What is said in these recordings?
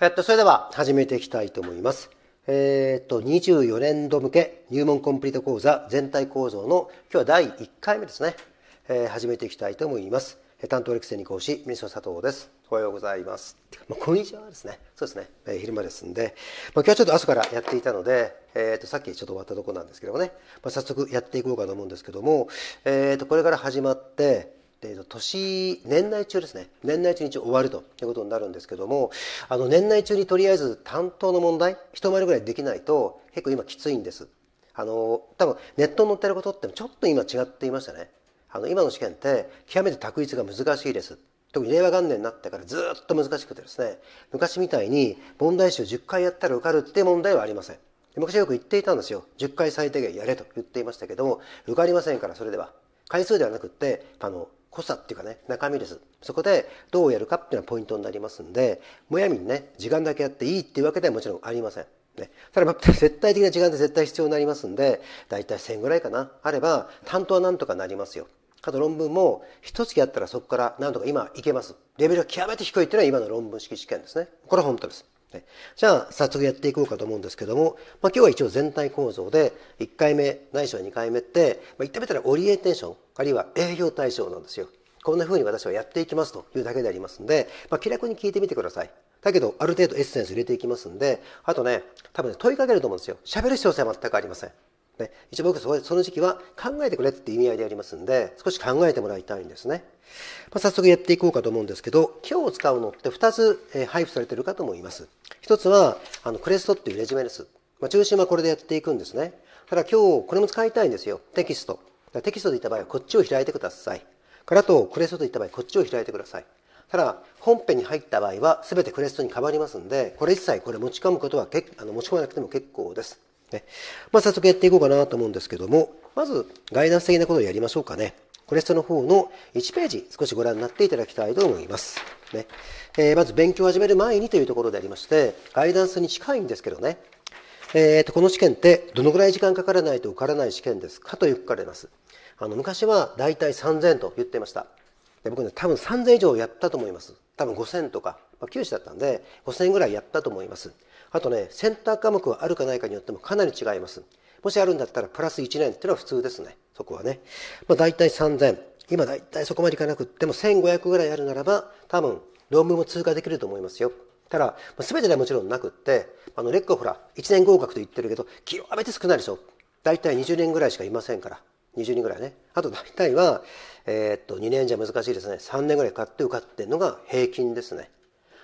えっと、それでは始めていきたいと思います。えー、っと、24年度向け入門コンプリート講座全体構造の今日は第1回目ですね、えー、始めていきたいと思います。担当レ生に講師、水野佐藤です。おはようございます。まあ、こんにちはですね。そうですね。えー、昼間ですんで、まあ、今日はちょっと朝からやっていたので、えっ、ー、と、さっきちょっと終わったとこなんですけどもね、まあ、早速やっていこうかと思うんですけども、えっ、ー、と、これから始まって、えと年年内中ですね年内中に一応終わるということになるんですけどもあの年内中にとりあえず担当の問題一回りぐらいできないと結構今きついんですあの多分ネットに載ってることってちょっと今違っていましたねあの今の試験って極めて択一が難しいです特に令和元年になってからずっと難しくてですね昔みたいに問題集10回やったら受かるっていう問題はありません昔よく言っていたんですよ10回最低限やれと言っていましたけども受かりませんからそれでは回数ではなくってあの濃さっていうかね、中身です。そこでどうやるかっていうのはポイントになりますんで、むやみにね、時間だけやっていいっていうわけではもちろんありません。ね、ただ絶対的な時間って絶対必要になりますんで、だいたい1000ぐらいかな、あれば、担当はなんとかなりますよ。あと論文も一月やったらそこからなんとか今いけます。レベルが極めて低いっていうのは今の論文式試験ですね。これは本当です。はい、じゃあ早速やっていこうかと思うんですけども、まあ、今日は一応全体構造で1回目ないしは2回目って、まあ、言ってみたらオリエンテーションあるいは営業対象なんですよ。こんな風に私はやっていきますというだけでありますんで、まあ、気楽に聞いてみてください。だけどある程度エッセンス入れていきますんであとね多分ね問いかけると思うんですよ。喋る必要性は全くありません。ね、一応僕その時期は考えてくれって意味合いでありますんで少し考えてもらいたいんですね。ま早速やっていこうかと思うんですけど、今日使うのって2つ、え配布されてるかと思います。1つは、あの、クレストっていうレジュメです。まあ、中心はこれでやっていくんですね。ただ今日、これも使いたいんですよ。テキスト。テキストで言った場合はこっちを開いてください。からと、クレストで言った場合、こっちを開いてください。ただ、本編に入った場合は、全てクレストに変わりますんで、これ一切これ持ち込むことはけあの持ち込まなくても結構です。ね。まあ、早速やっていこうかなと思うんですけども、まず、ガイダンス的なことをやりましょうかね。こレストの方の1ページ少しご覧になっていただきたいと思います。ねえー、まず勉強を始める前にというところでありましてガイダンスに近いんですけどね、えー、とこの試験ってどのぐらい時間かからないと受からない試験ですかとよう書かれます。あの昔は大体3000と言ってました。で僕ね多分3000以上やったと思います。多分5000とか、まあ、9種だったんで5000ぐらいやったと思います。あとね、センター科目はあるかないかによってもかなり違います。もしあるんだったらプラス1年っていうのは普通ですね。そこはね。まあ大体3000。今大体そこまでいかなくっても1500ぐらいあるならば、多分論文も通過できると思いますよ。ただ、まあ、全てではもちろんなくって、あの、レックはほら、1年合格と言ってるけど、極めて少ないでしょ。大体20年ぐらいしかいませんから。20人ぐらいね。あと大体は、えー、っと、2年じゃ難しいですね。3年ぐらい買って受かってるのが平均ですね。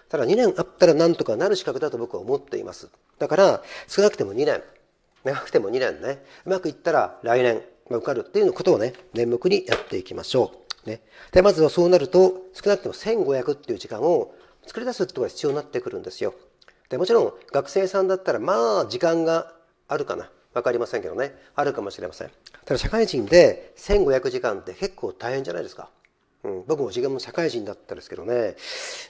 ただ2年あったらなんとかなる資格だと僕は思っています。だから、少なくても2年。長くても2年ねうまくいったら来年受かるっていうことをね年目にやっていきましょう。ね、でまずはそうなると少なくとも1500っていう時間を作り出すってことが必要になってくるんですよ。でもちろん学生さんだったらまあ時間があるかなわかりませんけどねあるかもしれませんただ社会人で1500時間って結構大変じゃないですか、うん、僕も自分も社会人だったですけどね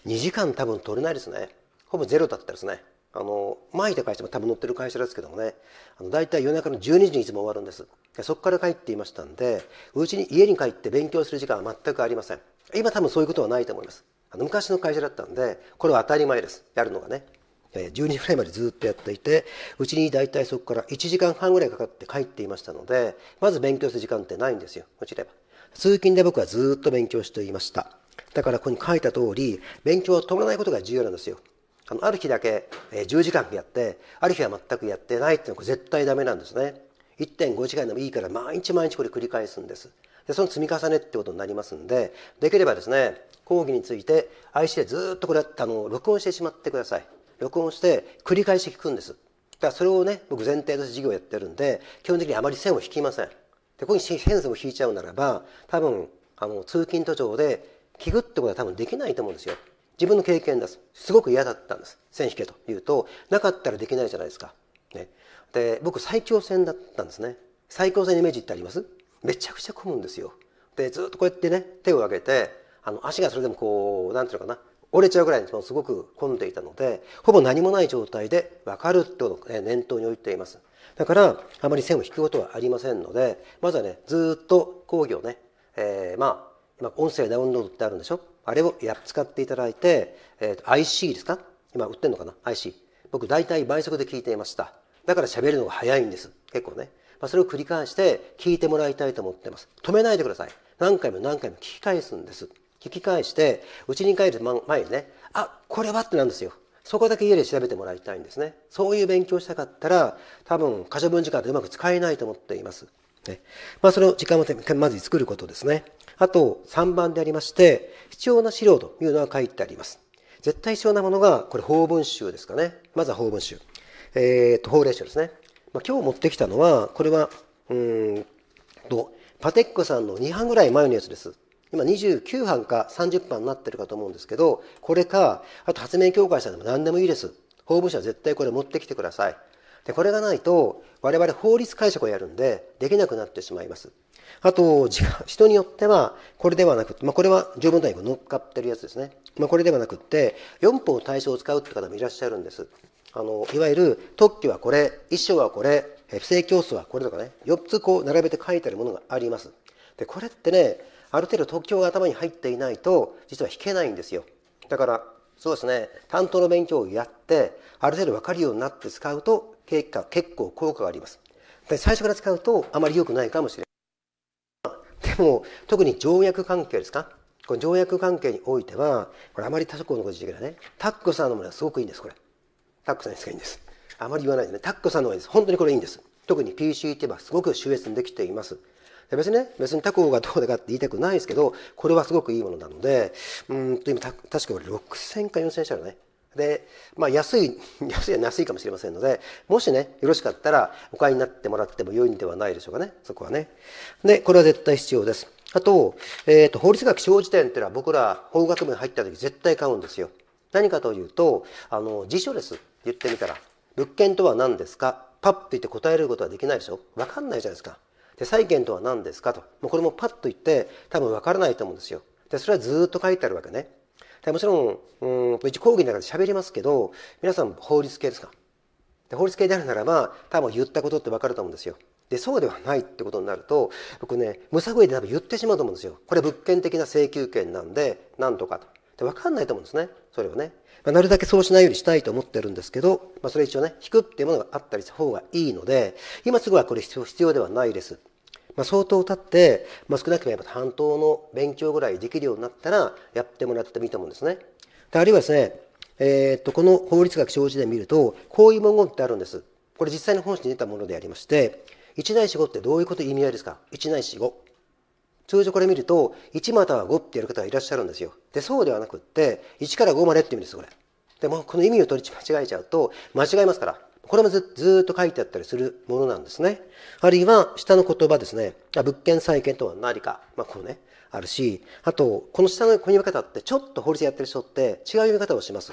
2時間多分取れないですねほぼゼロだったですねあの前いた会社も多分乗ってる会社ですけどもねあの大体夜中の12時にいつも終わるんですでそこから帰っていましたんでうちに家に帰って勉強する時間は全くありません今多分そういうことはないと思いますあの昔の会社だったんでこれは当たり前ですやるのがね12時ぐらいまでずっとやっていてうちに大体そこから1時間半ぐらいかかって帰っていましたのでまず勉強する時間ってないんですようちでは通勤で僕はずっと勉強していましただからここに書いた通り勉強を止めないことが重要なんですよあのある日だけ10時間やってある日は全くやってないっていうのは絶対ダメなんですね1.5時間でもいいから毎日毎日これ繰り返すんですでその積み重ねってことになりますんでできればですね講義について IC でずっとこれあの録音してしまってください録音して繰り返し聞くんですだからそれをね僕前提として授業やってるんで基本的にあまり線を引きませんでここに変数を引いちゃうならば多分あの通勤途上で聞くってことは多分できないと思うんですよ自分の経験です。すごく嫌だったんです。線引けというと、なかったらできないじゃないですか。ね、で僕最強線だったんですね。最高線のイメージってありますめちゃくちゃ混むんですよ。でずっとこうやってね手を上げてあの足がそれでもこうなんていうのかな折れちゃうぐらいすごく混んでいたのでほぼ何もない状態で分かるってことを、ね、念頭に置いています。だからあまり線を引くことはありませんのでまずはねずっと講義をね、えー、まあ今音声ダウンロードってあるんでしょあれをや使っていただいて、えーと、IC ですか今売ってんのかな ?IC。僕大体倍速で聞いていました。だから喋るのが早いんです。結構ね。まあ、それを繰り返して聞いてもらいたいと思ってます。止めないでください。何回も何回も聞き返すんです。聞き返して、うちに帰る前にね、あ、これはってなんですよ。そこだけ家で調べてもらいたいんですね。そういう勉強したかったら、多分、箇所分時間でうまく使えないと思っています。ね、まあ、その時間をまず作ることですね。あと3番でありまして、必要な資料というのが書いてあります。絶対必要なものが、これ法文集ですかね。まずは法文集。えっ、ー、と、法令書ですね。まあ、今日持ってきたのは、これは、うんと、パテックさんの2版ぐらい前のやつです。今29版か30版になってるかと思うんですけど、これか、あと発明協会さんでも何でもいいです。法文書は絶対これ持ってきてください。で、これがないと、我々法律解釈をやるんで、できなくなってしまいます。あと、人によっては、これではなくまあ、これは条文単位が乗っかってるやつですね。まあ、これではなくって、4本対象を使うって方もいらっしゃるんです。あの、いわゆる、特許はこれ、一章はこれ、不正競争はこれとかね、4つこう並べて書いてあるものがあります。で、これってね、ある程度特許が頭に入っていないと、実は引けないんですよ。だから、そうですね、担当の勉強をやって、ある程度分かるようになって使うと、結果、結構効果があります。で最初から使うとあまり良くないかもしれない。も特に条約関係ですかこの条約関係においてはこれあまり他国のご自言っねタックさんのものはすごくいいんですこれタックさんですがいいんですあまり言わないでねタックさんのうがいいです本当にこれいいんです特に PCT はすごく集約にできています別にね別に他国がどうだかって言いたくないですけどこれはすごくいいものなのでうんと今確か6000か4000社のねで、まあ、安い、安いは安いかもしれませんので、もしね、よろしかったらお買いになってもらっても良いんではないでしょうかね、そこはね。で、これは絶対必要です。あと、えっ、ー、と、法律学小辞典っていうのは僕ら法学部に入った時絶対買うんですよ。何かというと、あの、辞書です。言ってみたら。物件とは何ですかパッと言って答えることはできないでしょわかんないじゃないですか。で、債権とは何ですかと。もうこれもパッと言って多分わからないと思うんですよ。で、それはずっと書いてあるわけね。もちろん、うんと一講義の中で喋りますけど、皆さん法律系ですかで法律系であるならば、多分言ったことってわかると思うんですよ。で、そうではないってことになると、僕ね、無作為で多分言ってしまうと思うんですよ。これ物件的な請求権なんで、なんとかと。で、わかんないと思うんですね。それをね。まあ、なるだけそうしないようにしたいと思ってるんですけど、まあ、それ一応ね、引くっていうものがあったりした方がいいので、今すぐはこれ必要ではないです。まあ、相当たって、まあ、少なくともやっぱ半島の勉強ぐらいできるようになったらやってもらってもいいと思うんですね。であるいはですね、えー、っとこの法律学小辞で見るとこういう文言ってあるんです。これ実際の本紙に出たものでありまして1内四5ってどういうこと意味合いですか ?1 内四5。通常これ見ると1または5ってやる方がいらっしゃるんですよ。でそうではなくって1から5までって意味ですこれ。でもこの意味を取り間違えちゃうと間違えますから。これもずずっと書いてあったりするものなんですね。あるいは、下の言葉ですね。物件再建とは何か。まあ、こうね、あるし、あと、この下の読み方って、ちょっと法律やってる人って違う読み方をします。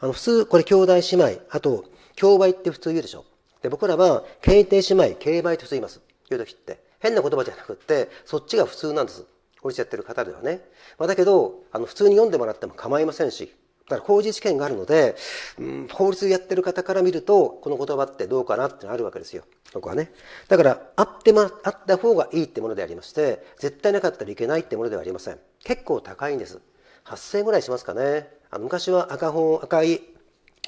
あの、普通、これ、兄弟姉妹、あと、競売って普通言うでしょ。で、僕らは、経定姉妹、競売と普通言います。言うときって。変な言葉じゃなくって、そっちが普通なんです。法律やってる方ではね。まあ、だけど、あの、普通に読んでもらっても構いませんし、だから工事試験があるので、うん、法律やってる方から見ると、この言葉ってどうかなってのあるわけですよ。僕はね。だから、あってま、あった方がいいってものでありまして、絶対なかったらいけないってものではありません。結構高いんです。8000ぐらいしますかね。あの昔は赤本、赤い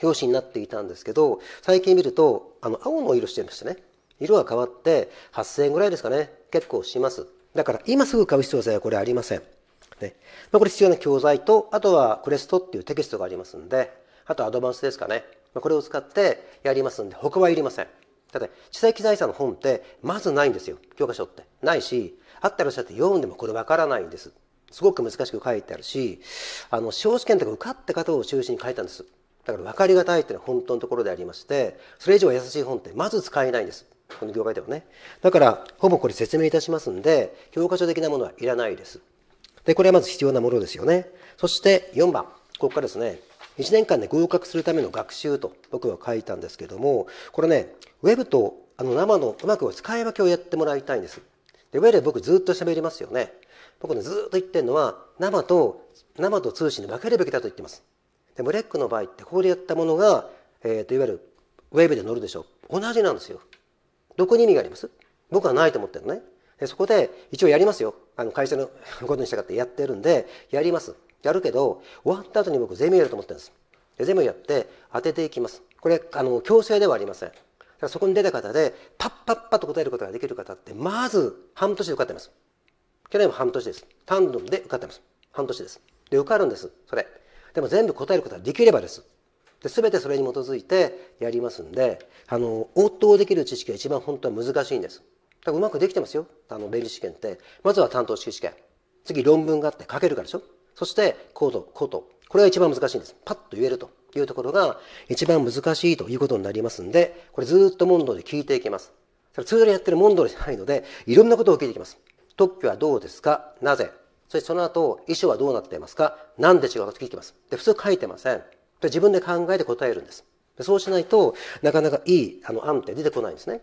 表紙になっていたんですけど、最近見ると、あの、青の色してましたね。色が変わって、8000円ぐらいですかね。結構します。だから、今すぐ買う必要性はこれありません。ね。まあ、これ必要な教材と、あとはクレストっていうテキストがありますんで、あとアドバンスですかね。まあ、これを使ってやりますんで、他はいりません。ただ、知的財産の本ってまずないんですよ。教科書って。ないし、あったらおっしゃって読んでもこれわからないんです。すごく難しく書いてあるし、あの、司法試験とか受かった方を中心に書いたんです。だから分かりがたいっていうのは本当のところでありまして、それ以上は優しい本ってまず使えないんです。この業界ではね。だから、ほぼこれ説明いたしますんで、教科書的なものはいらないです。で、これはまず必要なものですよね。そして4番、ここからですね、1年間で合格するための学習と僕は書いたんですけども、これね、ウェブとあの生のうまく使い分けをやってもらいたいんです。で、ウェブで僕ずっと喋りますよね。僕ね、ずっと言ってるのは、生と、生と通信に分けるべきだと言ってます。で、ブレックの場合って、ここでやったものが、えっ、ー、と、いわゆるウェブで乗るでしょう。同じなんですよ。どこに意味があります僕はないと思ってるのね。そこで一応やりますよ。あの会社の ことに従ってやってるんで、やります。やるけど、終わった後に僕税務やると思ってるんです。で税務やって当てていきます。これ、あの、強制ではありません。だからそこに出た方で、パッパッパッと答えることができる方って、まず半年で受かってます。去年も半年です。単独で受かってます。半年です。で、受かるんです。それ。でも全部答えることができればです。で全てそれに基づいてやりますんであの応答できる知識が一番本当は難しいんですだからうまくできてますよあの弁理試験ってまずは担当式試験次論文があって書けるからでしょそしてコードコード。これが一番難しいんですパッと言えるというところが一番難しいということになりますんでこれずっと問答で聞いていきますそれ通常やってる問答じゃないのでいろんなことを聞いていきます特許はどうですかなぜそしてその後遺書はどうなっていますかなんで違うかと聞きますで普通書いてませんで自分で考えて答えるんですでそうしないとなかなかいいあの案って出てこないんですね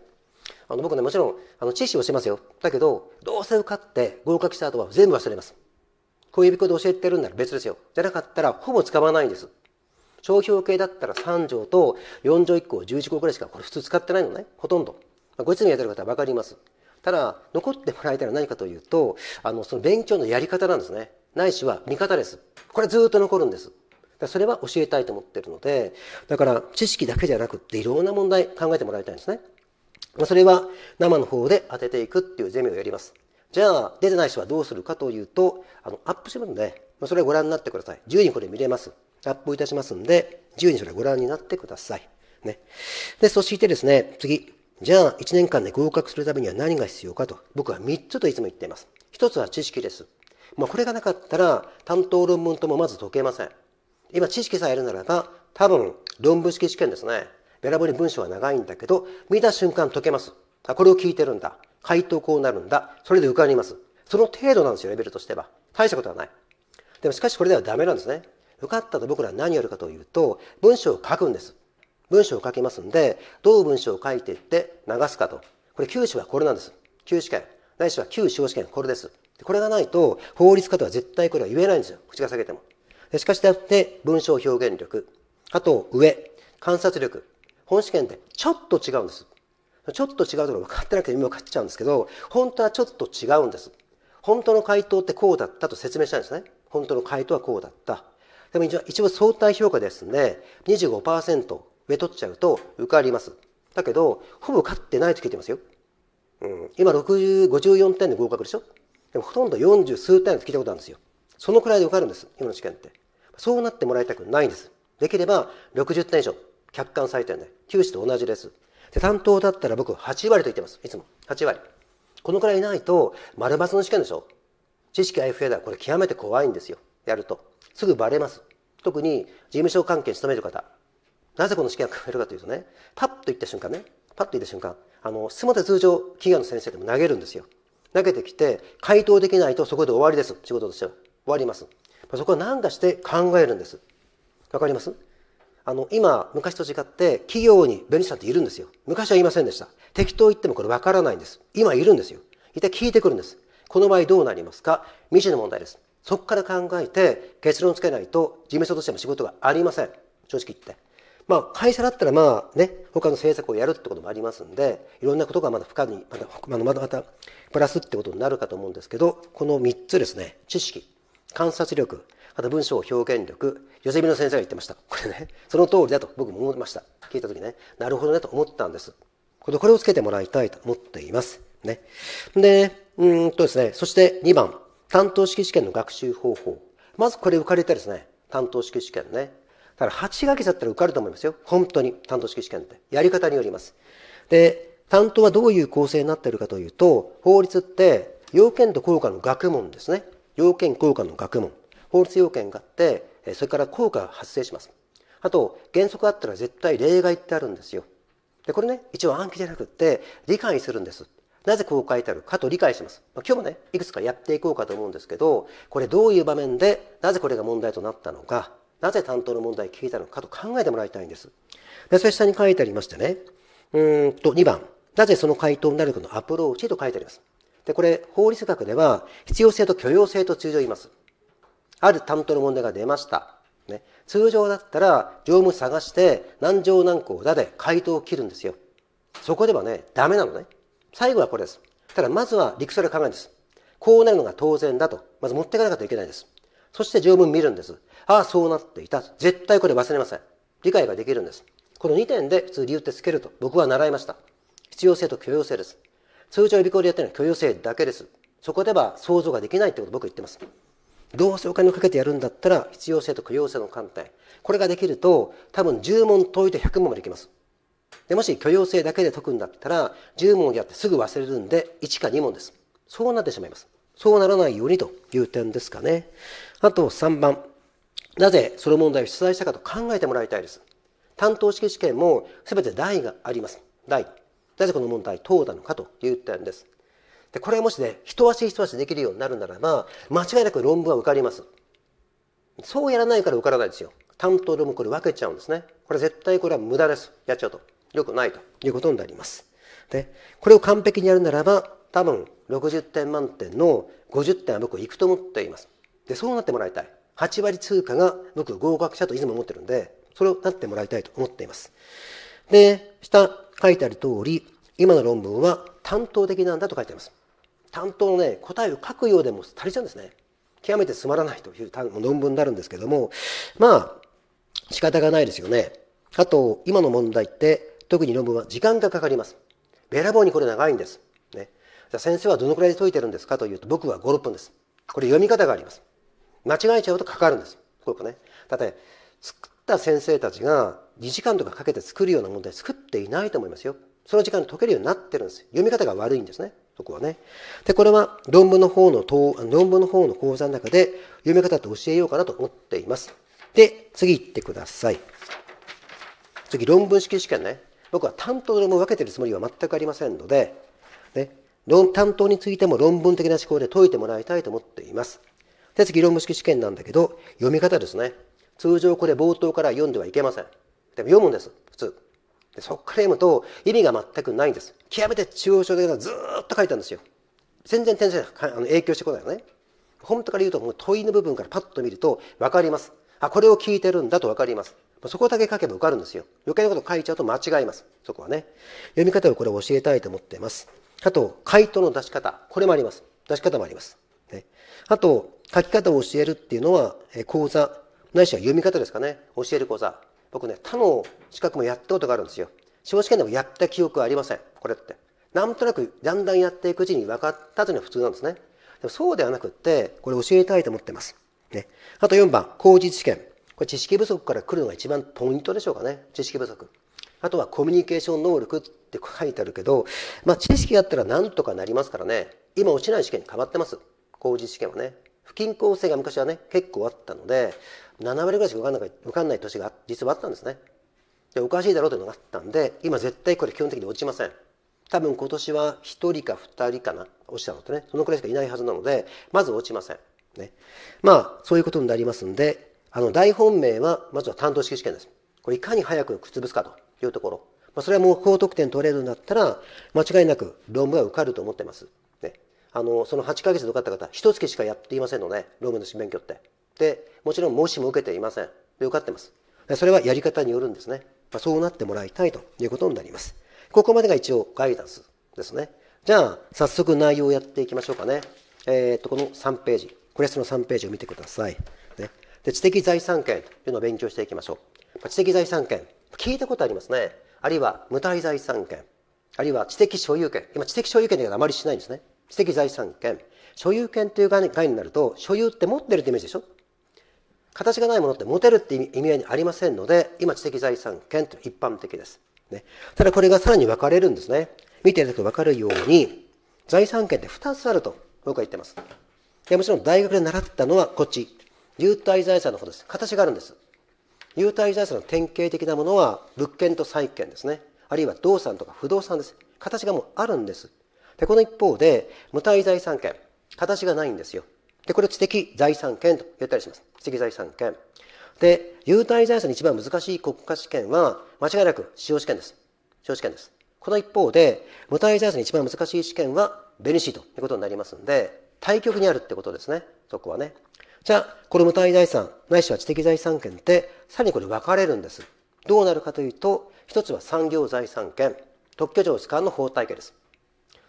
あの僕ねもちろんあの知識をしてますよだけどどうせ受かって合格した後は全部忘れます小指子で教えてるんなら別ですよじゃなかったらほぼ使わないんです商標系だったら3条と4条1項11項くらいしかこれ普通使ってないのねほとんど、まあ、ご一味やってる方は分かりますただ残ってもらいたいのは何かというとあのその勉強のやり方なんですねないしは見方ですこれずっと残るんですそれは教えたいと思ってるのでだから知識だけじゃなくっていろんな問題考えてもらいたいんですねそれは生の方で当てていくっていうゼミをやります。じゃあ、出てない人はどうするかというと、あの、アップするんで、それをご覧になってください。自由にこれ見れます。アップいたしますんで、自由にそれをご覧になってください。ね。で、そしてですね、次。じゃあ、1年間で合格するためには何が必要かと、僕は3つといつも言っています。1つは知識です。まあ、これがなかったら、担当論文ともまず解けません。今、知識さえあるならば、多分、論文式試験ですね。べらぼうに文章は長いんだけど見た瞬間解けますあこれを聞いてるんだ回答こうなるんだそれで浮かびますその程度なんですよレベルとしては大したことはないでもしかしこれではダメなんですね受かったと僕らは何をやるかというと文章を書くんです文章を書きますんでどう文章を書いていって流すかとこれ九州はこれなんです九試験ないしは九司試験これですこれがないと法律家とは絶対これは言えないんですよ口が下げてもしかしだって文章表現力あと上観察力本試験ってちょっと違うんです。ちょっと違うところ分かってなくて今分かっちゃうんですけど、本当はちょっと違うんです。本当の回答ってこうだったと説明したんですね。本当の回答はこうだった。でも一応相対評価ですんで、25%上取っちゃうと受かります。だけど、ほぼ受かってないと聞いてますよ。うん、今54点で合格でしょでもほとんど40数点で聞いたことあるんですよ。そのくらいで受かるんです。今の試験って。そうなってもらいたくないんです。できれば60点以上。客観採点で、ね、九死と同じです。で、担当だったら僕8割と言ってます。いつも。8割。このくらいいないと、丸抜の試験でしょ知識 IFA だこれ極めて怖いんですよ。やると。すぐバレます。特に事務所関係に勤める方。なぜこの試験を考えるかというとね、パッと言った瞬間ね、パッと言った瞬間、あの、質問って通常企業の先生でも投げるんですよ。投げてきて、回答できないとそこで終わりです。仕事としては。終わります。そこは何かして考えるんです。わかりますあの、今、昔と違って、企業に弁理士さんっているんですよ。昔は言いませんでした。適当言ってもこれわからないんです。今いるんですよ。一体聞いてくるんです。この場合どうなりますか未知の問題です。そこから考えて結論つけないと事務所としても仕事がありません。正直言って。まあ、会社だったらまあね、他の政策をやるってこともありますんで、いろんなことがまだ不可に、まだ、まだまだまた、プラスってことになるかと思うんですけど、この3つですね、知識、観察力、あと文章表現力寄せ見の先生が言ってましたこれねその通りだと僕も思いました聞いた時ねなるほどねと思ったんですこれこれをつけてもらいたいと思っていますねでうんとですねそして2番担当式試験の学習方法まずこれ受かれたですね担当式試験ねだから8ヶ月だったら受かると思いますよ本当に担当式試験ってやり方によりますで担当はどういう構成になっているかというと法律って要件と効果の学問ですね要件効果の学問法律要件があってそれから効果が発生しますあと原則あったら絶対例外ってあるんですよでこれね一応暗記じゃなくって理解するんですなぜこう書いてあるかと理解します、まあ、今日もねいくつかやっていこうかと思うんですけどこれどういう場面でなぜこれが問題となったのかなぜ担当の問題聞いたのかと考えてもらいたいんですでそれ下に書いてありましてねうんと2番なぜその回答になるかのアプローチと書いてありますでこれ法律学では必要性と許容性と通常言いますある担当の問題が出ました。ね、通常だったら、常務探して、何条何項だで回答を切るんですよ。そこではね、ダメなのね。最後はこれです。ただ、まずは理屈から考えです。こうなるのが当然だと。まず持っていかなきゃいけないです。そして条文見るんです。ああ、そうなっていた。絶対これ忘れません。理解ができるんです。この2点で普通理由ってつけると僕は習いました。必要性と許容性です。通常予備校でやってるのは許容性だけです。そこでは想像ができないってこと僕は言ってます。どうせお金をかけてやるんだったら必要性と許容性の観点これができると多分10問問いと100問もできますでもし許容性だけで解くんだったら10問やってすぐ忘れるんで1か2問ですそうなってしまいますそうならないようにという点ですかねあと3番なぜその問題を出題したかと考えてもらいたいです担当式試験も全て題があります題なぜこの問題問うたのかという点ですでこれがもしね一足一足できるようになるならば間違いなく論文は受かりますそうやらないから受からないですよ担当論文これ分けちゃうんですねこれ絶対これは無駄ですやっちゃうとよくないということになりますでこれを完璧にやるならば多分60点満点の50点は僕はいくと思っていますでそうなってもらいたい8割通過が僕合格者といつも思ってるんでそれをなってもらいたいと思っていますで下書いてある通り今の論文は担当的なんだと書いてあります担当の、ね、答えを書くようでも足りちゃうんですね。極めてつまらないという論文になるんですけども、まあ、仕方がないですよね。あと、今の問題って、特に論文は時間がかかります。べらぼうにこれ長いんです。ね。じゃ先生はどのくらいで解いてるんですかというと、僕は5、6分です。これ読み方があります。間違えちゃうとかかるんです。こかね。だって、作った先生たちが2時間とかかけて作るような問題作っていないと思いますよ。その時間解けるようになってるんです。読み方が悪いんですね。僕はね。で、これは論文の方の、論文の方の講座の中で読み方って教えようかなと思っています。で、次行ってください。次、論文式試験ね。僕は担当の論文を分けてるつもりは全くありませんので、ね、論担当についても論文的な思考で解いてもらいたいと思っています。で、次、論文式試験なんだけど、読み方ですね。通常これ冒頭から読んではいけません。でも読むんです、普通。でそこから読むと意味が全くないんです。極めて抽象的なずっと書いたんですよ。全然天才あの影響してこないよね。本当から言うともう問いの部分からパッと見ると分かります。あ、これを聞いてるんだと分かります。そこだけ書けば受かるんですよ。余計なこと書いちゃうと間違います。そこはね。読み方をこれ教えたいと思っています。あと、回答の出し方。これもあります。出し方もあります。ね、あと、書き方を教えるっていうのは、え講座、ないしは読み方ですかね。教える講座。僕ね、他の資格もやったことがあるんですよ。司法試験でもやった記憶はありません。これって。なんとなくだんだんやっていくうちに分かったというのは普通なんですね。でもそうではなくって、これ教えたいと思ってます。ね。あと4番、口実試験。これ知識不足から来るのが一番ポイントでしょうかね。知識不足。あとはコミュニケーション能力って書いてあるけど、まあ知識があったらなんとかなりますからね。今落ちない試験に変わってます。工事試験はね。不均衡性が昔はね結構あったので7割ぐらいしか受かんないかんない年が実はあったんですねでおかしいだろうというのがあったんで今絶対これ基本的に落ちません多分今年は1人か2人かな落ちたのとねそのくらいしかいないはずなのでまず落ちませんねまあそういうことになりますんであの大本命はまずは担当式試験ですこれいかに早くくつぶすかというところまあ、それはもう高得点取れるんだったら間違いなく論文は受かると思ってますあのその8ヶ月で受かった方一月しかやっていませんのね労務の新免許ってでもちろん申しも受けていませんで受かってますそれはやり方によるんですね、まあ、そうなってもらいたいということになりますここまでが一応ガイダンスですねじゃあ早速内容をやっていきましょうかねえー、っとこの3ページクレスの3ページを見てください、ね、で知的財産権というのを勉強していきましょう知的財産権聞いたことありますねあるいは無体財産権あるいは知的所有権今知的所有権というのはあまりしないんですね知的財産権所有権という概念になると所有って持ってるってイメージでしょ形がないものって持てるって意味合いにありませんので今知的財産権というのは一般的です、ね、ただこれがさらに分かれるんですね見ていただくと分かるように財産権って二つあると僕は言ってますでもちろん大学で習ったのはこっち優待財産の方です形があるんです優待財産の典型的なものは物件と債権ですねあるいは動産とか不動産です形がもうあるんですで、この一方で、無体財産権、形がないんですよ。で、これを知的財産権と言ったりします。知的財産権。で、有体財産に一番難しい国家試験は、間違いなく使用試験です。使用試験です。この一方で、無体財産に一番難しい試験は、ベニシーということになりますんで、対極にあるってことですね。そこはね。じゃあ、この無体財産、ないしは知的財産権って、さらにこれ分かれるんです。どうなるかというと、一つは産業財産権、特許庁主管の法体系です。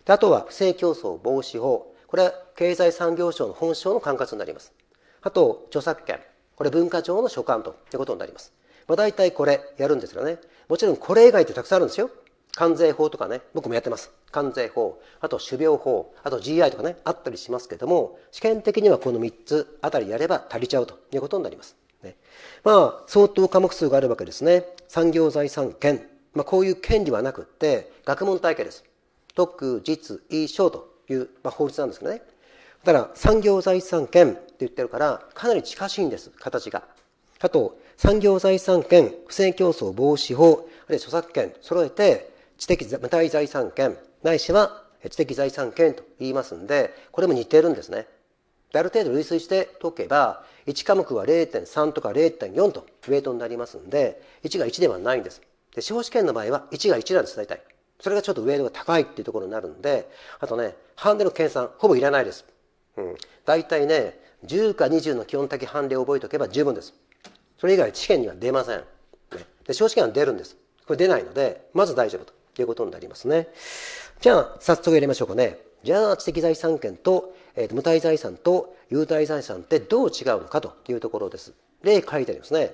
であとは不正競争防止法これは経済産業省の本省の管轄になりますあと著作権これ文化庁の所管ということになります、まあ、大体これやるんですよねもちろんこれ以外ってたくさんあるんですよ関税法とかね僕もやってます関税法あと種苗法あと GI とかねあったりしますけども試験的にはこの3つあたりやれば足りちゃうということになります、ね、まあ相当科目数があるわけですね産業財産権、まあ、こういう権利はなくって学問体系です特実意証という、まあ、法律なんですけどねだから産業財産権って言ってるからかなり近しいんです形があと産業財産権不正競争防止法あるいは著作権揃えて知的無体財産権ないしは知的財産権と言いますんでこれも似てるんですねである程度類推して解けば1科目は0.3とか0.4とウェイトになりますんで1が1ではないんですで司法試験の場合は1が1なんです大体それがちょっとウェイドが高いっていうところになるんで、あとね、ハンデの計算、ほぼいらないです。うん。大体ね、10か20の基本的判例を覚えておけば十分です。それ以外試験には出ません。で、小試験は出るんです。これ出ないので、まず大丈夫ということになりますね。じゃあ、早速やりましょうかね。じゃあ、知的財産権と、えー、無体財産と有体財産ってどう違うのかというところです。例書いてありますね。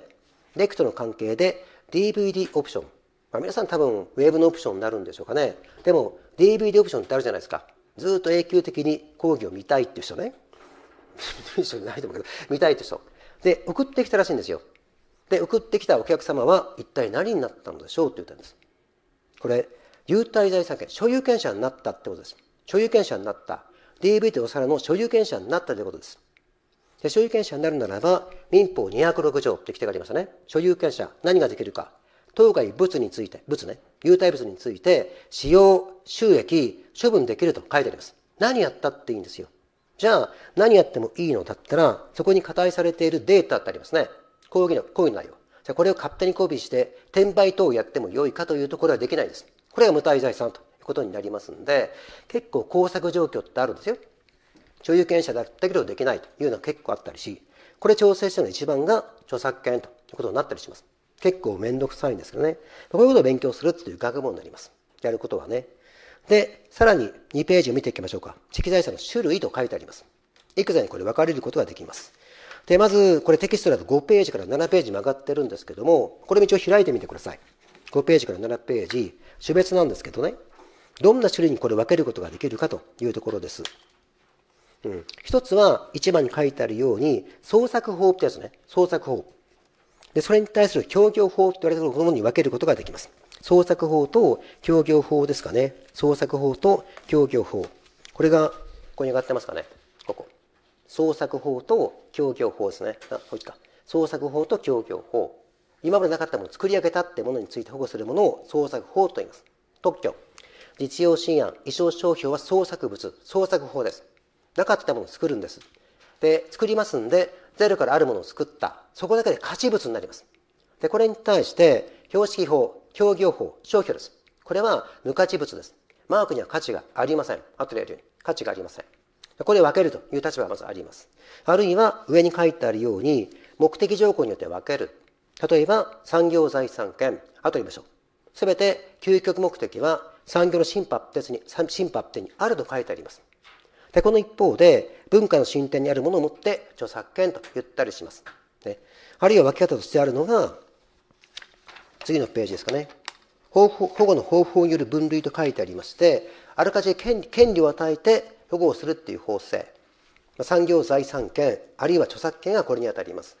レクトの関係で DVD オプション。まあ、皆さん多分ウェブのオプションになるんでしょうかねでも DVD オプションってあるじゃないですかずっと永久的に講義を見たいっていう人ね 見たいって人で送ってきたらしいんですよで送ってきたお客様は一体何になったのでしょうって言ったんですこれ有待財産権所有権者になったってことです所有権者になった DV d お皿の所有権者になったということですで所有権者になるならば民法206条って規定がありましたね所有権者何ができるか当該物について、物ね、有体物について、使用、収益、処分できると書いてあります。何やったっていいんですよ。じゃあ、何やってもいいのだったら、そこに加題されているデータってありますね。講義の、講義の内容。じゃあ、これを勝手にコピーして、転売等をやっても良いかというところはできないです。これは無体財産ということになりますんで、結構工作状況ってあるんですよ。所有権者だったけどできないというのは結構あったりし、これ調整してるの一番が著作権ということになったりします。結構面倒くさいんですけどね。こういうことを勉強するっていう学問になります。やることはね。で、さらに2ページを見ていきましょうか。知的財産の種類と書いてあります。いくつにこれ分かれることができます。で、まず、これテキストだと5ページから7ページ曲がってるんですけども、これ道を開いてみてください。5ページから7ページ、種別なんですけどね、どんな種類にこれ分けることができるかというところです。うん、一つは1番に書いてあるように、創作法ってやつね、創作法。でそれに対する協業法と言われるものに分けることができます。創作法と協業法ですかね。創作法と協業法。これが、ここに上がってますかね。ここ。創作法と協業法ですね。あ、こっいか。創作法と協業法。今までなかったものを作り上げたってものについて保護するものを創作法と言います。特許。実用新案、衣装商標は創作物、創作法です。なかったものを作るんです。で、作りますんで、ゼロからあるものを作った。そこだけで価値物になります。で、これに対して、標識法、協業法、商標です。これは無価値物です。マークには価値がありません。後でやるように。価値がありません。これで分けるという立場がまずあります。あるいは、上に書いてあるように、目的条項によって分ける。例えば、産業財産権、後しょう。すべて、究極目的は、産業の審判別に、審判ってにあると書いてあります。でこの一方で文化の進展にあるものをもって著作権と言ったりします、ね、あるいは分け方としてあるのが次のページですかね保護の方法による分類と書いてありましてあらかじめ権利を与えて保護をするっていう法制産業財産権あるいは著作権がこれに当たります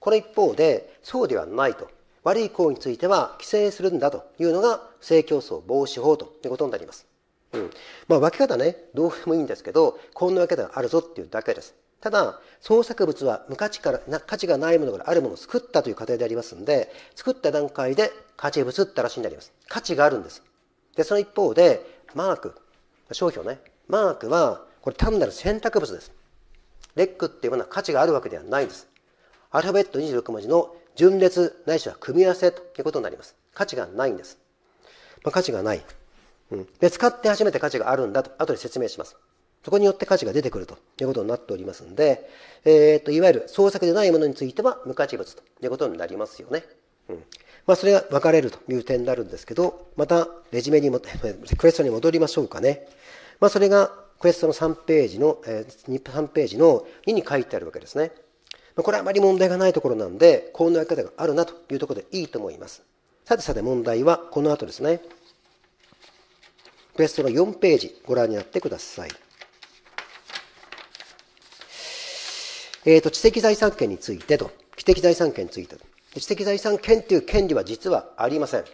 この一方でそうではないと悪い行為については規制するんだというのが不正競争防止法ということになりますうん。まあ、分け方ね、どうでもいいんですけど、こんな分け方があるぞっていうだけです。ただ、創作物は無価値からな価値がないものからあるものを作ったという過程でありますんで、作った段階で価値物って話になります。価値があるんです。で、その一方で、マーク、商標ね、マークは、これ単なる選択物です。レックっていうものは価値があるわけではないんです。アルファベット26文字の順列ないしは組み合わせということになります。価値がないんです。まあ、価値がない。うん、で使って初めて価値があるんだと後で説明しますそこによって価値が出てくるということになっておりますので、えー、っといわゆる創作でないものについては無価値物ということになりますよね、うんまあ、それが分かれるという点になるんですけどまたレジュメにも クエストに戻りましょうかね、まあ、それがクエストの3ページの、え3ページの2に書いてあるわけですねこれはあまり問題がないところなんで、こんなやり方があるなというところでいいと思います。さてさて問題はこの後ですね。クエストの4ページご覧になってください。えーと、知的財産権についてと、知的財産権について知的財産権という権利は実はありません。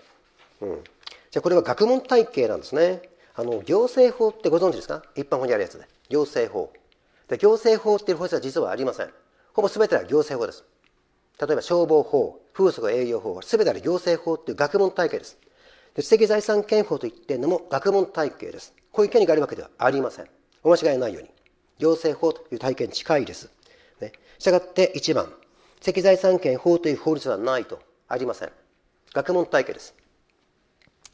うん、じゃこれは学問体系なんですね。あの行政法ってご存知ですか一般法にあるやつで。行政法。で行政法っていう法律は実はありません。ほぼ全ては行政法です。例えば消防法、風俗営業法は全ては行政法っていう学問体系です。で知的財産権法と言っているのも学問体系です。こういう権利があるわけではありません。お間違いないように。行政法という体系に近いです。ね、したがって1番、知的財産権法という法律はないと。ありません。学問体系です。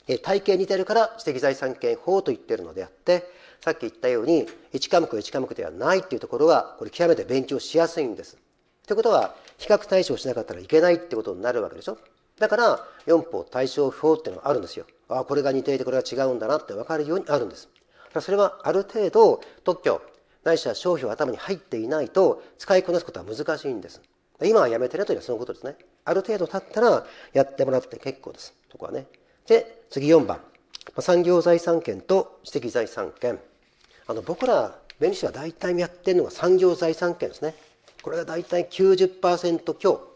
え体系に似てるから知的財産権法と言ってるのであってさっき言ったように1科目1科目ではないっていうところはこれ極めて勉強しやすいんです。ということは比較対象しなかったらいけないってことになるわけでしょ。だから四法対象法っていうのがあるんですよあこれが似ていてこれが違うんだなって分かるようにあるんですそれはある程度特許ないしは商標頭に入っていないと使いこなすことは難しいんです今はやめてねというのはそのことですねある程度経ったらやってもらって結構ですそこはねで次4番産業財産権と知的財産権あの僕ら弁理士は大体やってるのが産業財産権ですねこれが大体90%強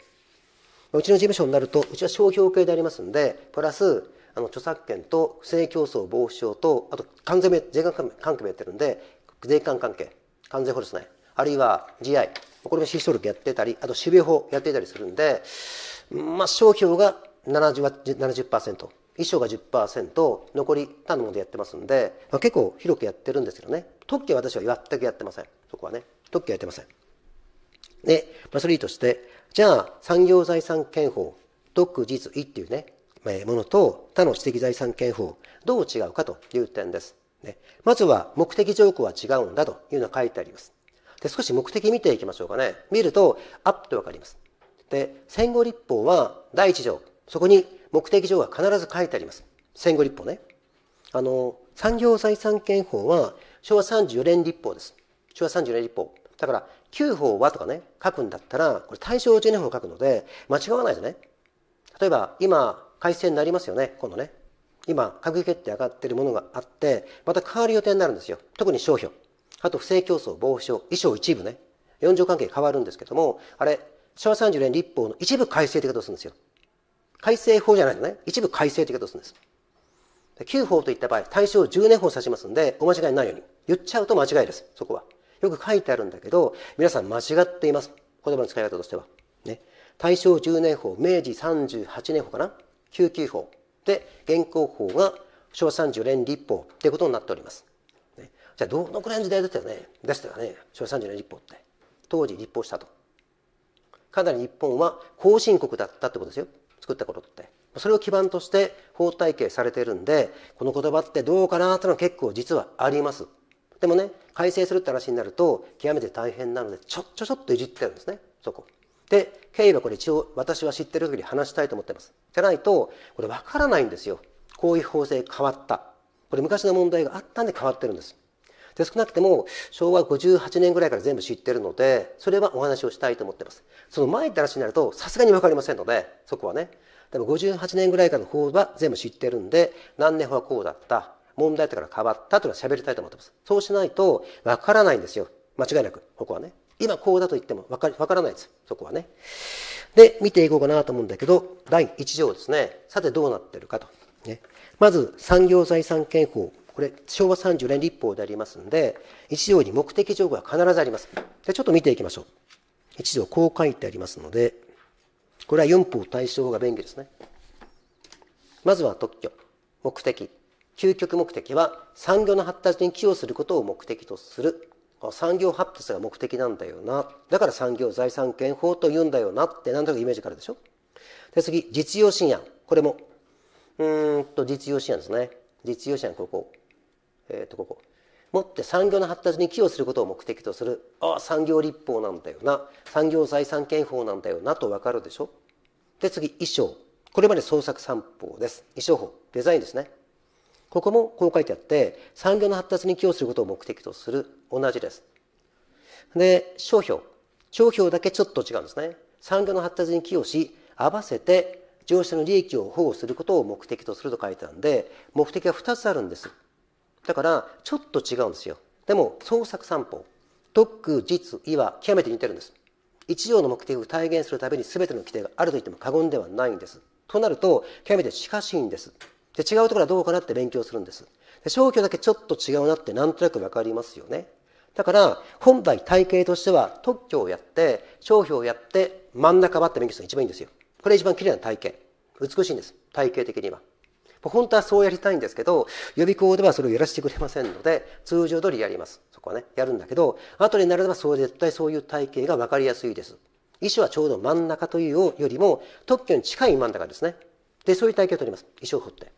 うちの事務所になるとうちは商標系でありますんでプラスあの著作権と不正競争防止法とあと関税税関関係もやってるんで税関関係関税法ですねあるいは GI これも私費力やってたりあと守備法やっていたりするんで、まあ、商標が 70%, 衣装が10%残り他のものでやってますんで、まあ、結構広くやってるんですけどね特許は私は全くやってませんそこはね特許やってませんで、まあ、それいいとしてじゃあ産業財産権法独自意っていうねものと他の知的財産権法どう違うかという点です、ね、まずは目的条項は違うんだというのが書いてありますで少し目的見ていきましょうかね見るとあっとわかりますで戦後立法は第一条そこに目的条が必ず書いてあります戦後立法ねあの産業財産権法は昭和34年立法です昭和34年立法だから9法はとかね、書くんだったら、これ対象1年法を書くので、間違わないですね。例えば、今、改正になりますよね、今度ね。今、閣議決定上がってるものがあって、また変わる予定になるんですよ。特に商標。あと、不正競争防止法、衣装一部ね。4条関係変わるんですけども、あれ、昭和30年立法の一部改正って言うするんですよ。改正法じゃないのね。一部改正って言う方するんです。9法といった場合、対象10年法を指しますんで、お間違いないように。言っちゃうと間違いです、そこは。よく書いてあるんだけど、皆さん間違っています。言葉の使い方としては。ね。大正10年法、明治38年法かな ?99 法。で、現行法が昭和30年立法ってことになっております。ね、じゃあ、どのくらいの時代だったよねでしたよね。昭和30年立法って。当時立法したと。かなり日本は後進国だったってことですよ。作った頃って。それを基盤として法体系されてるんで、この言葉ってどうかなってのは結構実はあります。でもね改正するって話になると極めて大変なのでちょちょちょっといじってるんですねそこ。で経緯はこれ一応私は知ってる時に話したいと思ってます。じゃないとこれ分からないんですよ。こういう法制変わった。これ昔の問題があったんで変わってるんです。で少なくても昭和58年ぐらいから全部知ってるのでそれはお話をしたいと思ってますその前って話になるとさすがに分かりませんのでそこはねでも58年ぐらいからの法は全部知ってるんで何年法はこうだった問題だから変わったというのは喋りたいと思ってます。そうしないとわからないんですよ。間違いなく、ここはね。今こうだと言ってもわかからないです。そこはね。で、見ていこうかなと思うんだけど、第1条ですね。さてどうなってるかと。ね、まず、産業財産権法。これ、昭和30年立法でありますんで、1条に目的条項は必ずあります。で、ちょっと見ていきましょう。1条、こう書いてありますので、これは4法対象が便宜ですね。まずは特許、目的、究極目的は産業の発達に寄与することを目的とする産業発達が目的なんだよなだから産業財産権法と言うんだよなって何となくイメージからでしょで次実用信案これもうんと実用信案ですね実用信案ここえっ、ー、とここもって産業の発達に寄与することを目的とするああ産業立法なんだよな産業財産権法なんだよなと分かるでしょで次衣装これまで創作三法です衣装法デザインですねここもこう書いてあって産業の発達に寄与することを目的とする同じですで商標商標だけちょっと違うんですね産業の発達に寄与し合わせて乗車の利益を保護することを目的とすると書いてあるんで目的は2つあるんですだからちょっと違うんですよでも創作三法特区、実意は極めて似てるんです一条の目的を体現するために全ての規定があると言っても過言ではないんですとなると極めて近しいんですで違うところはどうかなって勉強するんですで消去だけちょっと違うなってなんとなく分かりますよねだから本来体系としては特許をやって商標をやって真ん中ばって勉強するのが一番いいんですよこれ一番綺麗な体系美しいんです体系的には本当はそうやりたいんですけど予備校ではそれをやらせてくれませんので通常通りやりますそこはねやるんだけど後になればそう絶対そういう体系が分かりやすいです医師はちょうど真ん中というよりも特許に近い真ん中ですねでそういう体系を取ります医師を掘って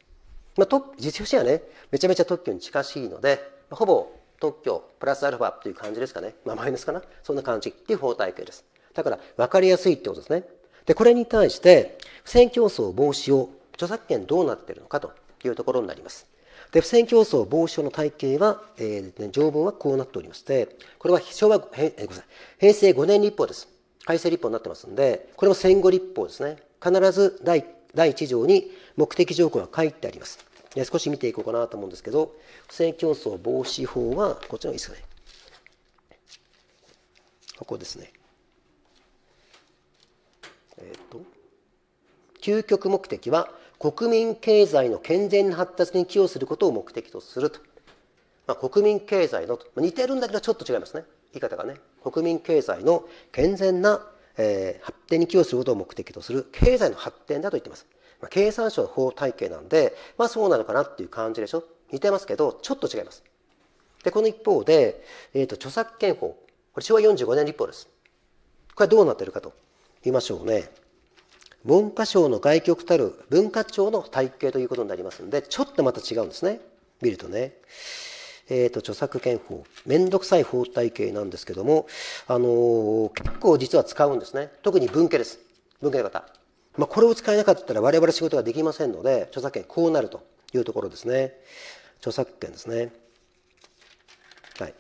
まあ、と実用書はねめちゃめちゃ特許に近しいので、ほぼ特許プラスアルファという感じですかね、まあ、マイナスかなそんな感じっていう法体系ですだから分かりやすいってことですねでこれに対して不正競争防止を著作権どうなっているのかというところになりますで不正競争防止法の体系は、えー、ね、条文はこうなっておりましてこれは昭和、えー、ごめんなさい平成5年立法です改正立法になってますんでこれも戦後立法ですね必ず第1第1条に目的条項が書いてあります。少し見ていこうかなと思うんですけど、不正競争防止法は、こっちの方がいいですかね。ここですね。えっ、と、究極目的は、国民経済の健全な発達に寄与することを目的とすると。まあ、国民経済のと、似てるんだけどちょっと違いますね。言い方がね。国民経済の健全なえー、発展に寄与することを目的とする経済の発展だと言ってます。まあ、経産省の法体系なんで、まあそうなのかなっていう感じでしょ。似てますけど、ちょっと違います。で、この一方で、えっ、ー、と、著作権法。これ昭和45年立法です。これはどうなってるかと言いましょうね。文科省の外局たる文化庁の体系ということになりますので、ちょっとまた違うんですね。見るとね。えっ、ー、と、著作権法。めんどくさい法体系なんですけども、あのー、結構実は使うんですね。特に文系です。文系の方。まあ、これを使えなかったら我々仕事ができませんので、著作権こうなるというところですね。著作権ですね。はい。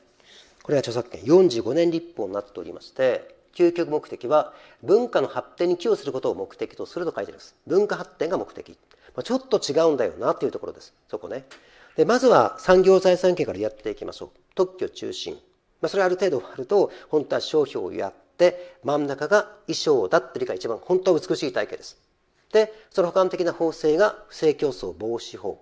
これが著作権45年立法になっておりまして、究極目的は文化の発展に寄与することを目的とすると書いてあります。文化発展が目的。まあ、ちょっと違うんだよなというところです。そこね。でまずは産業財産権からやっていきましょう特許中心、まあ、それある程度あると本当は商標をやって真ん中が衣装だって理解一番本当は美しい体系ですでその補完的な法制が不正競争防止法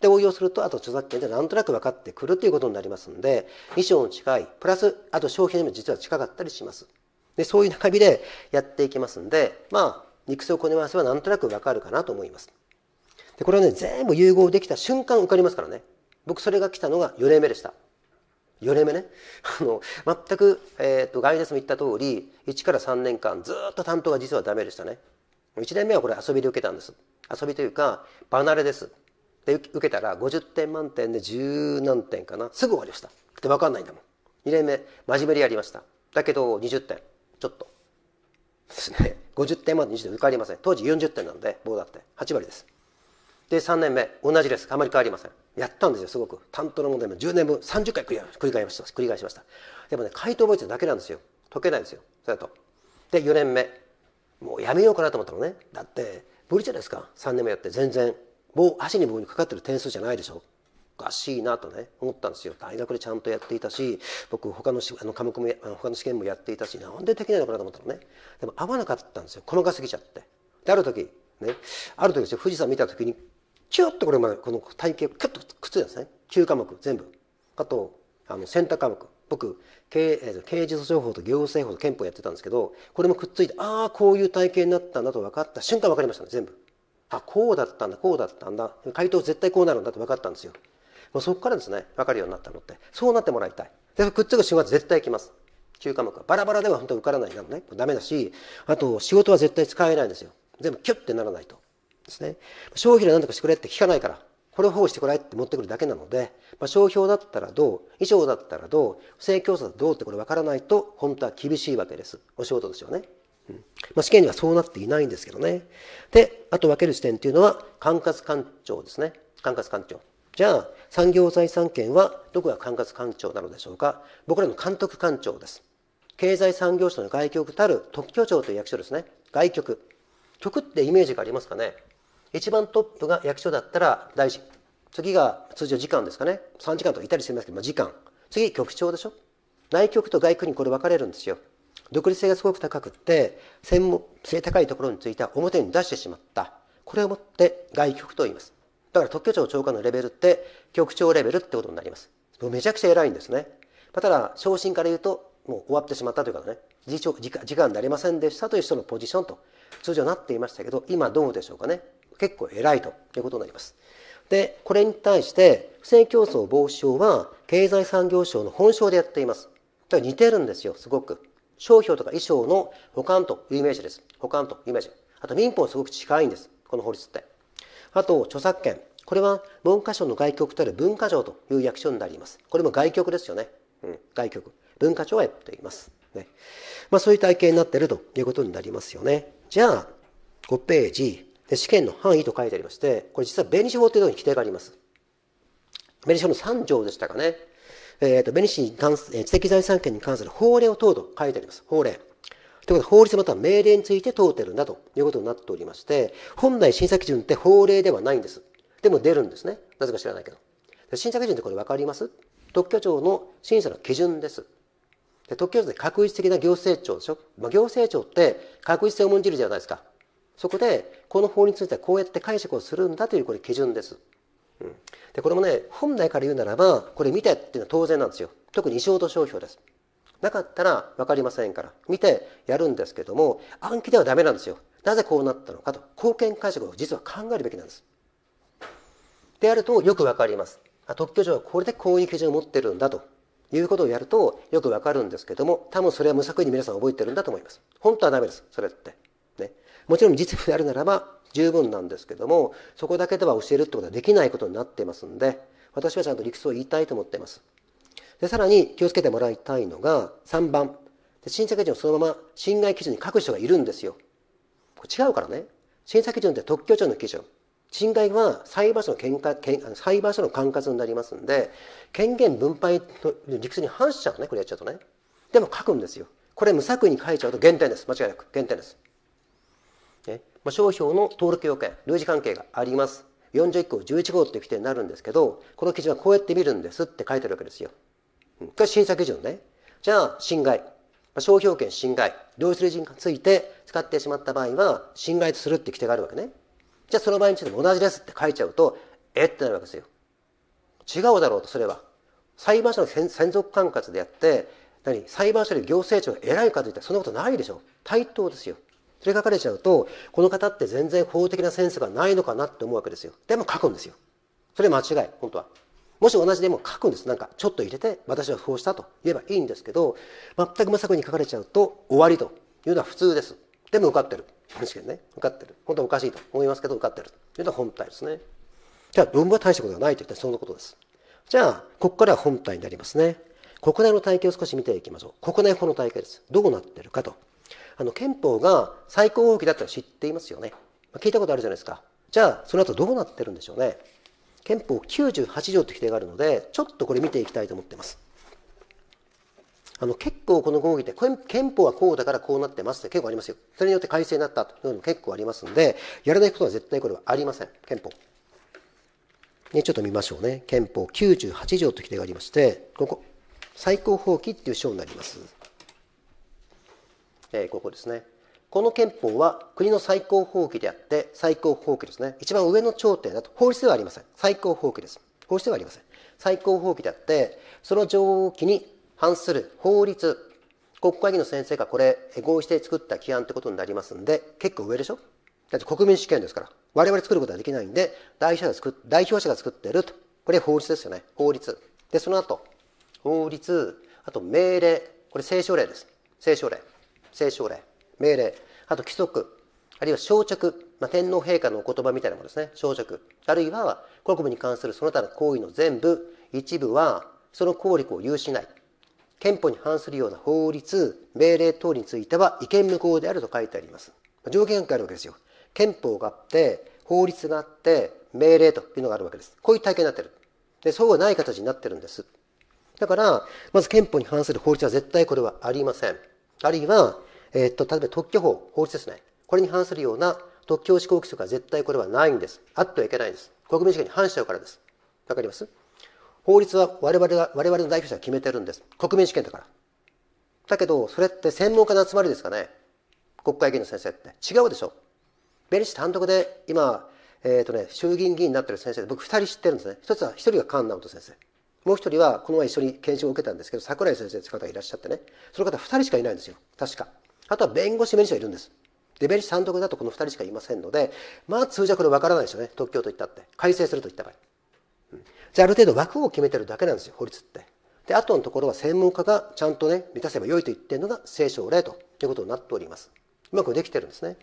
で応用するとあと著作権でなんとなく分かってくるということになりますので衣装の近いプラスあと商品にも実は近かったりしますでそういう中身でやっていきますんでまあ肉声をこね合わせはなんとなく分かるかなと思いますでこれはね全部融合できた瞬間受かりますからね僕それが来たのが4年目でした4年目ね あの全く、えーと、ガイダスも言った通り1から3年間ずっと担当が実はダメでしたね1年目はこれ遊びで受けたんです遊びというか離れですで受けたら50点満点で10何点かなすぐ終わりましたって分かんないんだもん2年目真面目にやりましただけど20点ちょっとですね50点まで20点受かりません当時40点なんで棒だって8割ですで3年目同じですあまり変わりませんやったんですよすごく担当の問題も10年分30回繰り返しました繰り返しましたでもね回答覚えてるだけなんですよ解けないんですよそれだとで4年目もうやめようかなと思ったのねだって無理じゃないですか3年目やって全然棒足に棒にかかってる点数じゃないでしょおかしいなとね思ったんですよ大学でちゃんとやっていたし僕他のあの科目も他の試験もやっていたしなんでできないのかなと思ったのねでも合わなかったんですよ細かすぎちゃってである時ねある時ですよ富士山見た時にキュッとこれまでこの体型をキュッとくっついたんですね9科目全部あとあの選択科目僕刑,、刑事訴訟法と行政法と憲法やってたんですけどこれもくっついてああこういう体系になったんだと分かった瞬間分かりましたね全部あこうだったんだこうだったんだ回答絶対こうなるんだって分かったんですよもうそこからですね分かるようになったのってそうなってもらいたいでくっつく瞬間絶対きます中科目はバラバラでは本当に受からないなのねダメだしあと仕事は絶対使えないんですよ全部キュッてならないとですね。消費で何とかしてくれって聞かないから、これを保護してくれって持ってくるだけなので、まあ、商標だったらどう、以上だったらどう、不正競争だとどうってこれ分からないと、本当は厳しいわけです。お仕事ですよね。うんまあ、試験にはそうなっていないんですけどね。で、あと分ける視点っていうのは、管轄官庁ですね。管轄官庁。じゃあ、産業財産権はどこが管轄官庁なのでしょうか。僕らの監督官庁です。経済産業省の外局たる特許庁という役所ですね。外局。局ってイメージがありますかね一番トップが役所だったら大臣次が通常時間ですかね3時間といたりしますけど、まあ、時間次局長でしょ内局と外局にこれ分かれるんですよ独立性がすごく高くって専門性高いところについては表に出してしまったこれをもって外局と言いますだから特許庁長官のレベルって局長レベルってことになりますめちゃくちゃ偉いんですねただ昇進から言うともう終わってしまったというかね時間になりませんでしたという人のポジションと通常なっていましたけど今どうでしょうかね結構偉いということになります。でこれに対して不正競争防止法は経済産業省の本省でやっています。だから似てるんですよすごく。商標とか衣装の保管というイメージです。保管というイメージ。あと民法すごく近いんです。この法律って。あと著作権。これは文科省の外局とある文化庁という役所になります。これも外局ですよね。うん、外局。文化庁はやっています。ね。まあそういう体系になっているということになりますよね。じゃあ、5ページ。で試験の範囲と書いてありまして、これ実は紅法というところに規定があります。紅法の3条でしたかね。えっ、ー、と、紅士に関す、知的財産権に関する法令を問うと書いてあります。法令。ということで、法律または命令について問うてるんだということになっておりまして、本来審査基準って法令ではないんです。でも出るんですね。なぜか知らないけど。審査基準ってこれ分かります特許庁の審査の基準です。で特許庁って確実的な行政庁でしょ。まあ、行政庁って確実性を重んじるじゃないですか。そこでこの法についてはこうやって解釈をするんだというこれ基準です。うん、でこれもね本来から言うならばこれ見てっていうのは当然なんですよ特に異常と商標ですなかったら分かりませんから見てやるんですけども暗記ではダメなんですよなぜこうなったのかと貢献解釈を実は考えるべきなんですであるとよく分かりますあ特許庁はこれでこういう基準を持ってるんだということをやるとよく分かるんですけども多分それは無作為に皆さん覚えてるんだと思います本当はダメですそれってもちろん実務であるならば十分なんですけどもそこだけでは教えるってことはできないことになってますんで私はちゃんと理屈を言いたいと思っていますでさらに気をつけてもらいたいのが3番審査基準をそのまま侵害基準に書く人がいるんですよ違うからね審査基準って特許庁の基準侵害は裁判所の見解裁判所の管轄になりますんで権限分配の理屈に反しちゃうねこれやっちゃうとねでも書くんですよこれ無作為に書いちゃうと減点です間違いなく減点ですねまあ、商標の登録要件類似関係があります41項11号っていう規定になるんですけどこの基準はこうやって見るんですって書いてるわけですよ。うん、これ審査基準ね。じゃあ侵害、まあ、商標権侵害同一類似について使ってしまった場合は侵害とするって規定があるわけね。じゃあその場合についても同じですって書いちゃうとえってなるわけですよ。違うだろうとすれば裁判所の専属管轄でやって何裁判所より行政庁が偉いかといったらそんなことないでしょ対等ですよ。それ書かれちゃうと、この方って全然法的なセンスがないのかなって思うわけですよ。でも書くんですよ。それ間違い、本当は。もし同じでも書くんです。なんか、ちょっと入れて、私はこうしたと言えばいいんですけど、全く無作為に書かれちゃうと、終わりというのは普通です。でも受かってる。確かにね、受かってる。本当はおかしいと思いますけど、受かってる。というのは本体ですね。じゃあ、論文は大したことがないといったそのことです。じゃあ、ここからは本体になりますね。国内の体系を少し見ていきましょう。国内法の体系です。どうなってるかとあの憲法が最高法規だったら知っていますよね。聞いたことあるじゃないですか。じゃあ、その後どうなってるんでしょうね。憲法98条という規定があるので、ちょっとこれ見ていきたいと思ってます。あの結構この合議て、憲法はこうだからこうなってますって結構ありますよ。それによって改正になったというのも結構ありますので、やらないことは絶対これはありません。憲法。ね、ちょっと見ましょうね。憲法98条という規定がありまして、ここ、最高法規っていう章になります。えー、ここですねこの憲法は国の最高法規であって最高法規ですね一番上の頂点だと法律ではありません最高法規です法律ではありません最高法規であってその条規に反する法律国会議員の先生がこれ合意して作った規案ってことになりますんで結構上でしょだって国民主権ですから我々作ることはできないんで代表者が作代表者が作ってるとこれ法律ですよね法律でその後法律あと命令これ聖書令です聖書令聖奨励命令あと規則あるいは小着、まあ、天皇陛下のお言葉みたいなものですね小着あるいは国務に関するその他の行為の全部一部はその効力を有しない憲法に反するような法律命令等については違憲無効であると書いてあります条件があるわけですよ憲法があって法律があって命令というのがあるわけですこういう体系になってるでそうはない形になってるんですだからまず憲法に反する法律は絶対これはありませんあるいは、えっと、例えば特許法、法律ですね。これに反するような特許施行規則は絶対これはないんです。あってはいけないんです。国民主権に反しちゃうからです。わかります法律は我々が、我々の代表者が決めてるんです。国民主権だから。だけど、それって専門家の集まりですかね。国会議員の先生って。違うでしょ。ベリシ単独で今、えっ、ー、とね、衆議院議員になってる先生僕二人知ってるんですね。一つは、一人が菅直人先生。もう一人はこの前一緒に研修を受けたんですけど桜井先生という方がいらっしゃってねその方2人しかいないんですよ確かあとは弁護士弁理士がいるんですで弁理士単独だとこの2人しかいませんのでまあ通常これ分からないですよね特許といったって改正するといった場合、うん、じゃあある程度枠を決めてるだけなんですよ法律ってであとのところは専門家がちゃんとね満たせば良いと言ってるのが聖書例ということになっておりますうまくできてるんですね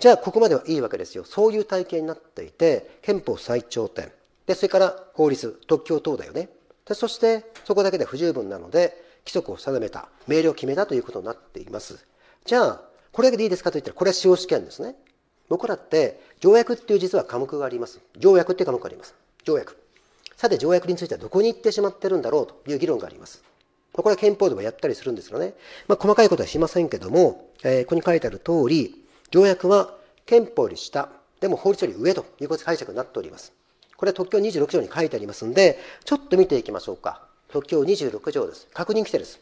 じゃあここまではいいわけですよそういう体系になっていて憲法最頂点で、それから法律、特許等だよね。でそして、そこだけで不十分なので、規則を定めた、命令を決めたということになっています。じゃあ、これだけでいいですかと言ったら、これは司法試験ですね。僕らって、条約っていう実は科目があります。条約っていう科目があります。条約。さて、条約についてはどこに行ってしまってるんだろうという議論があります。これは憲法でもやったりするんですよね。まあ、細かいことはしませんけども、えー、ここに書いてある通り、条約は憲法より下、でも法律より上ということ解釈になっております。これは特許26条に書いてありますんで、ちょっと見ていきましょうか。特許26条です。確認規定です。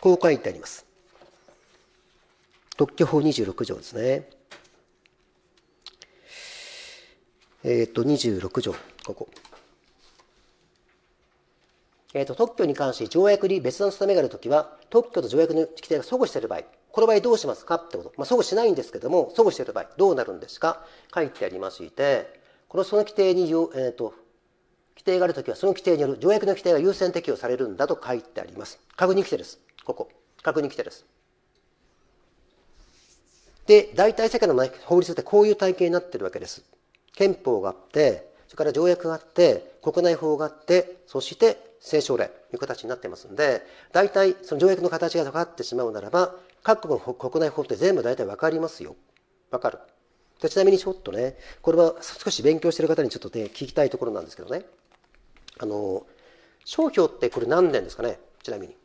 こう書いてあります。特許法26条ですね。えっ、ー、と、26条、ここ。えーと、特許に関し条約に別の定めがあるときは、特許と条約の規定が相互している場合、この場合どうしますかってこと、まあ、相互しないんですけども、相互している場合、どうなるんですか、書いてありまして、このその規定に、えーと、規定があるときはその規定による条約の規定が優先適用されるんだと書いてあります。確認規定です。ここ。確認規定です。で、大体世界の法律ってこういう体系になってるわけです。憲法があって、それから条約があって、国内法があって、そして政省令という形になってますんで、大体その条約の形が分かってしまうならば、各国の国内法って全部大体分かりますよ。分かる。ちなみにちょっとね、これは少し勉強してる方にちょっと、ね、聞きたいところなんですけどね、あの、商標ってこれ何年ですかね、ちなみに。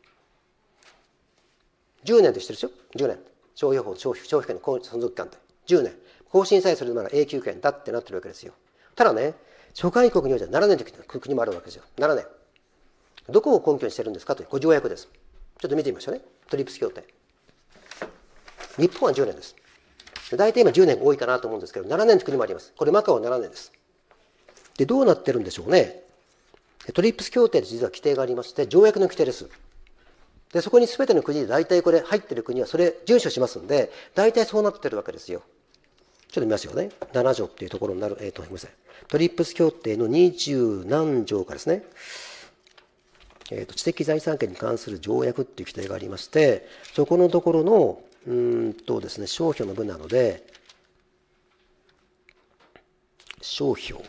10年としてるでしょ ?10 年。商標法、商標商標権の存続期間って。10年。更新さえするなら永久権だってなってるわけですよ。ただね、諸外国においては7年という国もあるわけですよ。7年。どこを根拠にしてるんですかというご条約です。ちょっと見てみましょうね。トリプス協定。日本は10年です。大体今10年多いかなと思うんですけど、7年の国もあります。これマカオ7年です。で、どうなってるんでしょうね。トリップス協定で実は規定がありまして、条約の規定です。で、そこに全ての国で大体これ入ってる国はそれ遵守しますんで、大体そうなってるわけですよ。ちょっと見ますよね。7条っていうところになる、えっ、ー、と、ごめんなさい。トリップス協定の二十何条かですね。えーと知的財産権に関する条約っていう規定がありましてそこのところのうんとですね、商標の分なので、商標。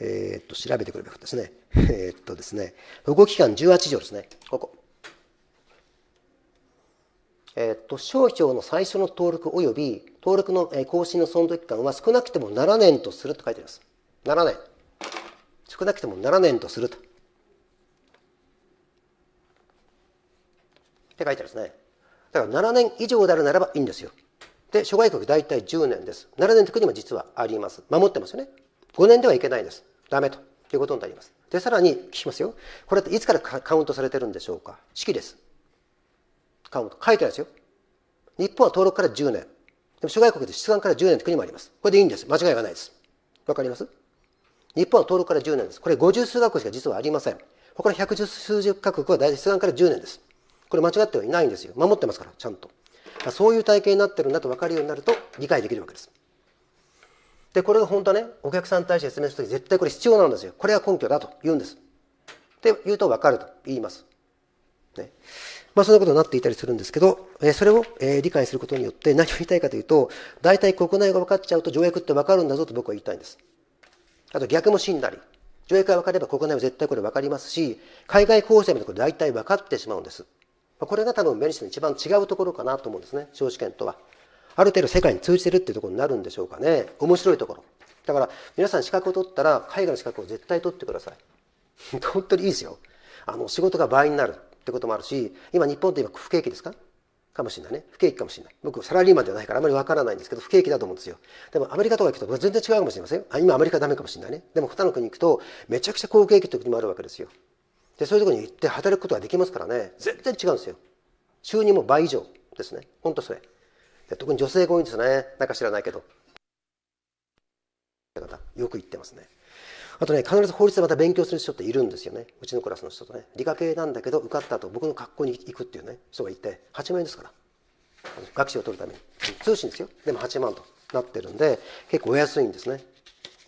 えー、っと、調べてくれるよですね。えっとですね、保護期間18条ですね。ここ。えー、っと、商標の最初の登録及び登録の更新の存続期間は少なくても7年とすると書いてあります。7年。少なくても7年とすると。って書いてあるんですね。だから7年以上であるならばいいんですよ。で、諸外国大体10年です。7年と国も実はあります。守ってますよね。5年ではいけないです。ダメということになります。で、さらに聞きますよ。これっていつからカウントされてるんでしょうか。式です。カウント。書いてないですよ。日本は登録から10年。でも諸外国で出願から10年と国もあります。これでいいんです。間違いがないです。わかります日本は登録から10年です。これ50数学しか実はありません。他の110数十カ国は大体出願から10年です。これ間違ってはいないんですよ守ってますからちゃんとそういう体系になってるんだと分かるようになると理解できるわけですでこれが本当はねお客さんに対して説明する時絶対これ必要なんですよこれが根拠だと言うんですって言うと分かると言いますねまあ、そんなことになっていたりするんですけど、えそれを、え理解することによって何を言いたいかというと、大体国内が分かっちゃうと条約って分かるんだぞと僕は言いたいんです。あと逆も死んだり、条約が分かれば国内は絶対これ分かりますし、海外法制もこれ大体分かってしまうんです。これが多分ベニスの一番違うところかなと思うんですね司法試験とはある程度世界に通じてるっていうところになるんでしょうかね面白いところだから皆さん資格を取ったら海外の資格を絶対取ってください 本当にいいですよあの仕事が倍になるってこともあるし今日本って今不景気ですかかもしれないね不景気かもしれない僕サラリーマンじゃないからあまりわからないんですけど不景気だと思うんですよでもアメリカとか行くと全然違うかもしれませんあ今アメリカダメかもしれないねでも他の国行くとめちゃくちゃ好景気って国もあるわけですよでそういうとこに行って働くことができますからね全然違うんですよ収入も倍以上ですねほんとそれで特に女性が多いんですねなんか知らないけど方よく言ってますねあとね必ず法律でまた勉強する人っているんですよねうちのクラスの人とね理科系なんだけど受かった後僕の学校に行くっていうね人がいて8万円ですから学士を取るために通信ですよでも8万となってるんで結構お安いんですね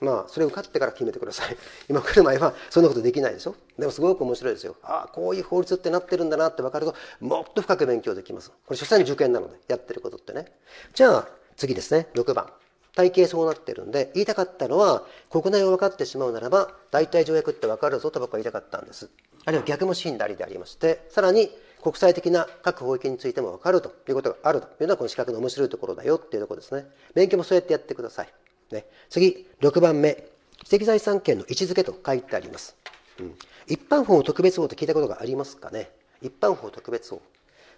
まあ、それ受かってから決めてください。今来る前はそんなことできないでしょ。でもすごく面白いですよ。ああ、こういう法律ってなってるんだなって分かると、もっと深く勉強できます。これ、所詮受験なので、やってることってね。じゃあ、次ですね、6番。体系そうなってるんで、言いたかったのは、国内を分かってしまうならば、大体条約って分かるぞと僕は言いたかったんです。あるいは逆もんだりでありまして、さらに国際的な各法域についても分かるということがあるというのは、この資格の面白いところだよっていうところですね。勉強もそうやってやってください。ね、次、6番目、知的財産権の位置づけと書いてあります。うん、一般法特別法って聞いたことがありますかね一般法特別法。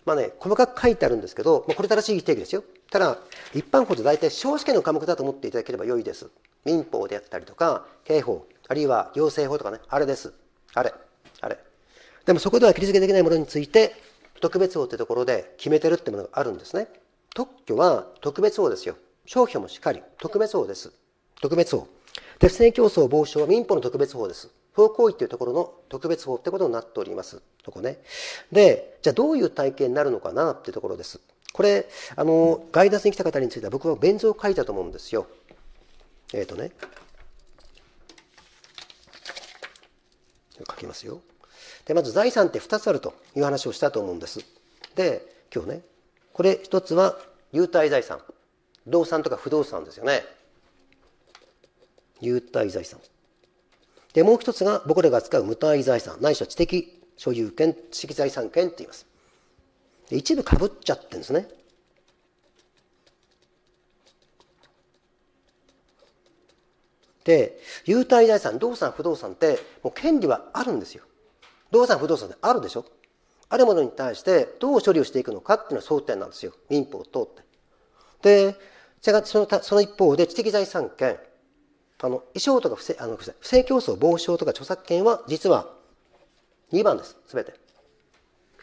まあね、細かく書いてあるんですけど、まあ、これ正しい定義ですよ。ただ、一般法って大体少子権の科目だと思っていただければ良いです。民法であったりとか、刑法、あるいは行政法とかね、あれです。あれ、あれ。でもそこでは切り付けできないものについて、特別法ってところで決めてるってものがあるんですね。特許は特別法ですよ。消費もしっかり、特別法です。特別法。鉄正競争防止は民法の特別法です。不法行為っていうところの特別法ってことになっております。とこね。で、じゃあどういう体験になるのかなっていうところです。これ、あの、ガイダンスに来た方については僕は便蔵を書いたと思うんですよ。えっ、ー、とね。書きますよ。で、まず財産って2つあるという話をしたと思うんです。で、今日ね、これ1つは優待財産。動産とか不動産ですよね有体財産でもう一つが僕らが使う無体財産ないしは知的所有権知的財産権って言います一部かぶっちゃってるんですねで有体財産動産不動産ってもう権利はあるんですよ動産不動産ってあるでしょあるものに対してどう処理をしていくのかっていうのは争点なんですよ民法を通ってで、そのその一方で知的財産権、あの、衣装とか不正、あの、不正競争防止法とか著作権は、実は2番です、すべて。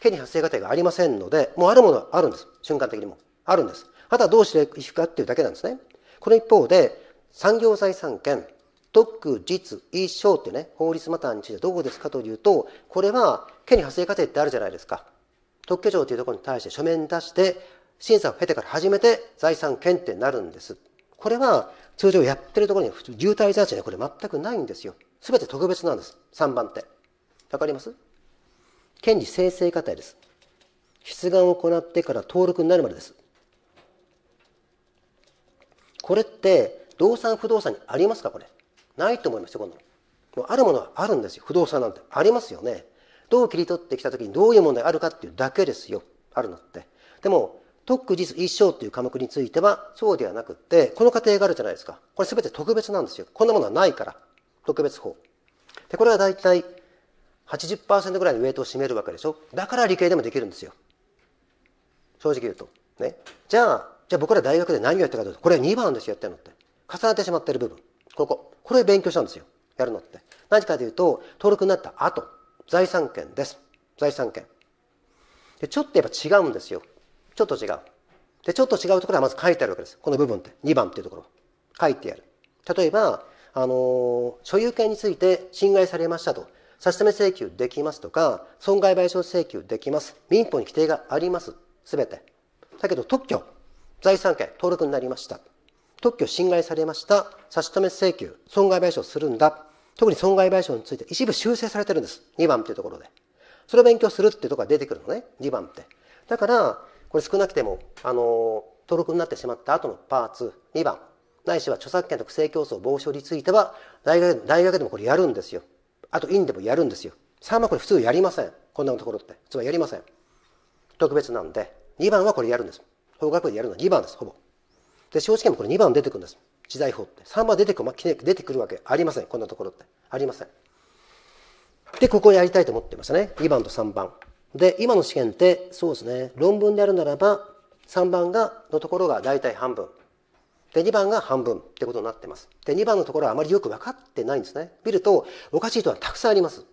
権利発生過程がありませんので、もうあるものはあるんです。瞬間的にも。あるんです。あとはどうしていくかっていうだけなんですね。この一方で、産業財産権、特、実、一生ってね、法律マターについてどうですかというと、これは、権利発生過程ってあるじゃないですか。特許庁というところに対して書面出して、審査を経てから初めて財産検定になるんです。これは通常やってるところに渋滞財地にはこれ全くないんですよ。すべて特別なんです。3番って。わかります権利生成過程です。出願を行ってから登録になるまでです。これって動産不動産にありますかこれ。ないと思いますよ、この。もうあるものはあるんですよ。不動産なんて。ありますよね。どう切り取ってきたときにどういう問題があるかっていうだけですよ。あるのって。でも、特実一章という科目についてはそうではなくて、この過程があるじゃないですか。これ全て特別なんですよ。こんなものはないから。特別法。で、これは大体80%ぐらいのウェイトを占めるわけでしょ。だから理系でもできるんですよ。正直言うと。ね。じゃあ、じゃあ僕ら大学で何をやったかというと、これ2番ですよ、やってるのって。重なってしまってる部分。ここ。これ勉強したんですよ。やるのって。何かというと、登録になった後、財産権です。財産権。でちょっとやっぱ違うんですよ。ちょっと違う。で、ちょっと違うところはまず書いてあるわけです。この部分って。2番っていうところ。書いてある。例えば、あの、所有権について侵害されましたと。差し止め請求できますとか、損害賠償請求できます。民法に規定があります。すべて。だけど特許、財産権登録になりました。特許侵害されました。差し止め請求、損害賠償するんだ。特に損害賠償について一部修正されてるんです。2番っていうところで。それを勉強するっていうところが出てくるのね。2番って。だから、これ少なくても、あの登録になってしまった後のパーツ、2番、ないしは著作権と不正競争防止法については大学、大学でもこれやるんですよ。あと、院でもやるんですよ。3番これ普通やりません。こんなところって。つまりやりません。特別なんで、2番はこれやるんです。法学部でやるのは2番です、ほぼ。で、司法試験もこれ2番出てくるんです。時代法って。3番出てくる、まあ、出てくるわけありません。こんなところって。ありません。で、ここをやりたいと思ってましたね。2番と3番。で今の試験ってそうですね論文であるならば3番がのところが大体半分で2番が半分ってことになってますで2番のところはあまりよく分かってないんですね見るとおかしいとはたくさんあります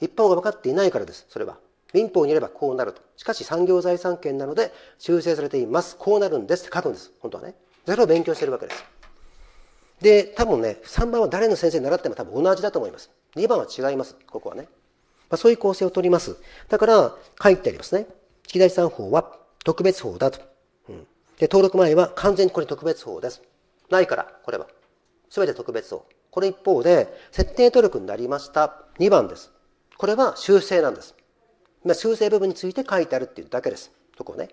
一般が分かっていないからですそれは民法にいればこうなるとしかし産業財産権なので修正されていますこうなるんですって書くんです本当はねそれを勉強してるわけですで多分ね3番は誰の先生に習っても多分同じだと思います2番は違いますここはねまあ、そういう構成をとります。だから、書いてありますね。引き出し3法は特別法だと。うん、で、登録前は完全にこれ特別法です。ないから、これは。すべて特別法。これ一方で、設定登録になりました。2番です。これは修正なんです。まあ、修正部分について書いてあるっていうだけです。とこね。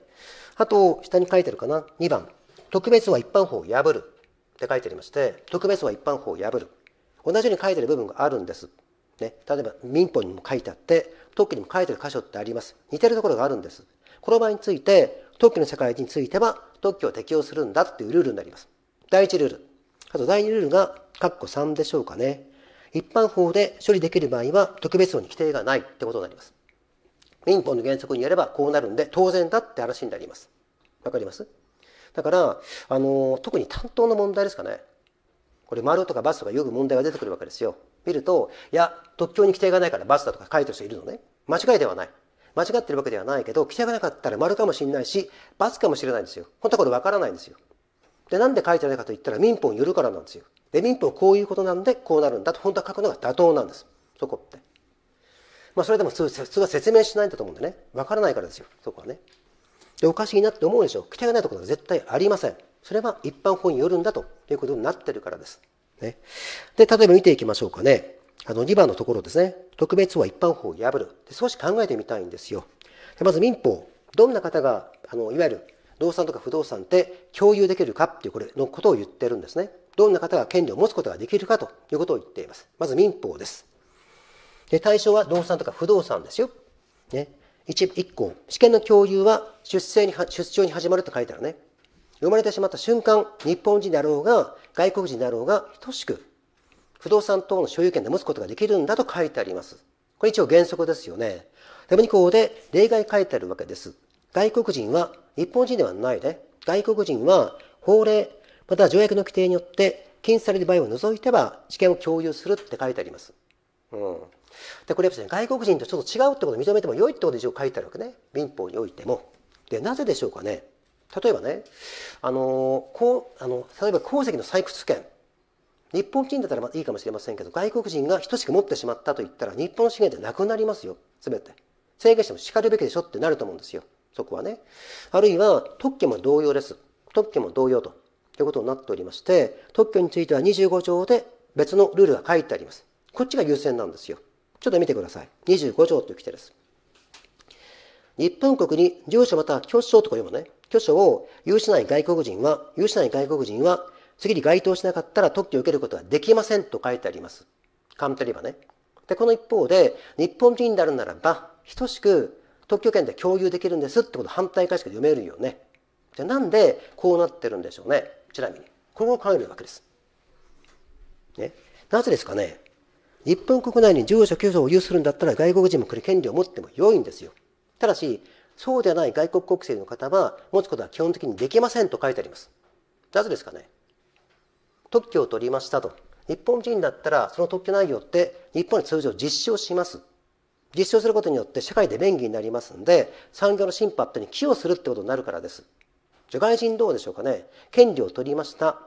あと、下に書いてるかな。2番。特別は一般法を破る。って書いてありまして、特別は一般法を破る。同じように書いてる部分があるんです。ね、例えば民法にも書いてあって特許にも書いてる箇所ってあります似てるところがあるんですこの場合について特許の社会については特許を適用するんだっていうルールになります第1ルールあと第2ルールが括弧3でしょうかね一般法で処理できる場合は特別法に規定がないってことになります民法の原則によればこうなるんで当然だって話になりますわかりますだからあの特に担当の問題ですかねこれ丸とか×とかよく問題が出てくるわけですよ見ると、いや、特許に規定がないから罰だとか書いてる人いるのね。間違いではない。間違ってるわけではないけど、規定がなかったら丸かもしれないし、罰かもしれないんですよ。本当はこれわからないんですよ。で、なんで書いてないかと言ったら民法によるからなんですよ。で、民法こういうことなんで、こうなるんだと本当は書くのが妥当なんです。そこって。まあ、それでも普通は説明しないんだと思うんでね。わからないからですよ。そこはね。で、おかしいなって思うでしょ。規定がないところが絶対ありません。それは一般法によるんだということになってるからです。ね、で、例えば見ていきましょうかね。あの、2番のところですね。特別法一般法を破る。で少し考えてみたいんですよ。でまず民法。どんな方が、あの、いわゆる動産とか不動産って共有できるかっていうこれのことを言ってるんですね。どんな方が権利を持つことができるかということを言っています。まず民法です。で対象は動産とか不動産ですよ。ね。一一項、試験の共有は出生に、出張に始まると書いてあるね。生まれてしまった瞬間、日本人であろうが、外国人であろうが等しく不動産等の所有権で持つことができるんだと書いてあります。これ一応原則ですよね。でも2項で例外書いてあるわけです。外国人は日本人ではないで、外国人は法令、また条約の規定によって禁止される場合を除いては知見を共有するって書いてあります。うん。で、これは、っね、外国人とちょっと違うってことを認めても良いってことで一応書いてあるわけね。民法においても。で、なぜでしょうかね。例えばね、あのこうあの例えば鉱石の採掘権日本人だったらまいいかもしれませんけど外国人が等しく持ってしまったと言ったら日本の資源でなくなりますよべて制限してもしかるべきでしょってなると思うんですよそこはねあるいは特許も同様です特許も同様ということになっておりまして特許については25条で別のルールが書いてありますこっちが優先なんですよちょっと見てください25条という規定です日本国に住所または居所とか読むね挙書を有志ない外国人は、有志ない外国人は、次に該当しなかったら特許を受けることはできませんと書いてあります。カンテリはね。で、この一方で、日本人であるならば、等しく特許権で共有できるんですってこと反対解釈で読めるよね。じゃあなんでこうなってるんでしょうね。ちなみに。これを考えるわけです。ね。なぜですかね。日本国内に住所、居所を有するんだったら外国人も来る権利を持っても良いんですよ。ただし、そうでない外国国籍の方は持つことは基本的にできませんと書いてあります。なぜですかね特許を取りましたと。日本人だったらその特許内容って日本に通常実証します。実証することによって社会で便宜になりますんで産業の進歩アップに寄与するってことになるからです。じゃ外人どうでしょうかね権利を取りました。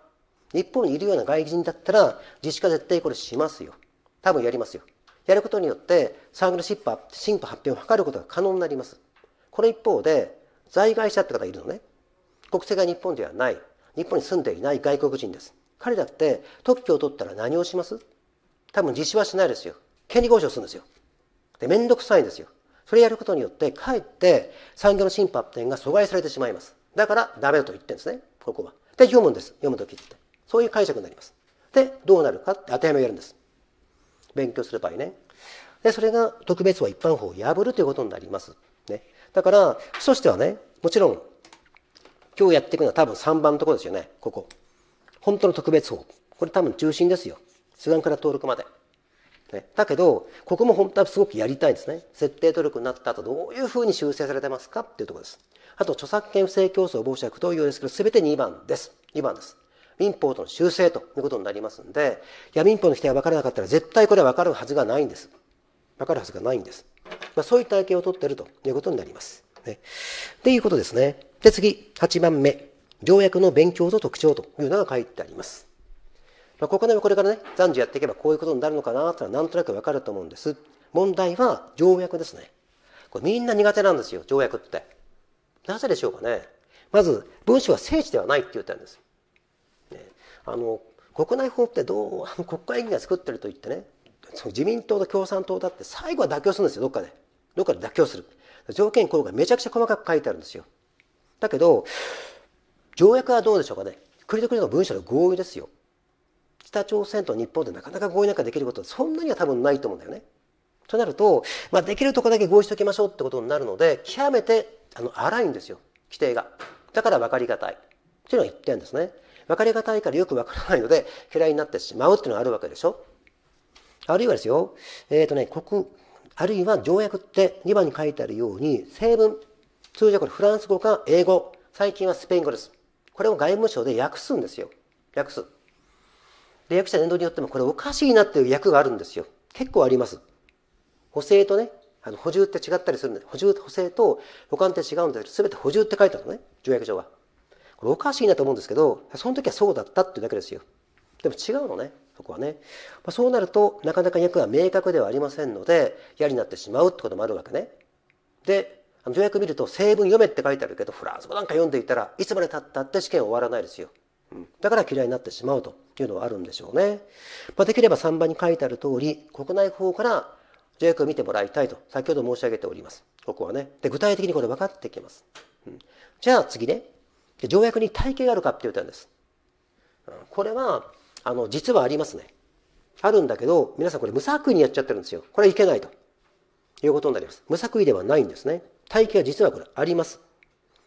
日本にいるような外人だったら自主化絶対これしますよ。多分やりますよ。やることによって産業の進歩進歩発表を図ることが可能になります。この一方で在外者って方がいるのね国籍が日本ではない日本に住んでいない外国人です彼だって特許を取ったら何をします多分実施はしないですよ権利交渉するんですよで面倒くさいんですよそれやることによってかえって産業の進歩発展が阻害されてしまいますだからダメだと言ってるんですねここはで読むんです読む時ってそういう解釈になりますでどうなるかって当てはめをやるんです勉強する場合ねでそれが特別法一般法を破るということになりますだから、そとしてはね、もちろん、今日やっていくのは多分3番のところですよね、ここ。本当の特別法。これ多分中心ですよ。主眼から登録まで。ね、だけど、ここも本当はすごくやりたいんですね。設定登録になった後、どういうふうに修正されてますかっていうところです。あと、著作権不正競争防止悪動用ですけど、すべて2番です。2番です。民法との修正ということになりますんで、いや、民法の規定が分からなかったら、絶対これは分かるはずがないんです。分かるはずがないんです。まあ、そういった形を取っているということになります。ね。っていうことですね。で、次、8番目。条約の勉強と特徴というのが書いてあります。まあ、ここでもこれからね、暫時やっていけばこういうことになるのかなってのはなんとなくわかると思うんです。問題は条約ですね。これみんな苦手なんですよ、条約って。なぜでしょうかね。まず、文書は聖地ではないって言ったんです。ね、あの、国内法ってどう、国会議員が作ってると言ってね、そう自民党と共産党だって最後は妥協するんですよどっかでどっかで妥協する条件項がめちゃくちゃ細かく書いてあるんですよだけど条約はどうでしょうかね国と国の文書の合意ですよ北朝鮮と日本でなかなか合意なんかできることはそんなには多分ないと思うんだよねとなると、まあ、できるとこだけ合意しておきましょうってことになるので極めてあの荒いんですよ規定がだから分かりがたいというのが一点ですね分かりがたいからよく分からないので嫌いになってしまうっていうのがあるわけでしょあるいはですよ、えっ、ー、とね、国、あるいは条約って2番に書いてあるように、成文、通常これフランス語か英語、最近はスペイン語です。これを外務省で訳すんですよ。訳す。で、訳者年度によってもこれおかしいなっていう訳があるんですよ。結構あります。補正とね、あの補充って違ったりするんで、補充補正と保管って違うんだけど、全て補充って書いてあるのね、条約上は。これおかしいなと思うんですけど、その時はそうだったっていうだけですよ。でも違うのね。そこはね、まあ、そうなるとなかなか役が明確ではありませんので嫌になってしまうってこともあるわけねで条約見ると成分読めって書いてあるけどフランス語なんか読んでいたらいつまでたったって試験終わらないですよ、うん、だから嫌いになってしまうというのはあるんでしょうね、まあ、できれば3番に書いてある通り国内法から条約を見てもらいたいと先ほど申し上げておりますここはねで具体的にこれ分かってきます、うん、じゃあ次ね条約に体系があるかって言ったんですこれはあの実はありますねあるんだけど皆さんこれ無作為にやっちゃってるんですよこれはいけないということになります無作為ではないんですね体系は実はこれあります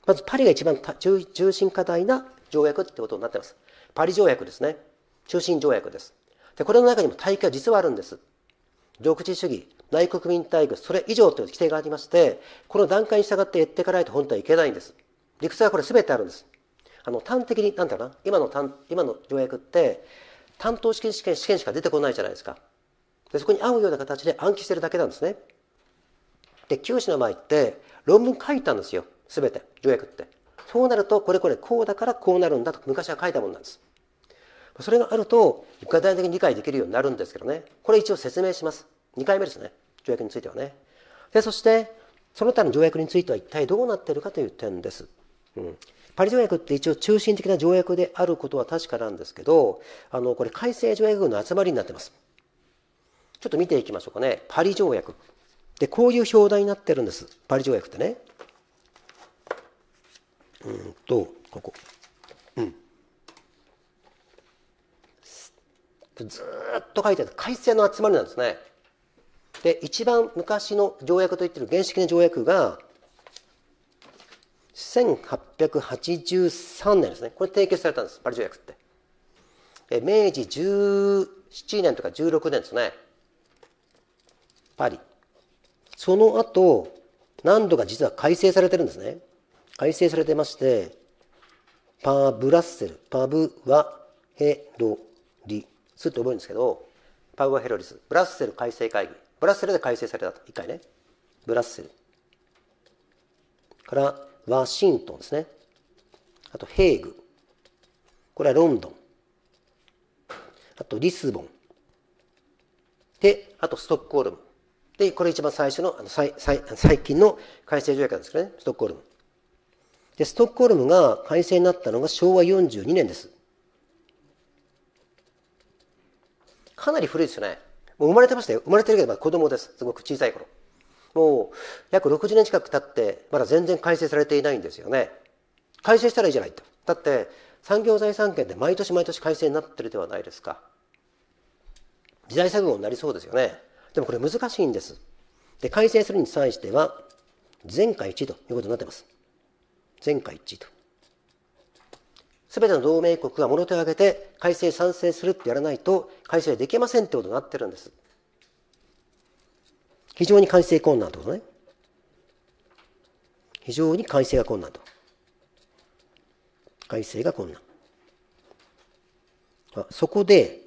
まずパリが一番中心課題な条約ってことになってますパリ条約ですね中心条約ですでこれの中にも体系は実はあるんです独自主義内国民待遇それ以上という規定がありましてこの段階に従ってやっていかないと本当はいけないんです理屈はこれ全てあるんですあの端的に何だろうな今の今の条約って担当試験試験試験しか出てこないじゃないですかでそこに合うような形で暗記してるだけなんですねで教師の前って論文書いたんですよ全て条約ってそうなるとこれこれこうだからこうなるんだと昔は書いたもんなんですそれがあると具体的に理解できるようになるんですけどねこれ一応説明します2回目ですね条約についてはねでそしてその他の条約については一体どうなってるかという点です、うん、パリ条約って一応中心的な条約であることは確かなんですけど、あの、これ改正条約軍の集まりになってます。ちょっと見ていきましょうかね。パリ条約。で、こういう表題になってるんです。パリ条約ってね。うんと、ここ。うん。ずっと書いてある改正の集まりなんですね。で一番昔の条約といってる原式な条約が1883年ですねこれ締結されたんですパリ条約ってえ明治17年とか16年ですねパリその後何度か実は改正されてるんですね改正されてましてパーブラッセルパブワヘロリスって覚えるんですけどパブワヘロリスブラッセル改正会議ブラッセルで改正されたと1回ねブラッセルからワシントンですねあとヘーグこれはロンドンあとリスボンであとストックホルムでこれ一番最初のあの最最最近の改正条約なんですけどねストックホルムでストックホルムが改正になったのが昭和42年ですかなり古いですよねもう生まれてましたよ生まれてるけど子供ですすごく小さい頃もう約60年近く経ってまだ全然改正されていないんですよね改正したらいいじゃないとだって産業財産権で毎年毎年改正になってるではないですか時代錯誤になりそうですよねでもこれ難しいんですで改正するに際しては全会一致ということになってます全会一致と全ての同盟国が物手を挙げて改正賛成するってやらないと改正できませんってことになってるんです非常に改正困難ってことね。非常に完成が困難と。改正が困難。あそこで、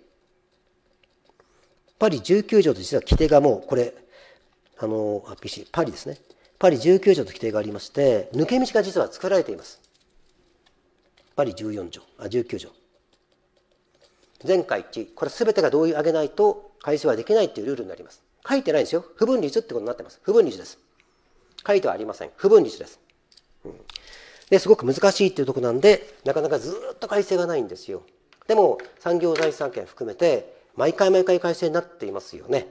パリ19条と実は規定がもう、これ、あの、PC、パリですね。パリ19条と規定がありまして、抜け道が実は作られています。パリ14条、あ、19条。全会一致。これ全てが同意を上げないと改正はできないというルールになります。書いてないんですよ。不分率ってことになってます。不分率です。書いてはありません。不分率です。うん、ですごく難しいっていうとこなんで、なかなかずっと改正がないんですよ。でも、産業財産権含めて、毎回毎回改正になっていますよね。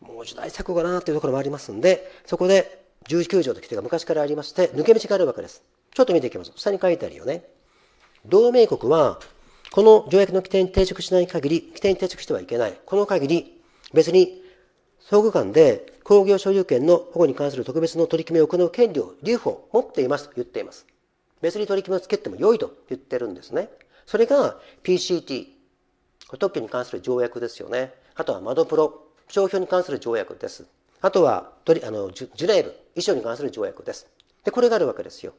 もう時代錯誤かなというところもありますんで、そこで19条の規定が昔からありまして、抜け道があるわけです。ちょっと見ていきます。下に書いてあるよね。同盟国は、この条約の規定に抵触しない限り、規定に抵触してはいけない。この限り、別に相互間で工業所有権の保護に関する特別の取り決めを行う権利を留保持っていますと言っています。別に取り決めをつけても良いと言ってるんですね。それが PCT、特許に関する条約ですよね。あとは窓プロ、商標に関する条約です。あとはトリあのジュネーブ、衣装に関する条約です。で、これがあるわけですよ。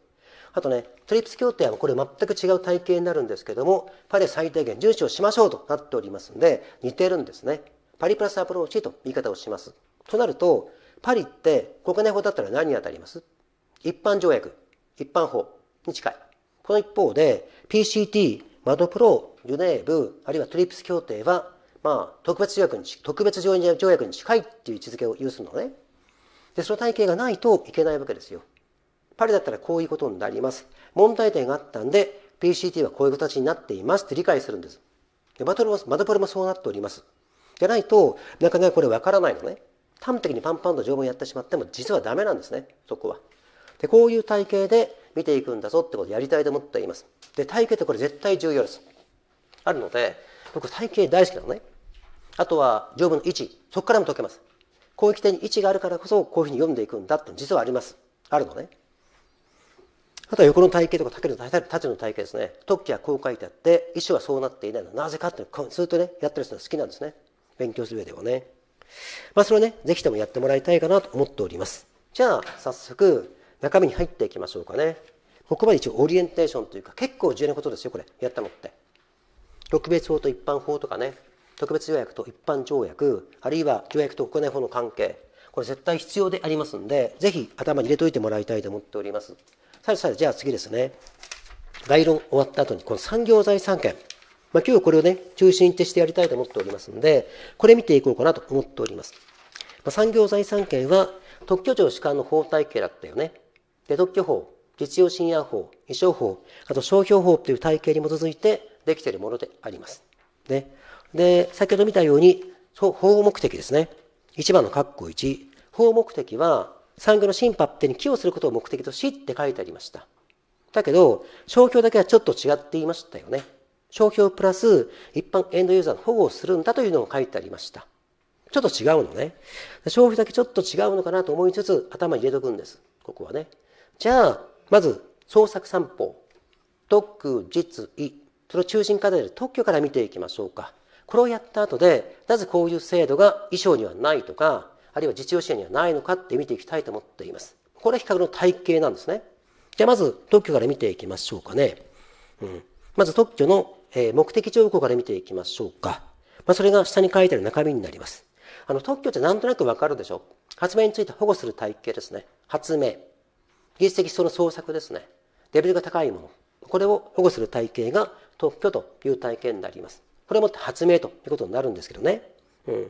あとね、トリプス協定はこれ全く違う体系になるんですけども、パレ最低限遵守をしましょうとなっておりますんで、似てるんですね。パリプラスアプローチと言い方をします。となると、パリって国内法だったら何に当たります一般条約、一般法に近い。この一方で、PCT、マドプロ、ジュネーブ、あるいはトリプス協定は、まあ、特別条約に、特別条約に近いっていう位置づけを有するのね。で、その体系がないといけないわけですよ。パリだったらこういうことになります。問題点があったんで、PCT はこういう形になっていますって理解するんです。で、マトロも、マドプロもそうなっております。じゃないとなかなかこれわからないのね端的にパンパンと条文やってしまっても実はダメなんですねそこはでこういう体系で見ていくんだぞってことをやりたいと思っていますで体系ってこれ絶対重要ですあるので僕体系大好きなのねあとは条文の位置そこからも解けます広域点に位置があるからこそこういうふうに読んでいくんだって実はありますあるのねあとは横の体系とか縦の縦の体系ですね特記はこう書いてあって一種はそうなっていないのなぜかっていうのをずっとねやってる人が好きなんですね勉強する上ではね。まあ、それをね、ぜひともやってもらいたいかなと思っております。じゃあ、早速、中身に入っていきましょうかね。ここまで一応オリエンテーションというか、結構重要なことですよ、これ。やったのって。特別法と一般法とかね、特別条約と一般条約、あるいは条約と国内法の関係。これ絶対必要でありますんで、ぜひ頭に入れといてもらいたいと思っております。さてさて、じゃあ次ですね。概論終わった後に、この産業財産権。まあ、今日これをね、中心としてやりたいと思っておりますので、これ見ていこうかなと思っております。まあ、産業財産権は、特許庁主管の法体系だったよね。で、特許法、実用信用法、衣装法、あと商標法という体系に基づいてできているものであります。ね。で、先ほど見たように、法目的ですね。1番の括弧1。法目的は、産業の審判発展に寄与することを目的としって書いてありました。だけど、商標だけはちょっと違っていましたよね。商標プラス一般エンドユーザーの保護をするんだというのを書いてありました。ちょっと違うのね。消費だけちょっと違うのかなと思いつつ頭に入れとくんです。ここはね。じゃあ、まず創作三法。特、実、意。その中心課題で特許から見ていきましょうか。これをやった後で、なぜこういう制度が衣装にはないとか、あるいは実用支援にはないのかって見ていきたいと思っています。これは比較の体系なんですね。じゃあまず特許から見ていきましょうかね。うん。まず特許の目的条項から見ていきましょうか。まあ、それが下に書いてある中身になります。あの、特許ってなんとなくわかるでしょ発明について保護する体系ですね。発明。技術的その創作ですね。レベルが高いもの。これを保護する体系が特許という体系になります。これも発明ということになるんですけどね。うん。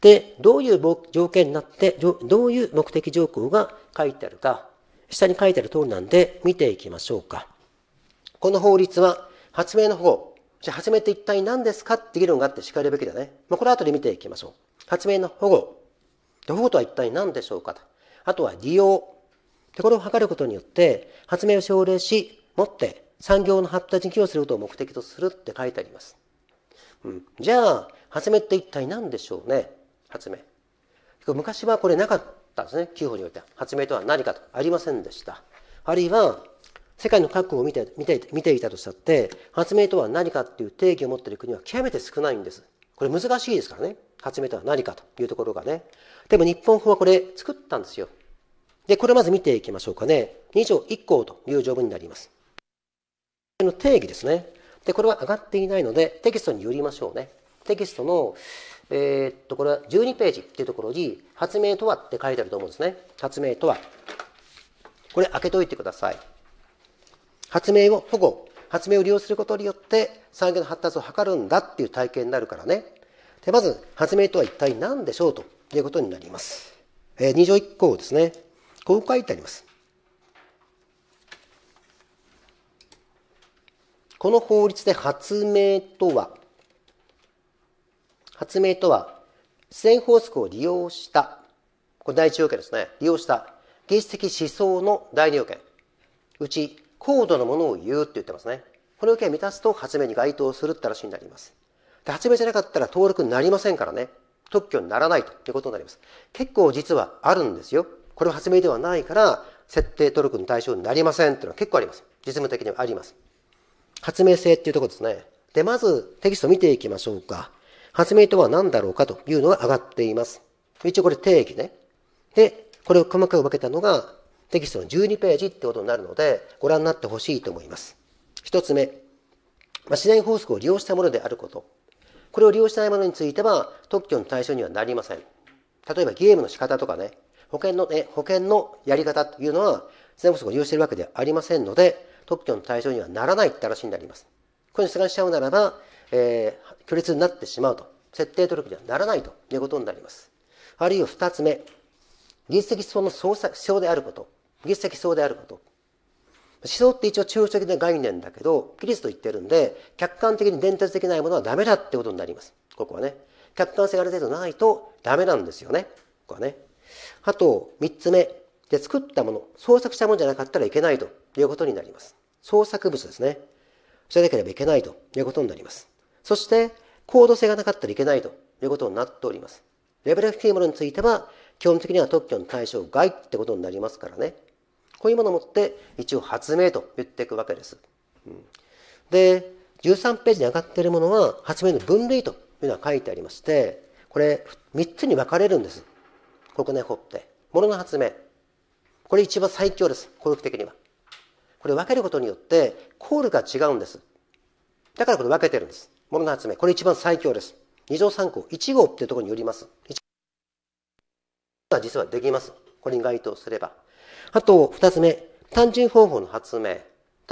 で、どういう条件になって、どういう目的条項が書いてあるか、下に書いてある通りなんで見ていきましょうか。この法律は発明の保護じゃあ発明って一体何ですかって議論があってしかるべきだね、まあ、これは後で見ていきましょう発明の保護保護とは一体何でしょうかとあとは利用でこれを図ることによって発明を奨励し持って産業の発達に寄与することを目的とするって書いてあります、うん、じゃあ発明って一体何でしょうね発明昔はこれなかったんですね旧法において発明とは何かとありませんでしたあるいは世界の各国を見て見て見ていたとしたって発明とは何かっていう定義を持っている国は極めて少ないんです。これ難しいですからね発明とは何かというところがねでも日本法はこれ作ったんですよでこれまず見ていきましょうかね2条1項という条文になりますの定義ですねでこれは上がっていないのでテキストによりましょうねテキストのえー、っとこれは12ページっていうところに発明とはって書いてあると思うんですね発明とはこれ開けといてください発明を保護発明を利用することによって産業の発達を図るんだっていう体験になるからねでまず発明とは一体何でしょうということになります、えー、2条1項ですねこう書いてありますこの法律で発明とは発明とは自然法則を利用したこれ第一要件ですね利用した技術的思想の第二要件うち高度なものを言うって言ってますね。この要件を満たすと発明に該当するって話になります。で発明じゃなかったら登録になりませんからね。特許にならないということになります。結構実はあるんですよ。これは発明ではないから、設定登録の対象になりませんっていうのは結構あります。実務的にはあります。発明性っていうとこですね。で、まずテキストを見ていきましょうか。発明とは何だろうかというのが上がっています。一応これ定義ね。で、これを細かく分けたのが、テキストの12ページってことになるので、ご覧になってほしいと思います。一つ目、まあ、自然法則を利用したものであること。これを利用しないものについては、特許の対象にはなりません。例えばゲームの仕方とかね、保険の、ね、保険のやり方というのは、自然法則を利用しているわけではありませんので、特許の対象にはならないって話になります。これに従いしちゃうならば、えー、虚立になってしまうと。設定努力にはならないということになります。あるいは二つ目、技術的思想の操作、指であること。キリ的思想であること思想って一応抽象的な概念だけどキリスト言ってるんで客観的に伝達できないものはダメだってことになりますここはね客観性がある程度ないとダメなんですよねここはねあと3つ目で作ったもの創作したものじゃなかったらいけないということになります創作物ですねそれなければいけないということになりますそして高度性がなかったらいけないということになっておりますレベル低いものについては基本的には特許の対象外ってことになりますからねこういうものを持って一応発明と言っていくわけです。で13ページに上がっているものは発明の分類というのが書いてありましてこれ3つに分かれるんです。国内法って。ものの発明。これ一番最強です。効力的には。これ分けることによってコールが違うんです。だからこれ分けてるんです。ものの発明。これ一番最強です。二条三項一号っていうところによります。一号は実はできます。これに該当すれば。あと、二つ目、単純方法の発明。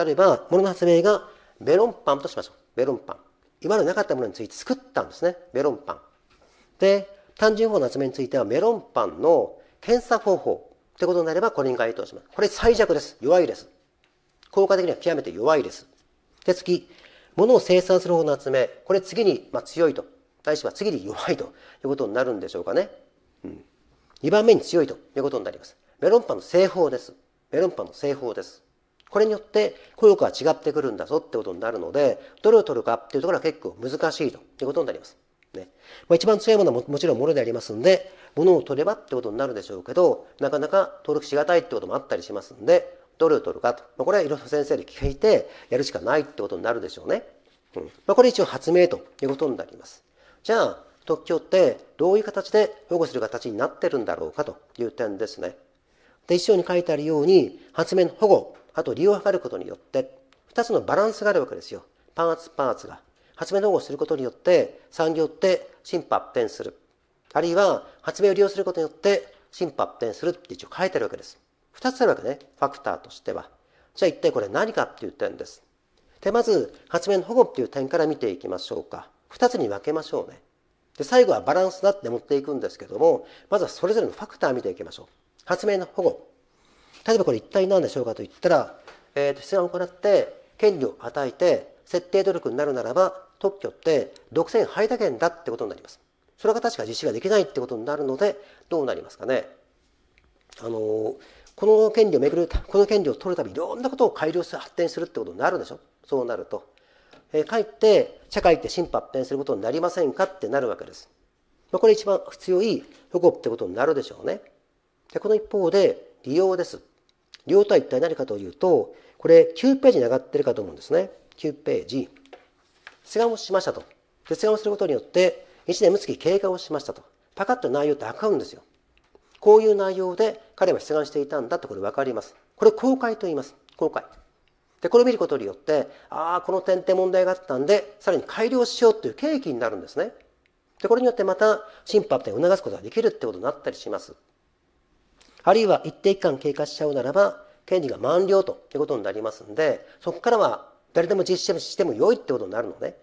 例えば、ものの発明がメロンパンとしましょう。メロンパン。今までなかったものについて作ったんですね。メロンパン。で、単純方法の発明については、メロンパンの検査方法ってことになれば、これに該当します。これ最弱です。弱いです。効果的には極めて弱いです。で、次、物を生産する方の発明。これ次に、まあ、強いと。対しては次に弱いということになるんでしょうかね。うん。二番目に強いということになります。メロンパンの製法です。メロンパンの製法です。これによって効力が違ってくるんだぞってことになるので、どれを取るかっていうところは結構難しいということになります。ね。まあ、一番強いものはももちろんものでありますんで、ものを取ればってことになるでしょうけど、なかなか登録しがたいってこともあったりしますんで、どれを取るかと。まあ、これはいろんな先生に聞いてやるしかないってことになるでしょうね。うん。まあ、これ一応発明ということになります。じゃあ、特許ってどういう形で保護する形になってるんだろうかという点ですね。で一章に書いてあるように発明の保護あと利用を図ることによって2つのバランスがあるわけですよパーツパーツが発明の保護をすることによって産業って進歩発展するあるいは発明を利用することによって進歩発展するって一応書いてあるわけです2つあるわけねファクターとしてはじゃあ一体これ何かっていう点ですでまず発明の保護っていう点から見ていきましょうか2つに分けましょうねで最後はバランスだって持っていくんですけどもまずはそれぞれのファクター見ていきましょう発明の保護例えばこれ一体何でしょうかといったら、えー、と試算を行って権利を与えて設定努力になるならば特許って独占排他権だってことになります。それが確か実施ができないってことになるのでどうなりますかね。あのー、この権利をめぐるこの権利を取るたびいろんなことを改良する発展するってことになるでしょそうなると、えー、かえって社会って進歩発展することになりませんかってなるわけです、まあ、これ一番強い保護ってことになるでしょうね。でこの一方で利用です。利用とは一体何かというと、これ9ページに上がってるかと思うんですね。9ページ。出願をしましたと。で出願をすることによって、1年つき経過をしましたと。パカッと内容って開かるんですよ。こういう内容で彼は出願していたんだってこれ分かります。これ公開と言います。公開。で、これを見ることによって、ああ、この点って問題があったんで、さらに改良しようという契機になるんですね。で、これによってまた、審判って促すことができるってことになったりします。あるいは一定期間経過しちゃうならば、権利が満了ということになりますんで、そこからは誰でも実施しても良いってことになるので、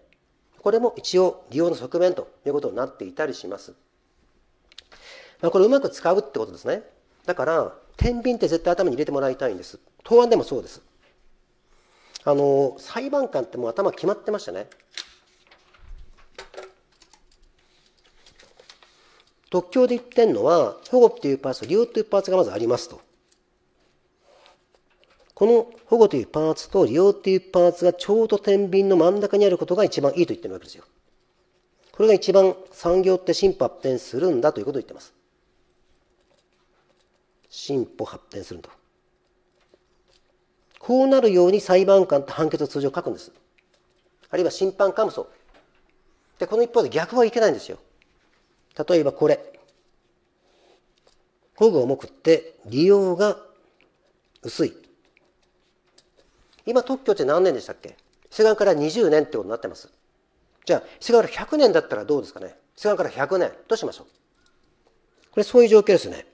これも一応利用の側面ということになっていたりします。まあ、これうまく使うってことですね。だから、天秤って絶対頭に入れてもらいたいんです。答案でもそうです。あの、裁判官ってもう頭決まってましたね。特許で言ってんのは、保護っていうパーツと利用というパーツがまずありますと。この保護というパーツと利用というパーツがちょうど天秤の真ん中にあることが一番いいと言ってるわけですよ。これが一番産業って進歩発展するんだということを言ってます。進歩発展すると。こうなるように裁判官って判決を通常書くんです。あるいは審判官もそう。で、この一方で逆はいけないんですよ。例えばこれ。ほぐ重くって利用が薄い。今特許って何年でしたっけ西願から20年ってことになってます。じゃあ、西願から100年だったらどうですかね西願から100年うしましょう。これそういう状況ですね。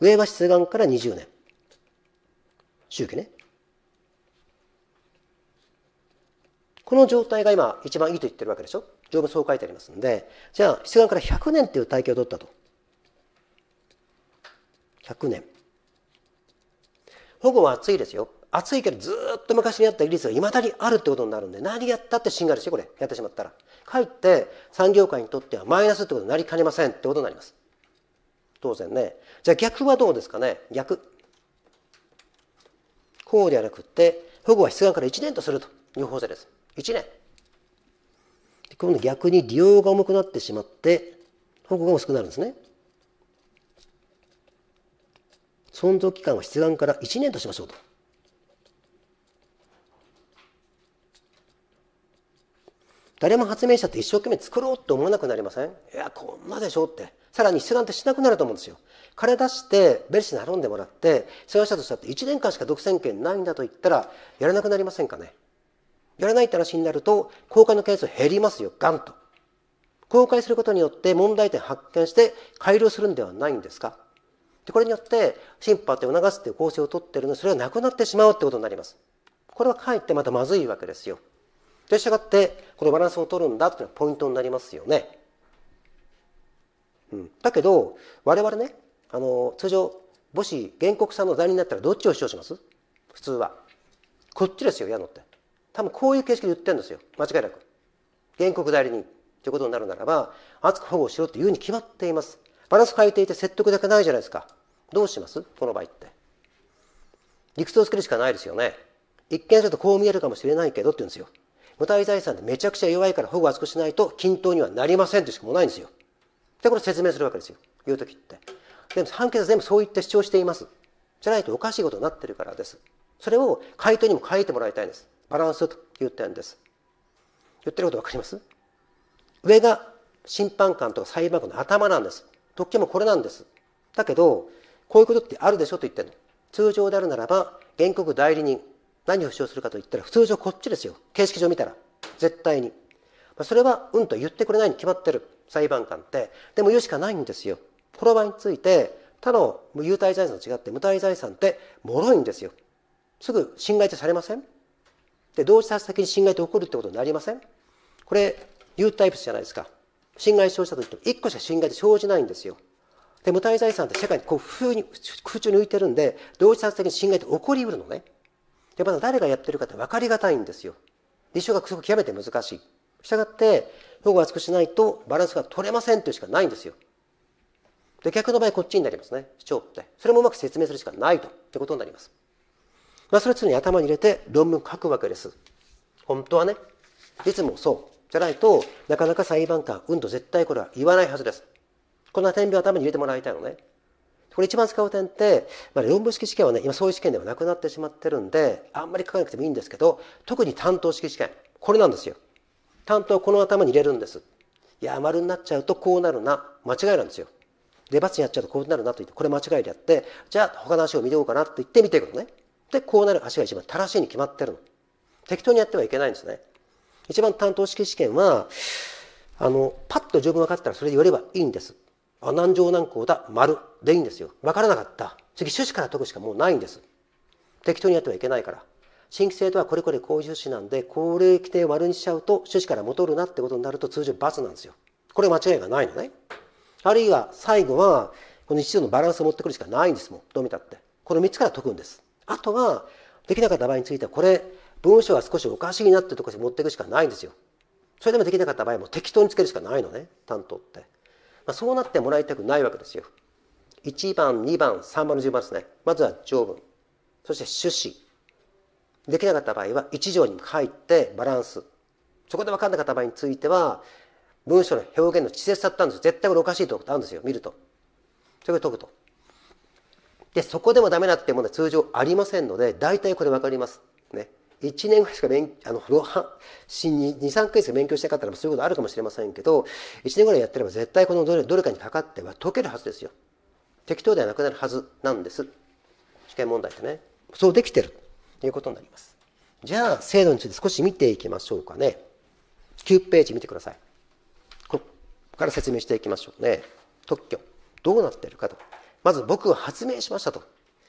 上橋西願から20年。周期ね。この状態が今一番いいと言ってるわけでしょ条文そう書いてありますのでじゃあ出願から100年という体系を取ったと100年保護は暑いですよ暑いけどずっと昔にあった技術がいまだにあるってことになるんで何やったって侵害ですよこれやってしまったらかえって産業界にとってはマイナスってことになりかねませんってことになります当然ねじゃあ逆はどうですかね逆こうではなくて保護は出願から1年とするという法制です1年今度逆に利用が重くなってしまって保護が薄くなるんですね。存続期間は出願から1年としましょうと。誰も発明者って一生懸命作ろうって思わなくなりませんいや、こんなでしょって。さらに出願ってしなくなると思うんですよ。金出して、ベルシに頼んでもらって、世話者としたって1年間しか独占権ないんだと言ったら、やらなくなりませんかね。やらないって話になると、公開の件数減りますよ、ガンと。公開することによって問題点発見して改良するんではないんですかでこれによって審判て促すっていう構成を取ってるのそれはなくなってしまうってことになります。これはかえってまたまずいわけですよ。で、従って、このバランスを取るんだっていうのはポイントになりますよね。うん。だけど、我々ね、あの、通常、母子、原告さんの代理人になったらどっちを主張します普通は。こっちですよ、嫌のって。多分こういう形式で言ってるんですよ間違いなく原告代理人ということになるならば厚く保護しろっていうふうに決まっていますバランス変えていて説得だけないじゃないですかどうしますこの場合って理屈をつけるしかないですよね一見するとこう見えるかもしれないけどって言うんですよ無体財産でめちゃくちゃ弱いから保護厚くしないと均等にはなりませんとしかもないんですよでこれ説明するわけですよ言う時ってでも判決は全部そう言って主張していますじゃないとおかしいことになってるからですそれを回答にも書いてもらいたいんですンスと言ったんです言ってること分かります上が審判官とか裁判官の頭なんです特権もこれなんですだけどこういうことってあるでしょと言ってるの通常であるならば原告代理人何を主張するかと言ったら通常こっちですよ形式上見たら絶対にそれはうんと言ってくれないに決まってる裁判官ってでも言うしかないんですよこの場合について他の有体財産と違って無体財産って脆いんですよすぐ侵害っされませんで同時多発的に侵害って起こるってことになりませんこれ有体物じゃないですか侵害生じたとっても1個しか侵害で生じないんですよで無体財産って社会にこう風に空中に浮いてるんで同時多発的に侵害って起こりうるのねでまだ誰がやってるかって分かりがたいんですよ立証が極めて難しいしたがって保護を厚くしないとバランスが取れませんというしかないんですよで逆の場合こっちになりますね主張ってそれもうまく説明するしかないということになりますまあ、それ常に頭に入れて論文書くわけです。本当はね。いつもそう。じゃないとなかなか裁判官、うんと絶対これは言わないはずです。こんな点を頭に入れてもらいたいのね。これ一番使う点って、まあ、論文式試験はね、今そういう試験ではなくなってしまってるんで、あんまり書かなくてもいいんですけど、特に担当式試験。これなんですよ。担当この頭に入れるんです。いや、丸になっちゃうとこうなるな。間違いなんですよ。で、罰にやっちゃうとこうなるなと言って、これ間違いでやって、じゃあ他の足を見ようかなと言ってみていことね。でこうなる足が一番正しいに決まってるの適当にやってはいけないんですね一番担当式試験はあのパッと十分分かったらそれで言わればいいんですあ何乗何項だ丸でいいんですよ分からなかった次趣旨から解くしかもうないんです適当にやってはいけないから新規制とはこれこれこういう趣旨なんでこれ規定を丸にしちゃうと趣旨から戻るなってことになると通常罰なんですよこれ間違いがないのねあるいは最後はこの一度のバランスを持ってくるしかないんですもんどう見たってこの3つから解くんですあとはできなかった場合についてはこれ文章が少しおかしいなってところに持っていくしかないんですよ。それでもできなかった場合も適当につけるしかないのね担当って。まあ、そうなってもらいたくないわけですよ。1番2番3番の順番ですね。まずは条文そして趣旨できなかった場合は1条に入ってバランスそこで分かんなかった場合については文章の表現の稚拙さったんですよ絶対これおかしいとこあるんですよ見るとそれを解くとでそこでもダメだっていうものは通常ありませんので大体これ分かります。ね、1年ぐらいしか勉あの23ヶ月しか勉強したかったらそういうことあるかもしれませんけど1年ぐらいやってれば絶対このどれどれかにかかっては解けるはずですよ。適当ではなくなるはずなんです。試験問題ってね。そうできてるということになります。じゃあ制度について少し見ていきましょうかね。9ページ見てください。ここから説明していきましょうね。特許。どうなってるかと。まず僕は発明しましたと。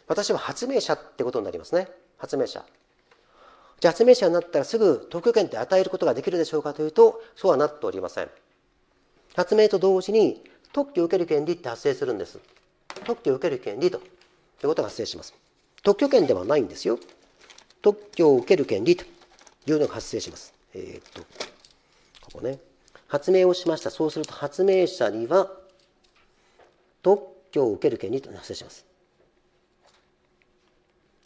私は発明者ってことになりますね。発明者。じゃあ発明者になったらすぐ特許権って与えることができるでしょうかというと、そうはなっておりません。発明と同時に特許を受ける権利って発生するんです。特許を受ける権利ということが発生します。特許権ではないんですよ。特許を受ける権利というのが発生します。えー、っと、ここね。発明をしました。そうすると発明者には特許を受ける権利と発生します。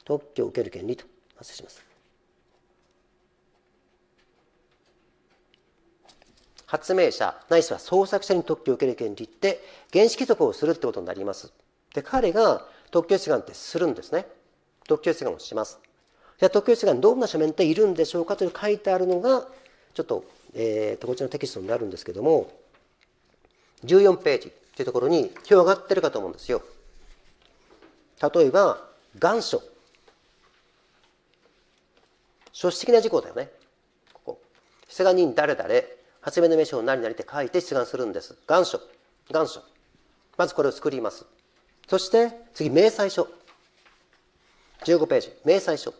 特許を受ける権利と発生します。発明者ないしは創作者に特許を受ける権利って原子規則をするってことになります。で彼が特許出願ってするんですね。特許出願をします。じゃあ特許出願どんな書面っているんでしょうかという書いてあるのがちょっと、えー、とこちらのテキストになるんですけども14ページ。っていうところに広がってるかと思うんですよ。例えば願書書式な事項だよねここ出願人誰々初めの名称何々って書いて出願するんです願書願書まずこれを作りますそして次明細書15ページ明細書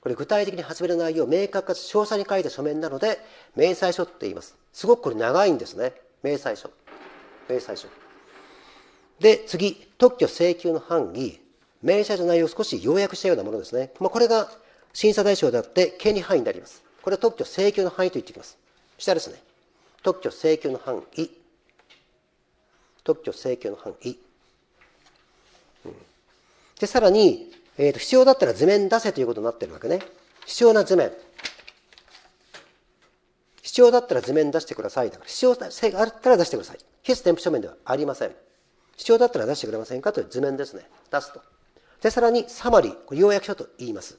これ具体的に始める内容を明確かつ詳細に書いた書面なので明細書って言いますすごくこれ長いんですね明細書。明細書。で、次、特許請求の範囲、明細書の内容を少し要約したようなものですね。まあ、これが審査対象であって権利範囲になります。これは特許請求の範囲と言ってきます。下ですね。特許請求の範囲。特許請求の範囲。うん、で、さらに、えーと、必要だったら図面出せということになってるわけね。必要な図面。必要だったら図面出してください。だから必要性があったら出してください。必須添付書面ではありません。必要だったら出してくれませんかという図面ですね。出すと。で、さらにサマリー、これ要約書と言います。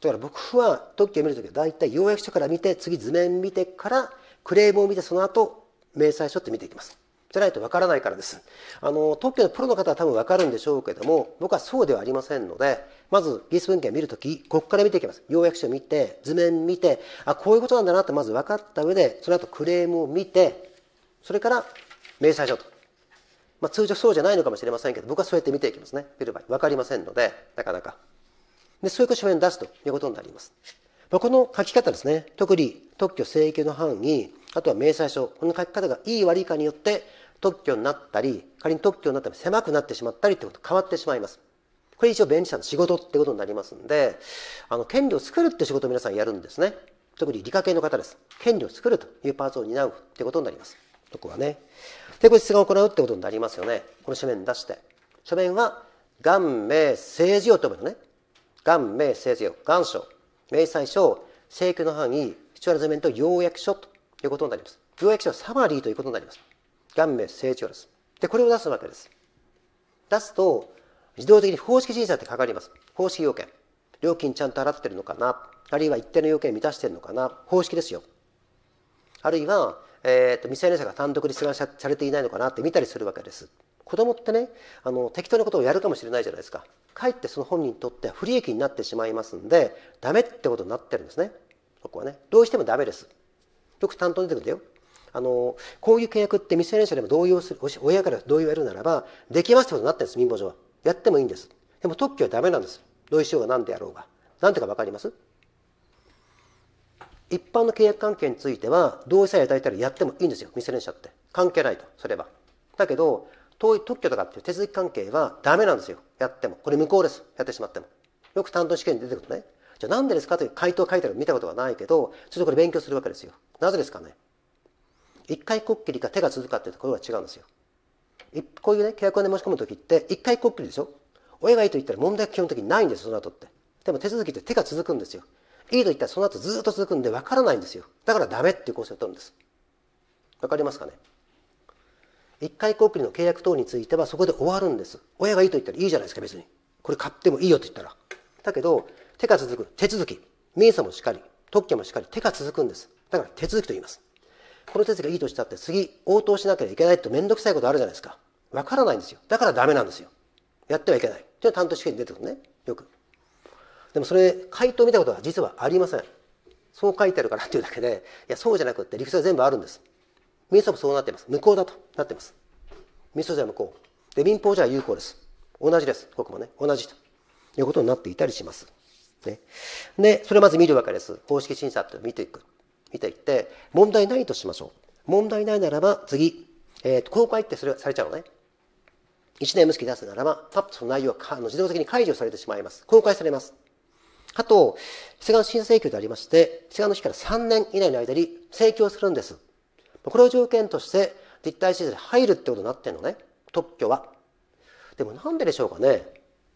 だから僕は特許を見るときは大体要約書から見て、次図面見てから、クレームを見て、その後、明細書って見ていきます。っいとわからないからです。あの、特許のプロの方は多分わかるんでしょうけども、僕はそうではありませんので、まず技術文献を見るとき、ここから見ていきます。要約書を見て、図面見て、あ、こういうことなんだなってまず分かった上で、その後クレームを見て、それから明細書と。まあ、通常そうじゃないのかもしれませんけど、僕はそうやって見ていきますね。見る場合、分かりませんので、なかなか。で、そういう書面を出すということになります。まあ、この書き方ですね、特に特許請求の範囲、あとは明細書、この書き方がいい悪いかによって、特許になったり仮に特許になったも狭くなってしまったりってこと変わってしまいますこれ一応弁理士さんの仕事ってことになりますんであの権利を作るって仕事を皆さんやるんですね特に理科系の方です権利を作るというパーツを担うってことになりますそこはねでこれ質問を行うってことになりますよねこの書面出して書面は顔名政治用って呼ぶのね顔名政治用願書明細書請求の範囲必要な図面と要約書ということになります要約書はサマリーということになります顔面成長です。で、これを出すわけです。出すと、自動的に方式審査ってかかります。方式要件。料金ちゃんと払ってるのかなあるいは一定の要件満たしてるのかな方式ですよ。あるいは、えーと、未成年者が単独に出願されていないのかなって見たりするわけです。子供ってねあの適当なことをやるかもしれないじゃないですかかえってその本人にとっては不利益になってしまいますんでダメってことになってるんですねここはねどうしてもダメですよく担当出てくるんだよあのこういう契約って未成年者でも同意をする親から同意を得るならばできますってことになってるんです民法上はやってもいいんですでも特許はダメなんです同意しようが何でやろうが何てか分かります一般の契約関係については同意さえ与えたらやってもいいんですよ未成年者って関係ないとすればだけど特許とかっていう手続き関係はダメなんですよやってもこれ無効ですやってしまってもよく担当試験に出てくるとねじゃあなんでですかという回答を書いてある見たことはないけどちょっとこれ勉強するわけですよなぜですかね一回こっきりか手が続くかってところが違うんですよ。こういうね契約を、ね、申し込む時って一回こっきりでしょ親がいいと言ったら問題は基本的にないんですその後って。でも手続きって手が続くんですよ。いいと言ったらその後ずっと続くんで分からないんですよ。だからダメっていう構成を取るんです。分かりますかね一回こっきりの契約等についてはそこで終わるんです。親がいいと言ったらいいじゃないですか別に。これ買ってもいいよと言ったら。だけど手が続く手続き民 i もしっかり特許もしっかり手が続くんです。だから手続きと言います。この説がいいとしたって次応答しなければいけないって面倒くさいことあるじゃないですかわからないんですよだからダメなんですよやってはいけないていうのは担当試験に出てくるねよくでもそれ回答を見たことは実はありませんそう書いてあるからっていうだけでいやそうじゃなくって理屈は全部あるんです民訴もそうなってます無効だとなってます民訴罪は無効で民法じゃ有効です同じです僕もね同じということになっていたりしますねでそれをまず見るわけです公式審査って見ていく見ていって問題ないとしましょう問題ないならば次、えーと、公開ってそれされちゃうのね1年無期出すならばパッとその内容は自動的に解除されてしまいます公開されますあと出願審査請求でありまして出願の日から3年以内の間に請求をするんですこれを条件として立体審査に入るってことになってんのね特許はでもなんででしょうかね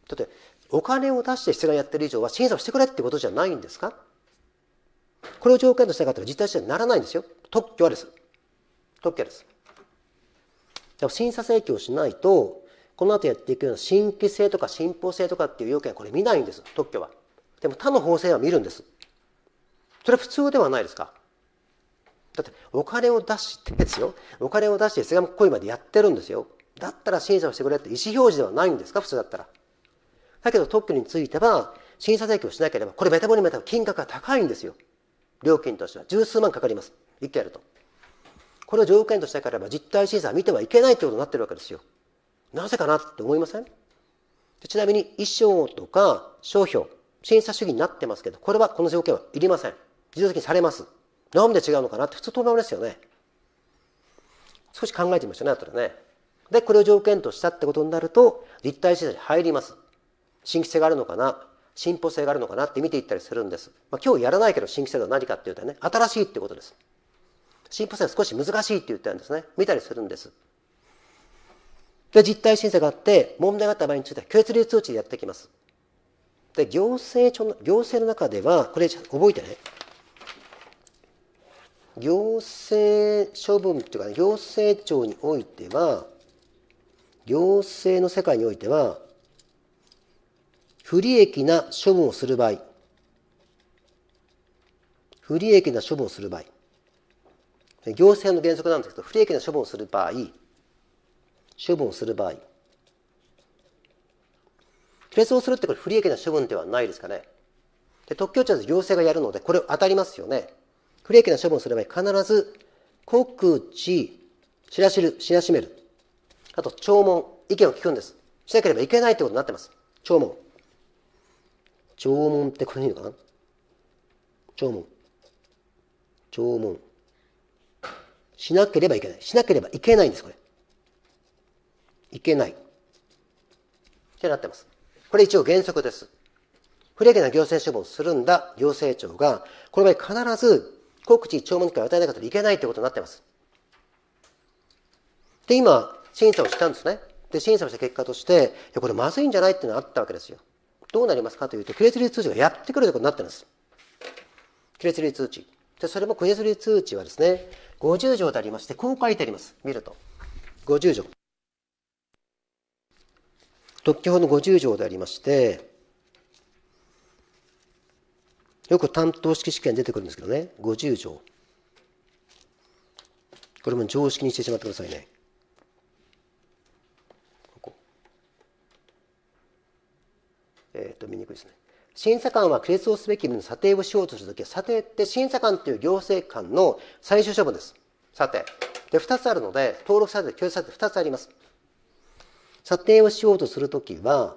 だってお金を出して出願やってる以上は審査をしてくれってことじゃないんですかこれを条件としなかったら実態者にならないんですよ特許はです特許はですでも審査請求をしないとこの後やっていくような新規性とか信奉性とかっていう要件はこれ見ないんです特許はでも他の法制は見るんですそれは普通ではないですかだってお金を出してですよお金を出してセガム行為までやってるんですよだったら審査をしてくれって意思表示ではないんですか普通だったらだけど特許については審査請求をしなければこれメタボリメタボ金額が高いんですよ料金としては十数万かかります一件やるとこれを条件としたからば実態審査は見てはいけないということになってるわけですよなぜかなって思いませんちなみに衣装とか商標審査主義になってますけどこれはこの条件はいりません自動的にされますなんで違うのかなって普通当面ですよね少し考えてみましょうねとでねでこれを条件としたってことになると立体審査に入ります新規性があるのかな進歩性があるのかなって見ていったりするんです、まあ、今日やらないけど新規制度は何かっていうとね新しいっていうことです進歩性は少し難しいって言ったんですね見たりするんですで実態申請があって問題があった場合については決流通知でやってきますで行政庁の行政の中ではこれ覚えてね行政処分っていうか、ね、行政庁においては行政の世界においては不利益な処分をする場合、不利益な処分をする場合、行政の原則なんですけど、不利益な処分をする場合、処分をする場合、亀裂をするってこれ不利益な処分ではないですかね。で特許庁は行政がやるので、これ当たりますよね。不利益な処分をする場合、必ず告知、知らしる、知らしめる。あと、聴聞、意見を聞くんです。しなければいけないということになってます。聴聞。縄文ってこれでいいのかな縄文。縄文。しなければいけない。しなければいけないんです、これ。いけない。ってなってます。これ一応原則です。不利益な行政処分をするんだ行政庁が、この場合必ず告知弔問会を与えなかったらいけないということになってます。で、今、審査をしたんですね。で、審査をした結果として、いや、これまずいんじゃないっていうのがあったわけですよ。どうなりますかというと、亀裂流通知がやってくるということになってます。亀裂流通知。でそれも亀裂流通知はですね、50条でありまして、こう書いてあります。見ると。50条。特許法の50条でありまして、よく担当式試験出てくるんですけどね、50条。これも常識にしてしまってくださいね。えー、と見にくいですね。審査官は区をすべきの査定をしようとするとき、査定って審査官という行政官の最終処分です。査定。で、2つあるので、登録査定、教育査定2つあります。査定をしようとするときは、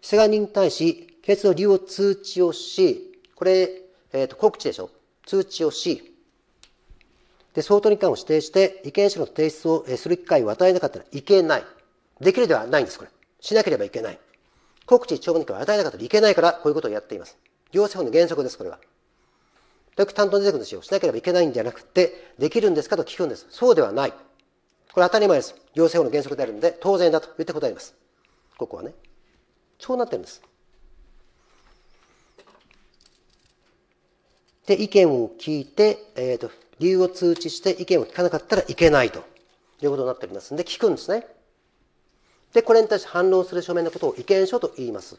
被が人に対し、検閲の理由を通知をし、これ、えっ、ー、と、告知でしょ。通知をし、で、相当に関を指定して、意見書の提出をする機会を与えなかったらいけない。できるではないんです、これ。しなければいけない。国知長文かを与えなかったらいけないから、こういうことをやっています。行政法の原則です、これは。と担当出てくるしをしなければいけないんじゃなくて、できるんですかと聞くんです。そうではない。これ当たり前です。行政法の原則であるので、当然だと言って答えます。ここはね。そうなってるんです。で、意見を聞いて、えっ、ー、と、理由を通知して意見を聞かなかったらいけないということになっておりますので、聞くんですね。でこれに対して反論する書面のことを意見書と言います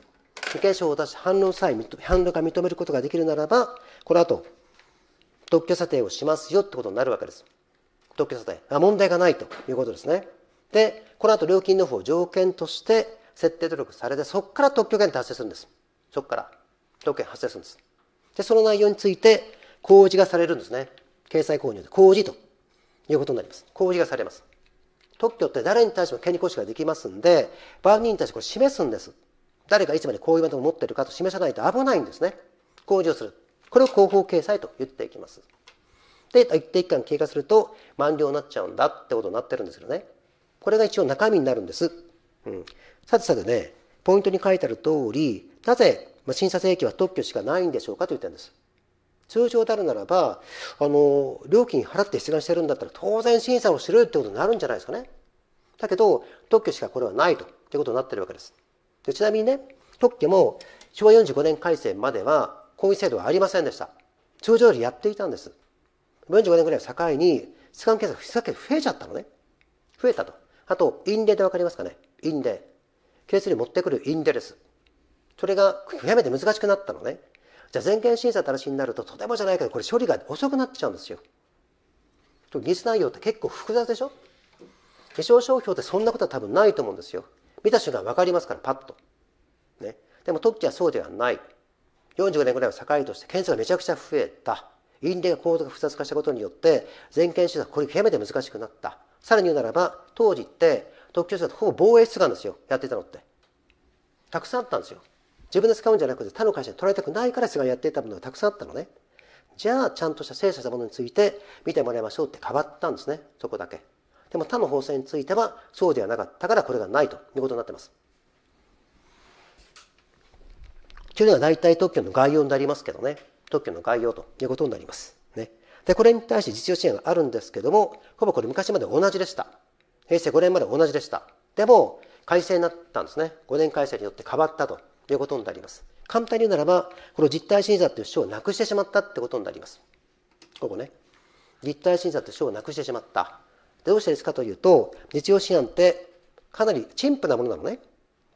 意見書を出し反論さえ反論が認めることができるならばこの後特許査定をしますよってことになるわけです特許査定あ問題がないということですねでこの後料金納付を条件として設定努力されてそこから特許権達成するんですそこから特権発生するんですでその内容について公示がされるんですね掲載購入で公示ということになります公示がされます特許って誰に対しても権利行使ができますんで番人に対してこれ示すんです誰がいつまでこういうものを持ってるかと示さないと危ないんですね工事をするこれを広報掲載と言っていきますで一定期間経過すると満了になっちゃうんだってことになってるんですけどねこれが一応中身になるんです、うん、さてさてねポイントに書いてある通りなぜ審査請求は特許しかないんでしょうかと言ってるんです通常であるならばあの料金払って出願してるんだったら当然審査をしろよってことになるんじゃないですかね。だけど特許しかこれはないということになってるわけです。でちなみにね特許も昭和45年改正まではこういう制度はありませんでした。通常よりやっていたんです。45年ぐらいは境に出願検査が増えちゃったのね。増えたと。あと、印税でわかりますかね。印税。ケースに持ってくる印税です。それが極めて難しくなったのね。じゃあ全権審査たらしになるととてもじゃないけどこれ処理が遅くなっちゃうんですよ。と技術内容って結構複雑でしょ化粧商標ってそんなことは多分ないと思うんですよ。見た瞬間分かりますからパッと。ね、でも特許はそうではない。45年ぐらいは境として件数がめちゃくちゃ増えた。印例が高度が複雑化したことによって全権審査これ極めて難しくなった。さらに言うならば当時って特許審査ってほぼ防衛出願ですよやってたのって。たくさんあったんですよ。自分で使うんじゃなくて他の会社に取られたくないから菅がやっていたものがたくさんあったのね。じゃあ、ちゃんとした精査したものについて見てもらいましょうって変わったんですね。そこだけ。でも他の法制についてはそうではなかったからこれがないということになってます。というのが大体特許の概要になりますけどね。特許の概要ということになります。ね、で、これに対して実用支援があるんですけども、ほぼこれ昔まで同じでした。平成5年まで同じでした。でも、改正になったんですね。5年改正によって変わったとということになります。簡単に言うならば、この実態審査という主をなくしてしまったってことになります。ここね。実態審査という主をなくしてしまった。でどうしてですかというと、日用試案ってかなり陳腐なものなのね。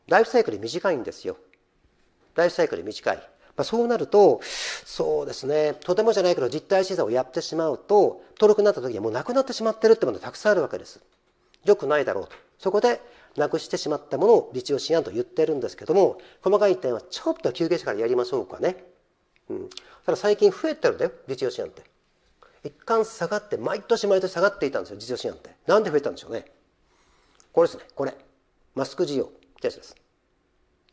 ライフサイクル短いんですよ。ライフサイクル短い。まあ、そうなると、そうですね、とてもじゃないけど実態審査をやってしまうと、登録になった時にはもうなくなってしまってるってものがたくさんあるわけです。良くないだろうと。そこでなくしてしまったものを立地支援と言ってるんですけども細かい点はちょっと休憩してからやりましょうかね。うん、ただ最近増えてるんだよ立地支援って。一貫下がって毎年毎年下がっていたんですよ実用支援ってなんで増えたんでしょうねこれですねこれマスク事業ってやつです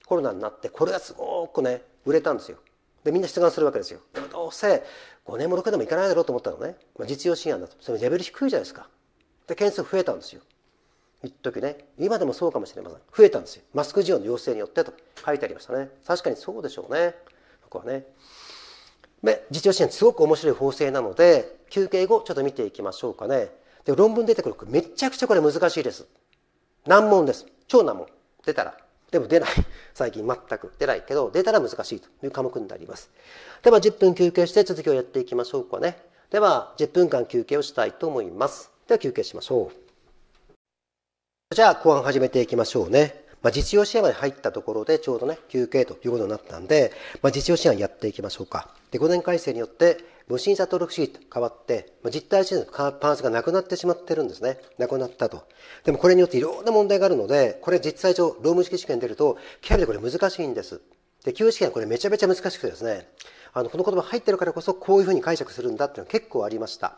コロナになってこれがすごくね売れたんですよでみんな出願するわけですよでもどうせ5年も6年もいかないだろうと思ったのね、まあ、実用支援だとそれレベル低いじゃないですかで件数増えたんですよ一時ね今でもそうかもしれません増えたんですよマスク需要の要請によってと書いてありましたね確かにそうでしょうねここはねで実用支援すごく面白い法制なので休憩後ちょっと見ていきましょうかねで論文出てくるめちゃくちゃこれ難しいです難問です超難問出たらでも出ない 最近全く出ないけど出たら難しいという科目になりますでは10分休憩して続きをやっていきましょうかねでは10分間休憩をしたいと思いますでは休憩しましょうじゃあ後半始めていきましょうね。まあ、実用試案まで入ったところでちょうどね、休憩ということになったんで、まあ、実用試案やっていきましょうか。で、5年改正によって、無審査登録主義と変わって、まあ、実態主義のパーツがなくなってしまってるんですね。なくなったと。でもこれによっていろんな問題があるので、これ実際上、労務式試験出ると、極めてこれ難しいんです。で、旧試験これめちゃめちゃ難しくてですね、あの、この言葉入ってるからこそ、こういうふうに解釈するんだっていうのは結構ありました。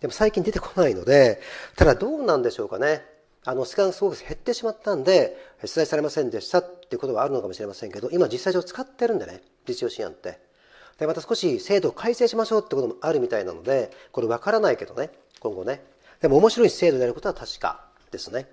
でも最近出てこないので、ただどうなんでしょうかね。あの、時間がすごく減ってしまったんで、取材されませんでしたっていうことはあるのかもしれませんけど、今実際上使ってるんでね、実用新案って。で、また少し制度を改正しましょうってこともあるみたいなので、これわからないけどね、今後ね。でも面白い制度であることは確かですね。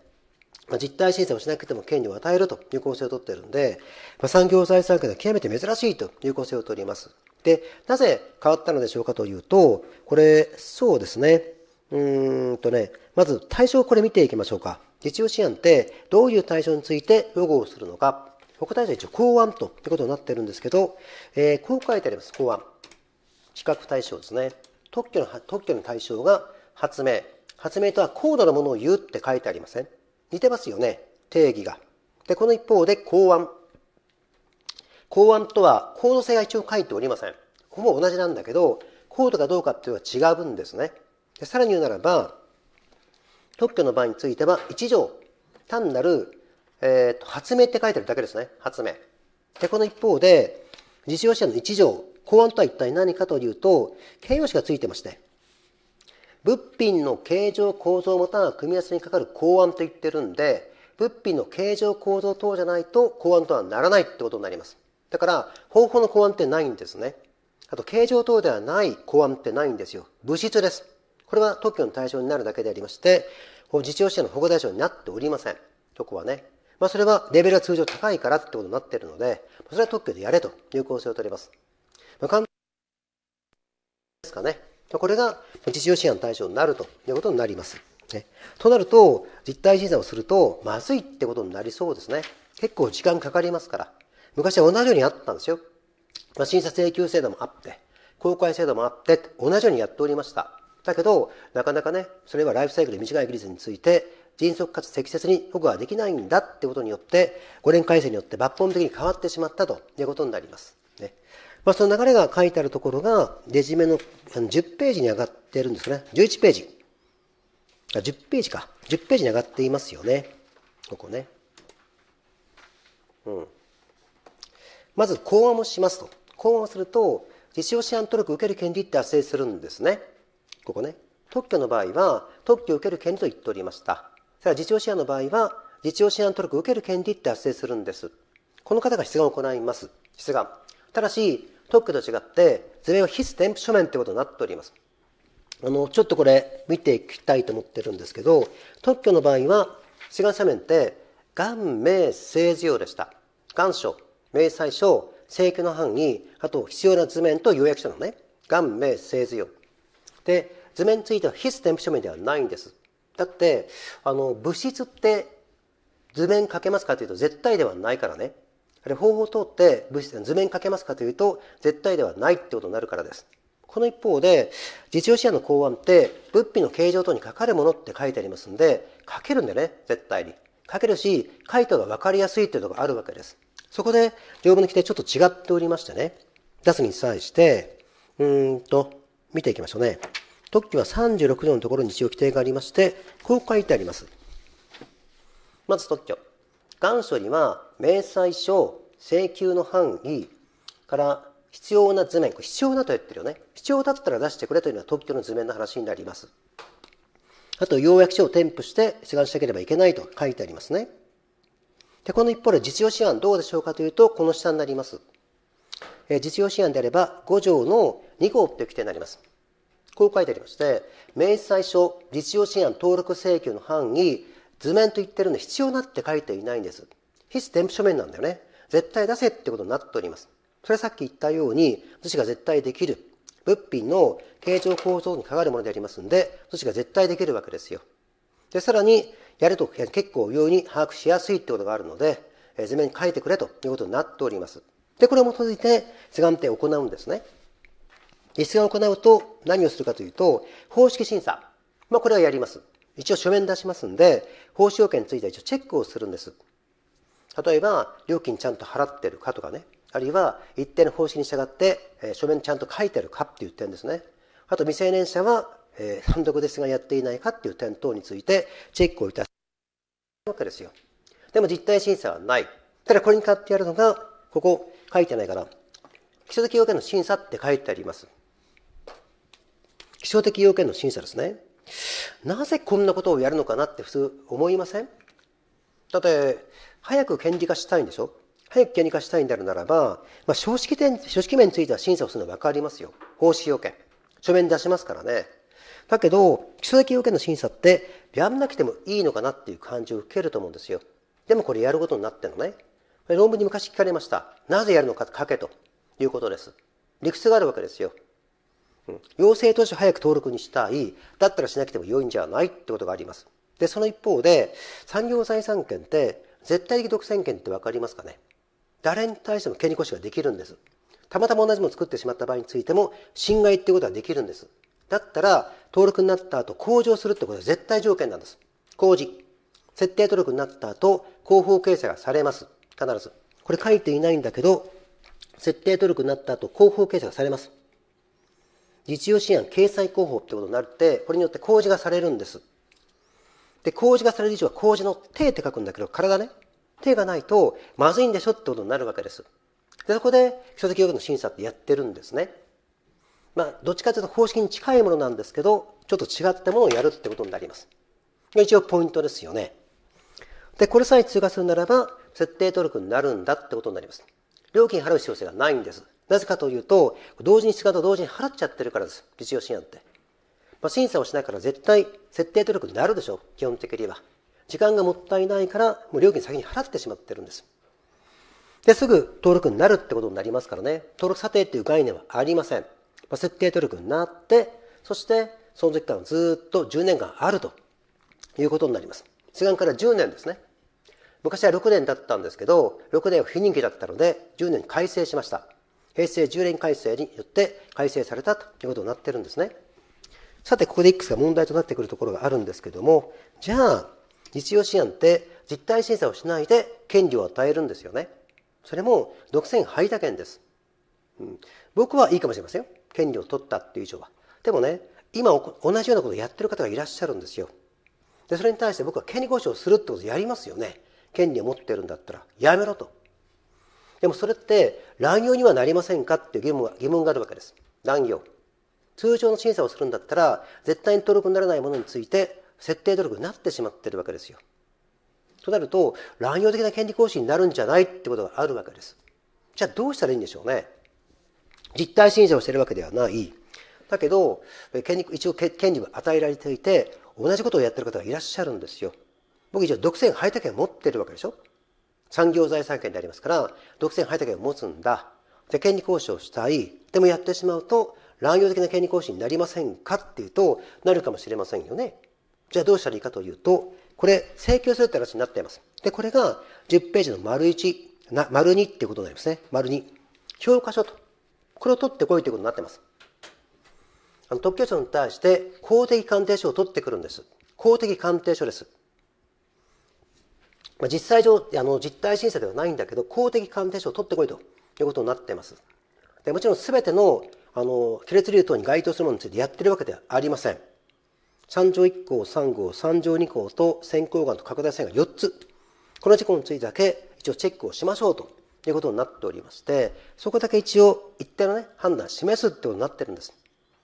まあ、実態申請をしなくても権利を与えるという構成をとっているんで、まあ、産業財産権は極めて珍しいという構成をとります。で、なぜ変わったのでしょうかというと、これ、そうですね。うんとね、まず対象をこれ見ていきましょうか。実用支案ってどういう対象について予後をするのか。国対象一応公案ということになってるんですけど、えー、こう書いてあります、公案。企画対象ですね。特許の、特許の対象が発明。発明とは高度なものを言うって書いてありません、似てますよね、定義が。で、この一方で公案。公案とは高度性が一応書いておりません。ほぼ同じなんだけど、高度かどうかっていうのは違うんですね。でさらに言うならば特許の場合については1条単なる、えーと、発明って書いてるだけですね発明。でこの一方で実用者の1条公安とは一体何かというと形容詞がついてまして物品の形状構造または組み合わせにかかる公安と言ってるんで物品の形状構造等じゃないと公安とはならないってことになりますだから方法の公安ってないんですねあと形状等ではない公安ってないんですよ物質ですこれは特許の対象になるだけでありまして、自治用者の保護対象になっておりません。とこはね。まあ、それはレベルが通常高いからってことになっているので、それは特許でやれという構成をとります。まあ、簡単ですかね。これが実用支援の対象になるということになります。ね、となると、実態審査をすると、まずいってことになりそうですね。結構時間かかりますから。昔は同じようにあったんですよ。まあ、審査請求制度もあって、公開制度もあって、同じようにやっておりました。だけど、なかなかね、それはライフサイクル短い技術について、迅速かつ適切に保護はできないんだってことによって、5年改正によって抜本的に変わってしまったということになります。ねまあ、その流れが書いてあるところが、レジメの10ページに上がってるんですね。11ページ。あ、10ページか。10ページに上がっていますよね。ここね。うん。まず、講話もしますと。講話すると、実用試案登録受ける権利って発生するんですね。ここね特許の場合は特許を受ける権利と言っておりましたた自実用ェアの場合は実用試案登録を受ける権利って発生するんですこの方が出願を行います出願ただし特許と違って図面は必須添付書面ってことになっておりますあのちょっとこれ見ていきたいと思ってるんですけど特許の場合は志願書面って願名正事業でした願書明細書請求の範囲あと必要な図面と要約書のね願名正事業で図面については非ステンプ書面ではないんですだってあの物質って図面書けますかというと絶対ではないからねあれ方法を通って物質図面書けますかというと絶対ではないってことになるからですこの一方で実用視野の考案って物品の形状等にかかるものって書いてありますんで書けるんでね絶対に書けるし書いたが分かりやすいっていうのがあるわけですそこで条文の規定ちょっと違っておりましてね出すに際してうんと見ていきましょうね。特記は36条のところに一応規定がありまして、こう書いてあります。まず特許。願書には、明細書、請求の範囲から必要な図面、必要なと言ってるよね。必要だったら出してくれというのは特許の図面の話になります。あと、要約書を添付して出願しなければいけないと書いてありますね。で、この一方で実用試案どうでしょうかというと、この下になります。実用試案であれば5条の2号という規定になります。こう書いてありまして、明細書実用試案登録請求の範囲、図面と言ってるの必要なって書いていないんです。必須添付書面なんだよね。絶対出せってことになっております。それさっき言ったように、図紙が絶対できる。物品の形状構造にかかるものでありますんで、図紙が絶対できるわけですよ。で、さらに、やると結構容易に把握しやすいってことがあるので、図面に書いてくれということになっております。で、これを基づいて、世眼点を行うんですね。一眼を行うと、何をするかというと、方式審査。まあ、これはやります。一応書面出しますんで、報酬要件について一応チェックをするんです。例えば、料金ちゃんと払ってるかとかね、あるいは一定の方式に従って、え書面ちゃんと書いてるかっていう点ですね。あと、未成年者は、えー、単独ですがやっていないかっていう点等についてチェックをいたすわけですよ。でも実態審査はない。ただ、これに勝ってやるのが、ここ、書いてないから、基礎的要件の審査って書いてあります。基礎的要件の審査ですね。なぜこんなことをやるのかなって普通思いませんだって、早く権利化したいんでしょ早く権利化したいんであるならば、まあ、正式点、正式面については審査をするのは分かりますよ。方式要件。書面出しますからね。だけど、基礎的要件の審査って、やんなくてもいいのかなっていう感じを受けると思うんですよ。でもこれやることになってんのね。論文に昔聞かれました。なぜやるのか書けということです。理屈があるわけですよ。うん、要請当初早く登録にしたい。だったらしなくても良いんじゃないってことがあります。で、その一方で、産業財産権って絶対的独占権って分かりますかね誰に対しても権利行使ができるんです。たまたま同じものを作ってしまった場合についても、侵害ってことはできるんです。だったら、登録になった後、向上するってことは絶対条件なんです。工事。設定登録になった後、広報掲載がされます。必ず。これ書いていないんだけど、設定登録になった後、広報掲載がされます。実用支援掲載広報ってことになって、これによって工事がされるんです。で、工事がされる以上は工事の手って書くんだけど、体ね。手がないと、まずいんでしょってことになるわけです。で、そこで、基礎的要件の審査ってやってるんですね。まあ、どっちかというと方式に近いものなんですけど、ちょっと違ったものをやるってことになります。一応ポイントですよね。で、これさえ通過するならば、設定登録になるんだってことになります。料金払う必要性がないんです。なぜかというと、同時に仕願と同時に払っちゃってるからです。実用支援って。まあ、審査をしないから絶対設定登録になるでしょう。基本的には。時間がもったいないから、もう料金先に払ってしまってるんです。で、すぐ登録になるってことになりますからね。登録査定っていう概念はありません。まあ、設定登録になって、そしてその時間はずっと10年間あるということになります。時間から10年ですね。昔は6年だったんですけど、6年は不人気だったので、10年改正しました。平成10年改正によって改正されたということになってるんですね。さて、ここでいくつか問題となってくるところがあるんですけども、じゃあ、実用試案って実態審査をしないで権利を与えるんですよね。それも独占排他権です。うん、僕はいいかもしれませんよ。権利を取ったっていう以上は。でもね、今同じようなことをやってる方がいらっしゃるんですよ。で、それに対して僕は権利交渉をするってことをやりますよね。権利を持ってるんだったらやめろとでもそれって乱用にはなりませんかっていう疑問が疑問があるわけです乱用通常の審査をするんだったら絶対に登録にならないものについて設定登録になってしまってるわけですよとなると乱用的な権利行使になるんじゃないってことがあるわけですじゃあどうしたらいいんでしょうね実態審査をしてるわけではないだけど、権利一応権利は与えられていて、同じことをやってる方がいらっしゃるんですよ。僕一応独占配達権持ってるわけでしょ産業財産権でありますから、独占配達権を持つんだ。で、権利行使をしたい。でもやってしまうと、乱用的な権利行使になりませんかっていうと、なるかもしれませんよね。じゃあどうしたらいいかというと、これ請求するって話になっています。で、これが10ページの丸1、な丸2っていうことになりますね。丸2。評価書と。これを取ってこいということになっています。あの特許庁に対して公的鑑定書を取ってくるんです。公的鑑定書です。まあ、実際上あの実態審査ではないんだけど公的鑑定書を取ってこいということになっています。でもちろん全てのあの亀裂流等に該当するものについてやってるわけではありません。3条1項3号、3条2項と先行眼と拡大線が4つ。この事故についてだけ一応チェックをしましょうということになっておりまして、そこだけ一応一定のね、判断示すってことになってるんです。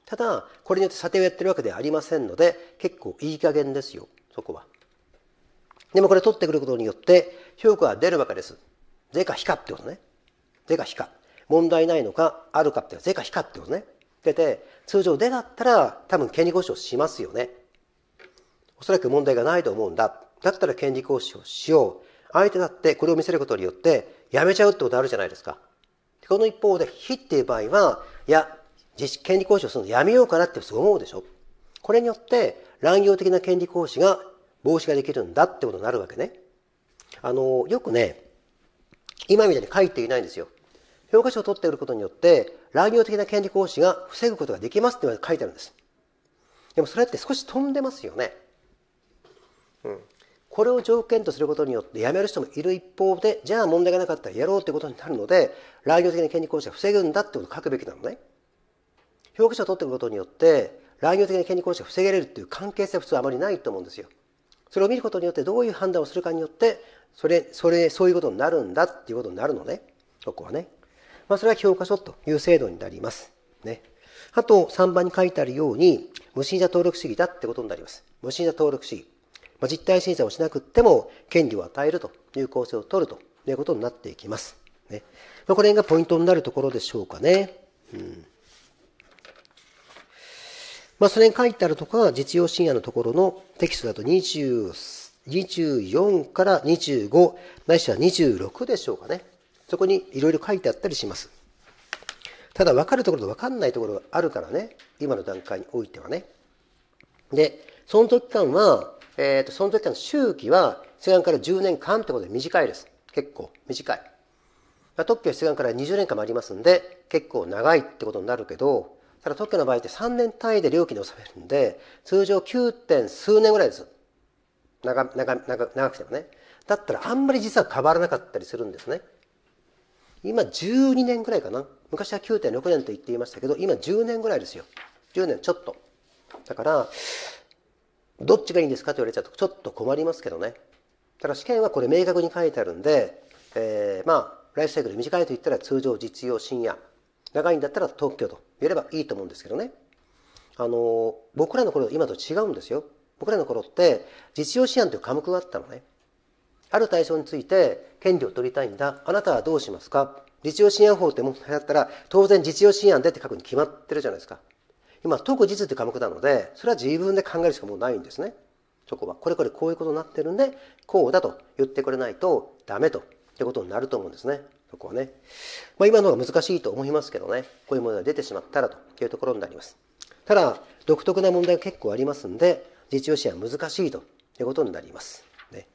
ただ、これによって査定をやってるわけではありませんので、結構いい加減ですよ、そこは。でもこれ取ってくることによって評価は出るわけです。是か非かってことね。是か非か。問題ないのかあるかって是か非かってことね。出て通常出だったら多分権利行使をしますよね。おそらく問題がないと思うんだ。だったら権利行使をしよう。相手だってこれを見せることによってやめちゃうってことあるじゃないですか。この一方で非っていう場合は、いや、実権利行使をするのやめようかなってそう思うでしょ。これによって乱用的な権利行使が防止ができるんだってことになるわけね。あのよくね今みたいに書いていないんですよ。教科書を取ってることによって乱用的な権利行使が防ぐことができますって書いてあるんです。でもそれって少し飛んでますよね。うん、これを条件とすることによってやめる人もいる一方でじゃあ問題がなかったらやろうってことになるので乱用的な権利行使が防ぐんだってことを書くべきなのね。評価書を取っていることによって乱用的な権利行使が防げれるっていう関係性は普通はあまりないと思うんですよ。それを見ることによってどういう判断をするかによってそれそれそういうことになるんだっていうことになるのねここはね、まあ、それは教科書という制度になります、ね、あと3番に書いてあるように無審査登録主義だってことになります無審査登録主義、まあ、実態審査をしなくっても権利を与えるという構成を取るということになっていきます、ねまあ、これがポイントになるところでしょうかね、うんまあ、それに書いてあるとか、実用深夜のところのテキストだと24から25、ないしは26でしょうかね。そこにいろいろ書いてあったりします。ただ分かるところと分かんないところがあるからね、今の段階においてはね。で、その時間は、えっ、ー、と、その時間の周期は、出願から10年間ってことで短いです。結構短い。特許出願から20年間もありますんで、結構長いってことになるけど、ただ特許の場合って3年単位で料金で納めるんで、通常 9. 点数年ぐらいです。長長長長くてもね。だったらあんまり実は変わらなかったりするんですね。今12年ぐらいかな。昔は9.6年と言っていましたけど、今10年ぐらいですよ。10年ちょっと。だから、どっちがいいんですかと言われちゃうとちょっと困りますけどね。ただ試験はこれ明確に書いてあるんで、えー、まあ、ライフサイクル短いと言ったら通常実用深夜長いんだったら特許と言えればいいと思うんですけどね。あの、僕らの頃今と違うんですよ。僕らの頃って実用試案という科目があったのね。ある対象について権利を取りたいんだ。あなたはどうしますか実用試案法って問題だったら当然実用試案でって書くに決まってるじゃないですか。今、特実って科目なので、それは自分で考えるしかもうないんですね。そこは。これこれこういうことになってるんで、こうだと言ってくれないとダメということになると思うんですね。そこはね。まあ、今の方が難しいと思いますけどね、こういうものが出てしまったらというところになります。ただ、独特な問題が結構ありますんで、実用支援は難しいということになります。ね、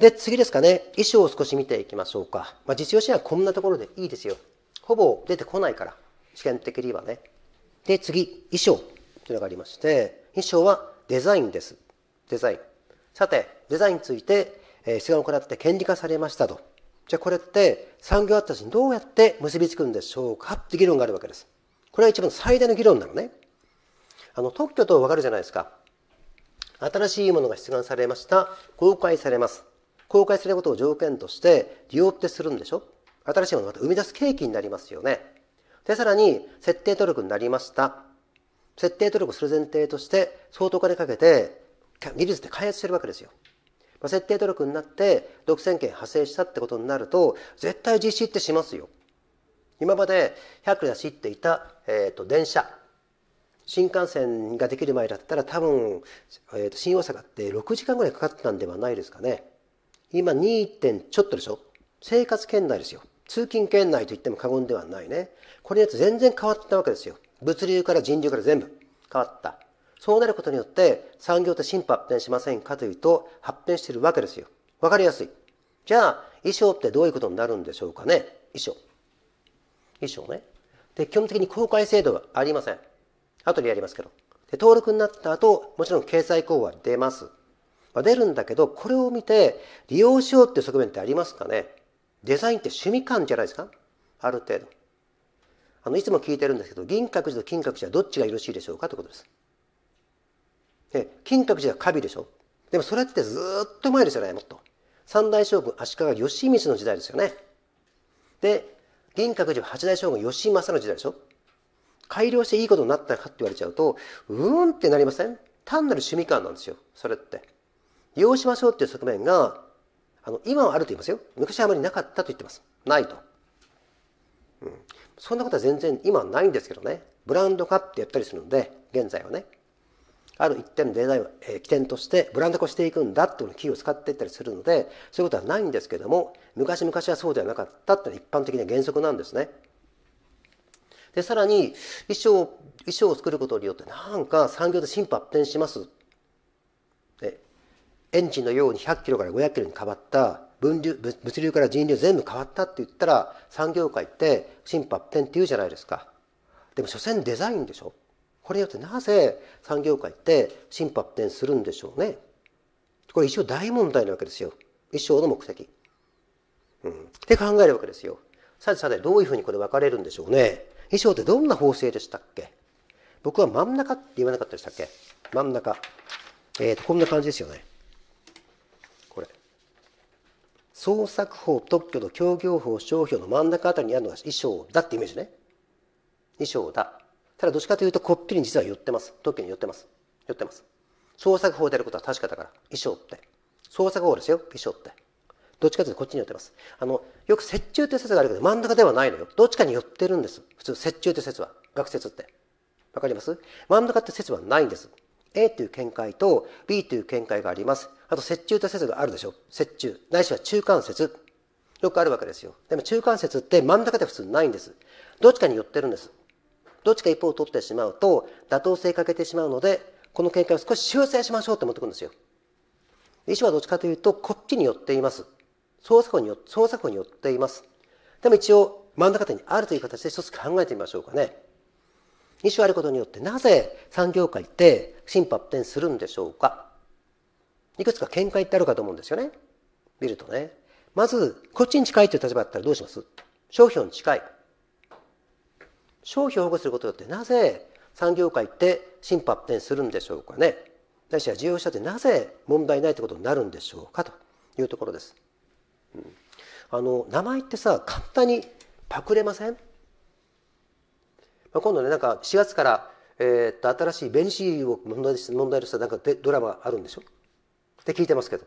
で、次ですかね、衣装を少し見ていきましょうか。まあ、実用支援はこんなところでいいですよ。ほぼ出てこないから、試験的にはね。で、次、衣装というのがありまして、衣装はデザインです。デザイン。さて、デザインについて、えー、出願を行って権利化されましたとじゃあこれって産業発達にどうやって結びつくんでしょうかって議論があるわけです。これは一番最大の議論なのね。あの特許と分かるじゃないですか。新しいものが出願されました。公開されます。公開されることを条件として利用ってするんでしょ新しいものをまた生み出す契機になりますよね。で、さらに設定登録になりました。設定登録する前提として相当お金かけて技術って開発してるわけですよ。設定努力になって独占権発生したってことになると絶対実施ってしますよ。今まで100で走っていた、えー、と電車新幹線ができる前だったら多分、えー、と新大阪って6時間ぐらいかかったんではないですかね。今 2. 点ちょっとでしょ生活圏内ですよ。通勤圏内と言っても過言ではないね。これやつ全然変わったわけですよ。物流から人流から全部変わった。そうなることによって産業って進歩発展しませんかというと発展しているわけですよ。わかりやすい。じゃあ衣装ってどういうことになるんでしょうかね衣装。衣装ね。で基本的に公開制度はありません。後でやりますけど。で登録になった後もちろん経済効果は出ます。まあ、出るんだけどこれを見て利用しようっていう側面ってありますかねデザインって趣味感じゃないですかある程度。あのいつも聞いてるんですけど銀閣寺と金閣寺はどっちがよろしいでしょうかということです。で金閣寺はカでしょでもそれってずっと前ですよねもっと三代将軍足利義満の時代ですよねで銀閣寺は八代将軍義政の時代でしょ改良していいことになったかって言われちゃうとうーんってなりません単なる趣味感なんですよそれって利用しましょうっていう側面があの今はあると言いますよ昔はあまりなかったと言ってますないと、うん、そんなことは全然今はないんですけどねブランド化ってやったりするので現在はねある一点のデザインを、えー、起点としてブランド化していくんだっていう企業を使っていったりするのでそういうことはないんですけども昔々はそうではなかったっていうのは一般的な原則なんですね。でさらに衣装衣装を作ることによってなんか産業で進歩発展しますエンジンのように100キロから500キロに変わった分流物流から人流全部変わったって言ったら産業界って進歩発展って言うじゃないですかでも所詮デザインでしょこれによってなぜ産業界って新発展するんでしょうね。これ一応大問題なわけですよ。一生の目的。うん。って考えるわけですよ。さてさてどういうふうにこれ分かれるんでしょうね。衣装ってどんな法制でしたっけ僕は真ん中って言わなかったでしたっけ真ん中。えっ、ー、と、こんな感じですよね。これ。創作法、特許の協業法、商標の真ん中あたりにあるのが衣装だってイメージね。衣装だ。ただどっちかというとこっぴりに実は寄ってます。特に寄ってます。寄ってます。創作法であることは確かだから、衣装って。創作法ですよ、衣装って。どっちかというとこっちに寄ってます。あの、よく折衷という説があるけど、真ん中ではないのよ。どっちかに寄ってるんです。普通、折衷という説は。学説って。わかります真ん中って説はないんです。A という見解と B という見解があります。あと、折衷という説があるでしょ。折衷。ないしは中間説。よくあるわけですよ。でも中間説って真ん中では普通ないんです。どっちかに寄ってるんです。どっちか一方を取ってしまうと、妥当性欠けてしまうので、この見解を少し修正しましょうって持ってくるんですよ。意思はどっちかというと、こっちに寄っています。捜査法によ捜査法に寄っています。でも一応、真ん中点にあるという形で一つ考えてみましょうかね。意思あることによって、なぜ産業界って進歩発展するんでしょうか。いくつか見解ってあるかと思うんですよね。見るとね。まず、こっちに近いという立場だったらどうします商標に近い。消費を保護することだってなぜ産業界って進歩発展するんでしょうかねだしは事業者ってなぜ問題ないってことになるんでしょうかというところです。うん、あの名前ってさ簡単にパクれません、まあ、今度ねなんか4月から、えー、っと新しい弁ニ士を問題問題したなんかドラマあるんでしょって聞いてますけど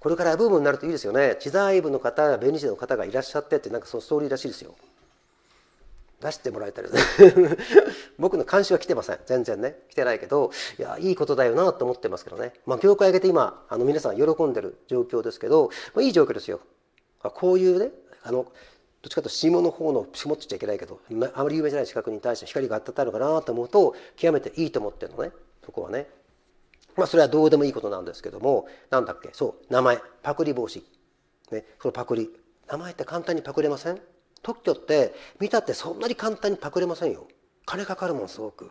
これからブームになるといいですよね知財部の方弁理士の方がいらっしゃってってなんかそのストーリーらしいですよ。出してもらいたい 僕の監視は来てません全然ね来てないけどいやいいことだよなと思ってますけどね、まあ、業界上げて今あの皆さん喜んでる状況ですけど、まあ、いい状況ですよこういうねあのどっちかというと下の方の下っちゃいけないけどあまり有名じゃない資格に対して光が当たったのかなと思うと極めていいと思ってるのねそこはねまあそれはどうでもいいことなんですけどもなんだっけそう名前パクリ防止ねこのパクリ名前って簡単にパクれません特許って見たってそんなに簡単にパクれませんよ金かかるもんすごく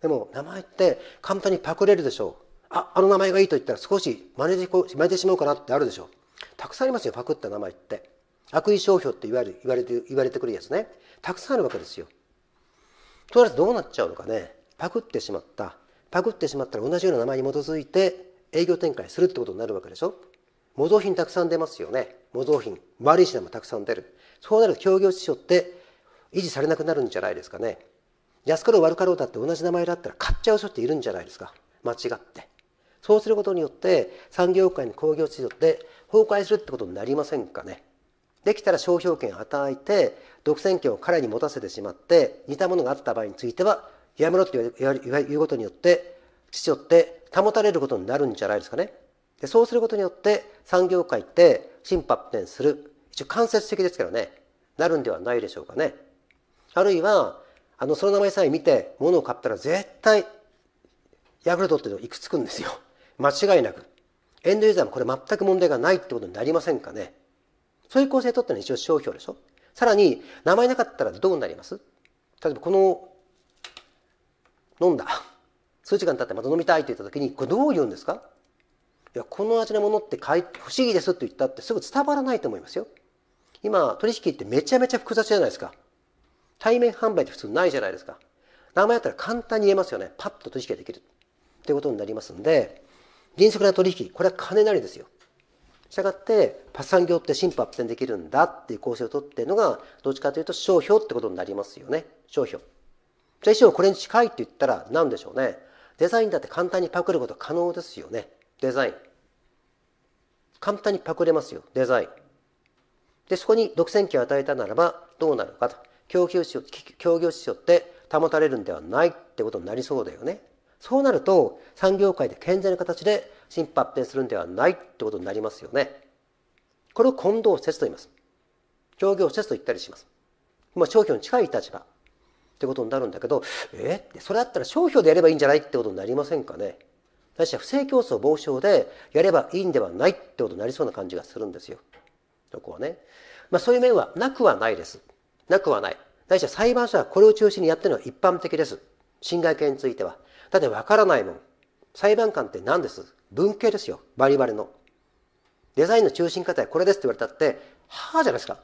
でも名前って簡単にパクれるでしょうああの名前がいいと言ったら少し真似て真似てしまうかなってあるでしょうたくさんありますよパクった名前って悪意商標って言われ言われて言われてくるやつねたくさんあるわけですよとりあえずどうなっちゃうのかねパクってしまったパクってしまったら同じような名前に基づいて営業展開するってことになるわけでしょ模造品たくさん出ますよね模造品悪い品もたくさん出るそうなると協業支序って維持されなくなるんじゃないですかね安かろう悪かろうだって同じ名前だったら買っちゃう人っているんじゃないですか間違ってそうすることによって産業界の工業支序って崩壊するってことになりませんかねできたら商標権を与えて独占権を彼に持たせてしまって似たものがあった場合についてはやめろって言うことによって支序って保たれることになるんじゃないですかねでそうすることによって産業界って審判転する一応間接的ですけどね、なるんではないでしょうかね。あるいは、あの、その名前さえ見て、物を買ったら絶対、ヤクルトっていうのいくつくんですよ。間違いなく。エンドユーザーもこれ全く問題がないってことになりませんかね。そういう構成とってのは一応商標でしょ。さらに、名前なかったらどうなります例えばこの、飲んだ。数時間経ってまた飲みたいって言った時に、これどう言うんですかいや、この味のものって不思議ですって言ったってすぐ伝わらないと思いますよ。今、取引ってめちゃめちゃ複雑じゃないですか。対面販売って普通ないじゃないですか。名前やったら簡単に言えますよね。パッと取引ができる。ということになりますんで、迅速な取引、これは金なりですよ。したがって、パス産業って進歩アップできるんだっていう構成をとっているのが、どっちかというと商標ってことになりますよね。商標。じゃあ一応これに近いって言ったら何でしょうね。デザインだって簡単にパクること可能ですよね。デザイン。簡単にパクれますよ。デザイン。で、そこに独占権を与えたならばどうなるかと。協業市協業しよって保たれるんではないってことになりそうだよね。そうなると産業界で健全な形で新発展するんではないってことになりますよね。これを混同説と言います。協業説と言ったりします。まあ、商標に近い立場ってことになるんだけど、えて、それだったら商標でやればいいんじゃないってことになりませんかね。私は不正競争防止法でやればいいんではないってことになりそうな感じがするんですよ。ところね。まあ、そういう面はなくはないです。なくはない。ないしは裁判所はこれを中心にやってるのは一般的です。侵害権については。だってわからないもん。裁判官って何です文系ですよ。バリバリの。デザインの中心方はこれですって言われたって、はあじゃないですか。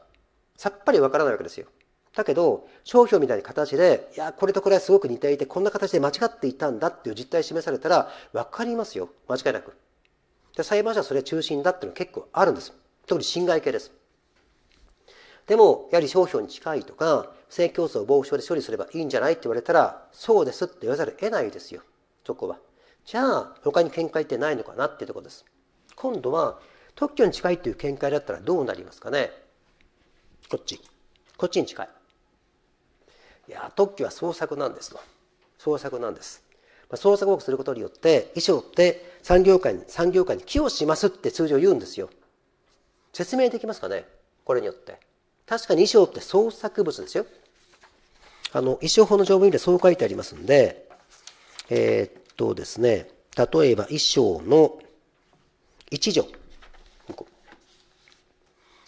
さっぱりわからないわけですよ。だけど、商標みたいな形で、いや、これとこれはすごく似ていて、こんな形で間違っていたんだっていう実態示されたら、わかりますよ。間違いなく。で裁判所はそれ中心だっていうのは結構あるんです。特に侵害系です。でも、やはり商標に近いとか、不正競争防止法で処理すればいいんじゃないって言われたら、そうですって言わざるを得ないですよ、そこは。じゃあ、他に見解ってないのかなっていうところです。今度は、特許に近いっていう見解だったらどうなりますかね。こっち。こっちに近い。いや、特許は創作なんですと。創作なんです。まあ、創作をすることによって、衣装って産業界に、産業界に寄与しますって通常言うんですよ。説明できますかねこれによって確かに衣装って創作物ですよあの衣装法の条文でそう書いてありますんでえー、っとですね例えば衣装の一条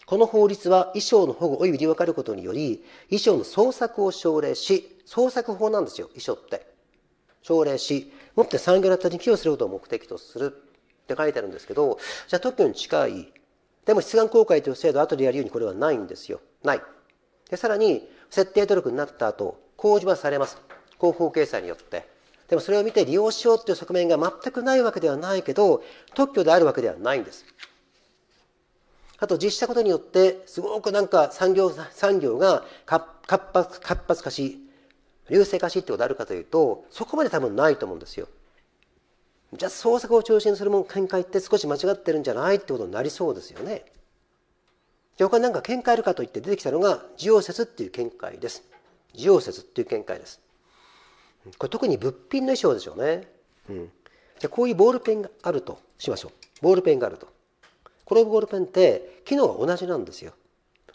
この法律は衣装の保護及び理由かることにより衣装の創作を奨励し創作法なんですよ衣装って奨励しもって産業の発達に寄与することを目的とするって書いてあるんですけどじゃあ特許に近いでも出願公開という制度は後でやるようにこれはないんですよ。ない。でさらに、設定努力になった後、公示はされます。広報掲載によって。でもそれを見て利用しようという側面が全くないわけではないけど、特許であるわけではないんです。あと実施したことによって、すごくなんか産業産業が活発活発化し、流星化しってことあるかというと、そこまで多分ないと思うんですよ。じゃあ創作を中心にするも見解って少し間違ってるんじゃないってことになりそうですよね。他に何か見解あるかといって出てきたのが「需要説」っていう見解です。需要説っていう見解です。これ特に物品の衣装でしょうね。うん、じゃあこういうボールペンがあるとしましょう。ボールペンがあると。このボールペンって機能は同じなんですよ。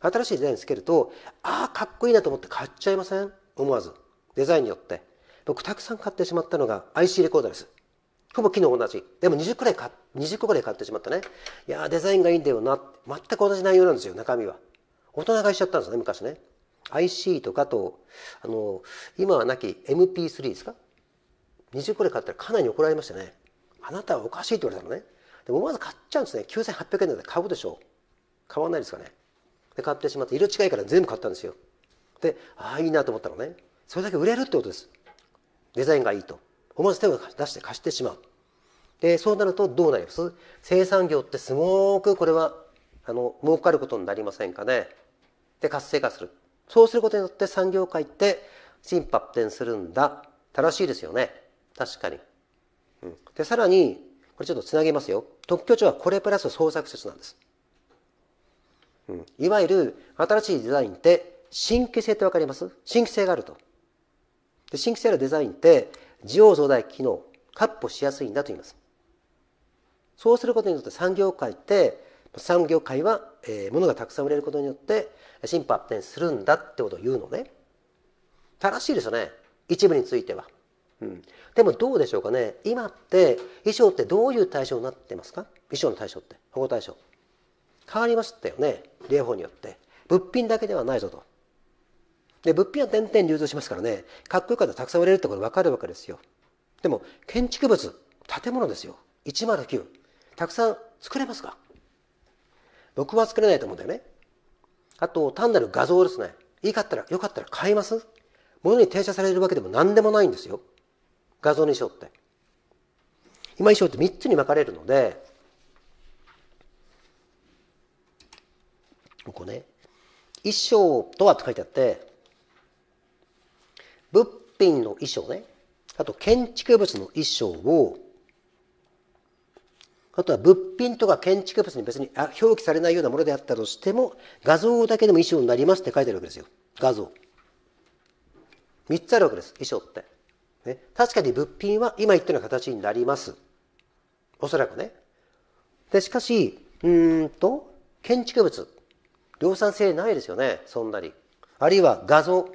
新しいデザインつけるとああかっこいいなと思って買っちゃいません思わずデザインによって僕たくさん買ってしまったのが IC レコーダーですほぼ昨日同じ。でも20個ぐらい買20個ぐらい買ってしまったね。いやデザインがいいんだよな。全く同じ内容なんですよ、中身は。大人買いしちゃったんですね、昔ね。IC とかと、あの、今はなき MP3 ですか ?20 個で買ったらかなり怒られましたね。あなたはおかしいって言われたのね。でも思わず買っちゃうんですね。9800円で買うでしょう。買わないですかね。で、買ってしまって、色違いから全部買ったんですよ。で、ああ、いいなと思ったのね。それだけ売れるってことです。デザインがいいと。思わず手を出して貸してしまうでそうなるとどうなります生産業ってすごくこれはあの儲かることになりませんかねで活性化するそうすることによって産業界って進歩発展するんだ正しいですよね確かに、うん、でさらにこれちょっとつなげますよ特許庁はこれプラス創作説なんです、うん、いわゆる新しいデザインって新規性って分かります新規性があるとで新規性あるデザインって需要増大機能確保しやすいんだと言いますそうすることによって産業界って産業界は、えー、物がたくさん売れることによって進歩発展するんだってことを言うのね正しいですよね一部については、うん、でもどうでしょうかね今って衣装ってどういう対象になってますか衣装の対象って保護対象変わりましたよね例法によって物品だけではないぞとで物品は点々流通しますからねかっこよかったらたくさん売れるってこと分かるわけですよでも建築物建物ですよ109たくさん作れますか僕は作れないと思うんだよねあと単なる画像ですねいいかったらよかったら買います物に停車されるわけでも何でもないんですよ画像の衣装って今衣装って3つに分かれるのでここね衣装とはって書いてあって物品の衣装ねあと建築物の衣装をあとは物品とか建築物に別に表記されないようなものであったとしても画像だけでも衣装になりますって書いてあるわけですよ画像3つあるわけです衣装って、ね、確かに物品は今言ったような形になりますおそらくねでしかしうんと建築物量産性ないですよねそんなにあるいは画像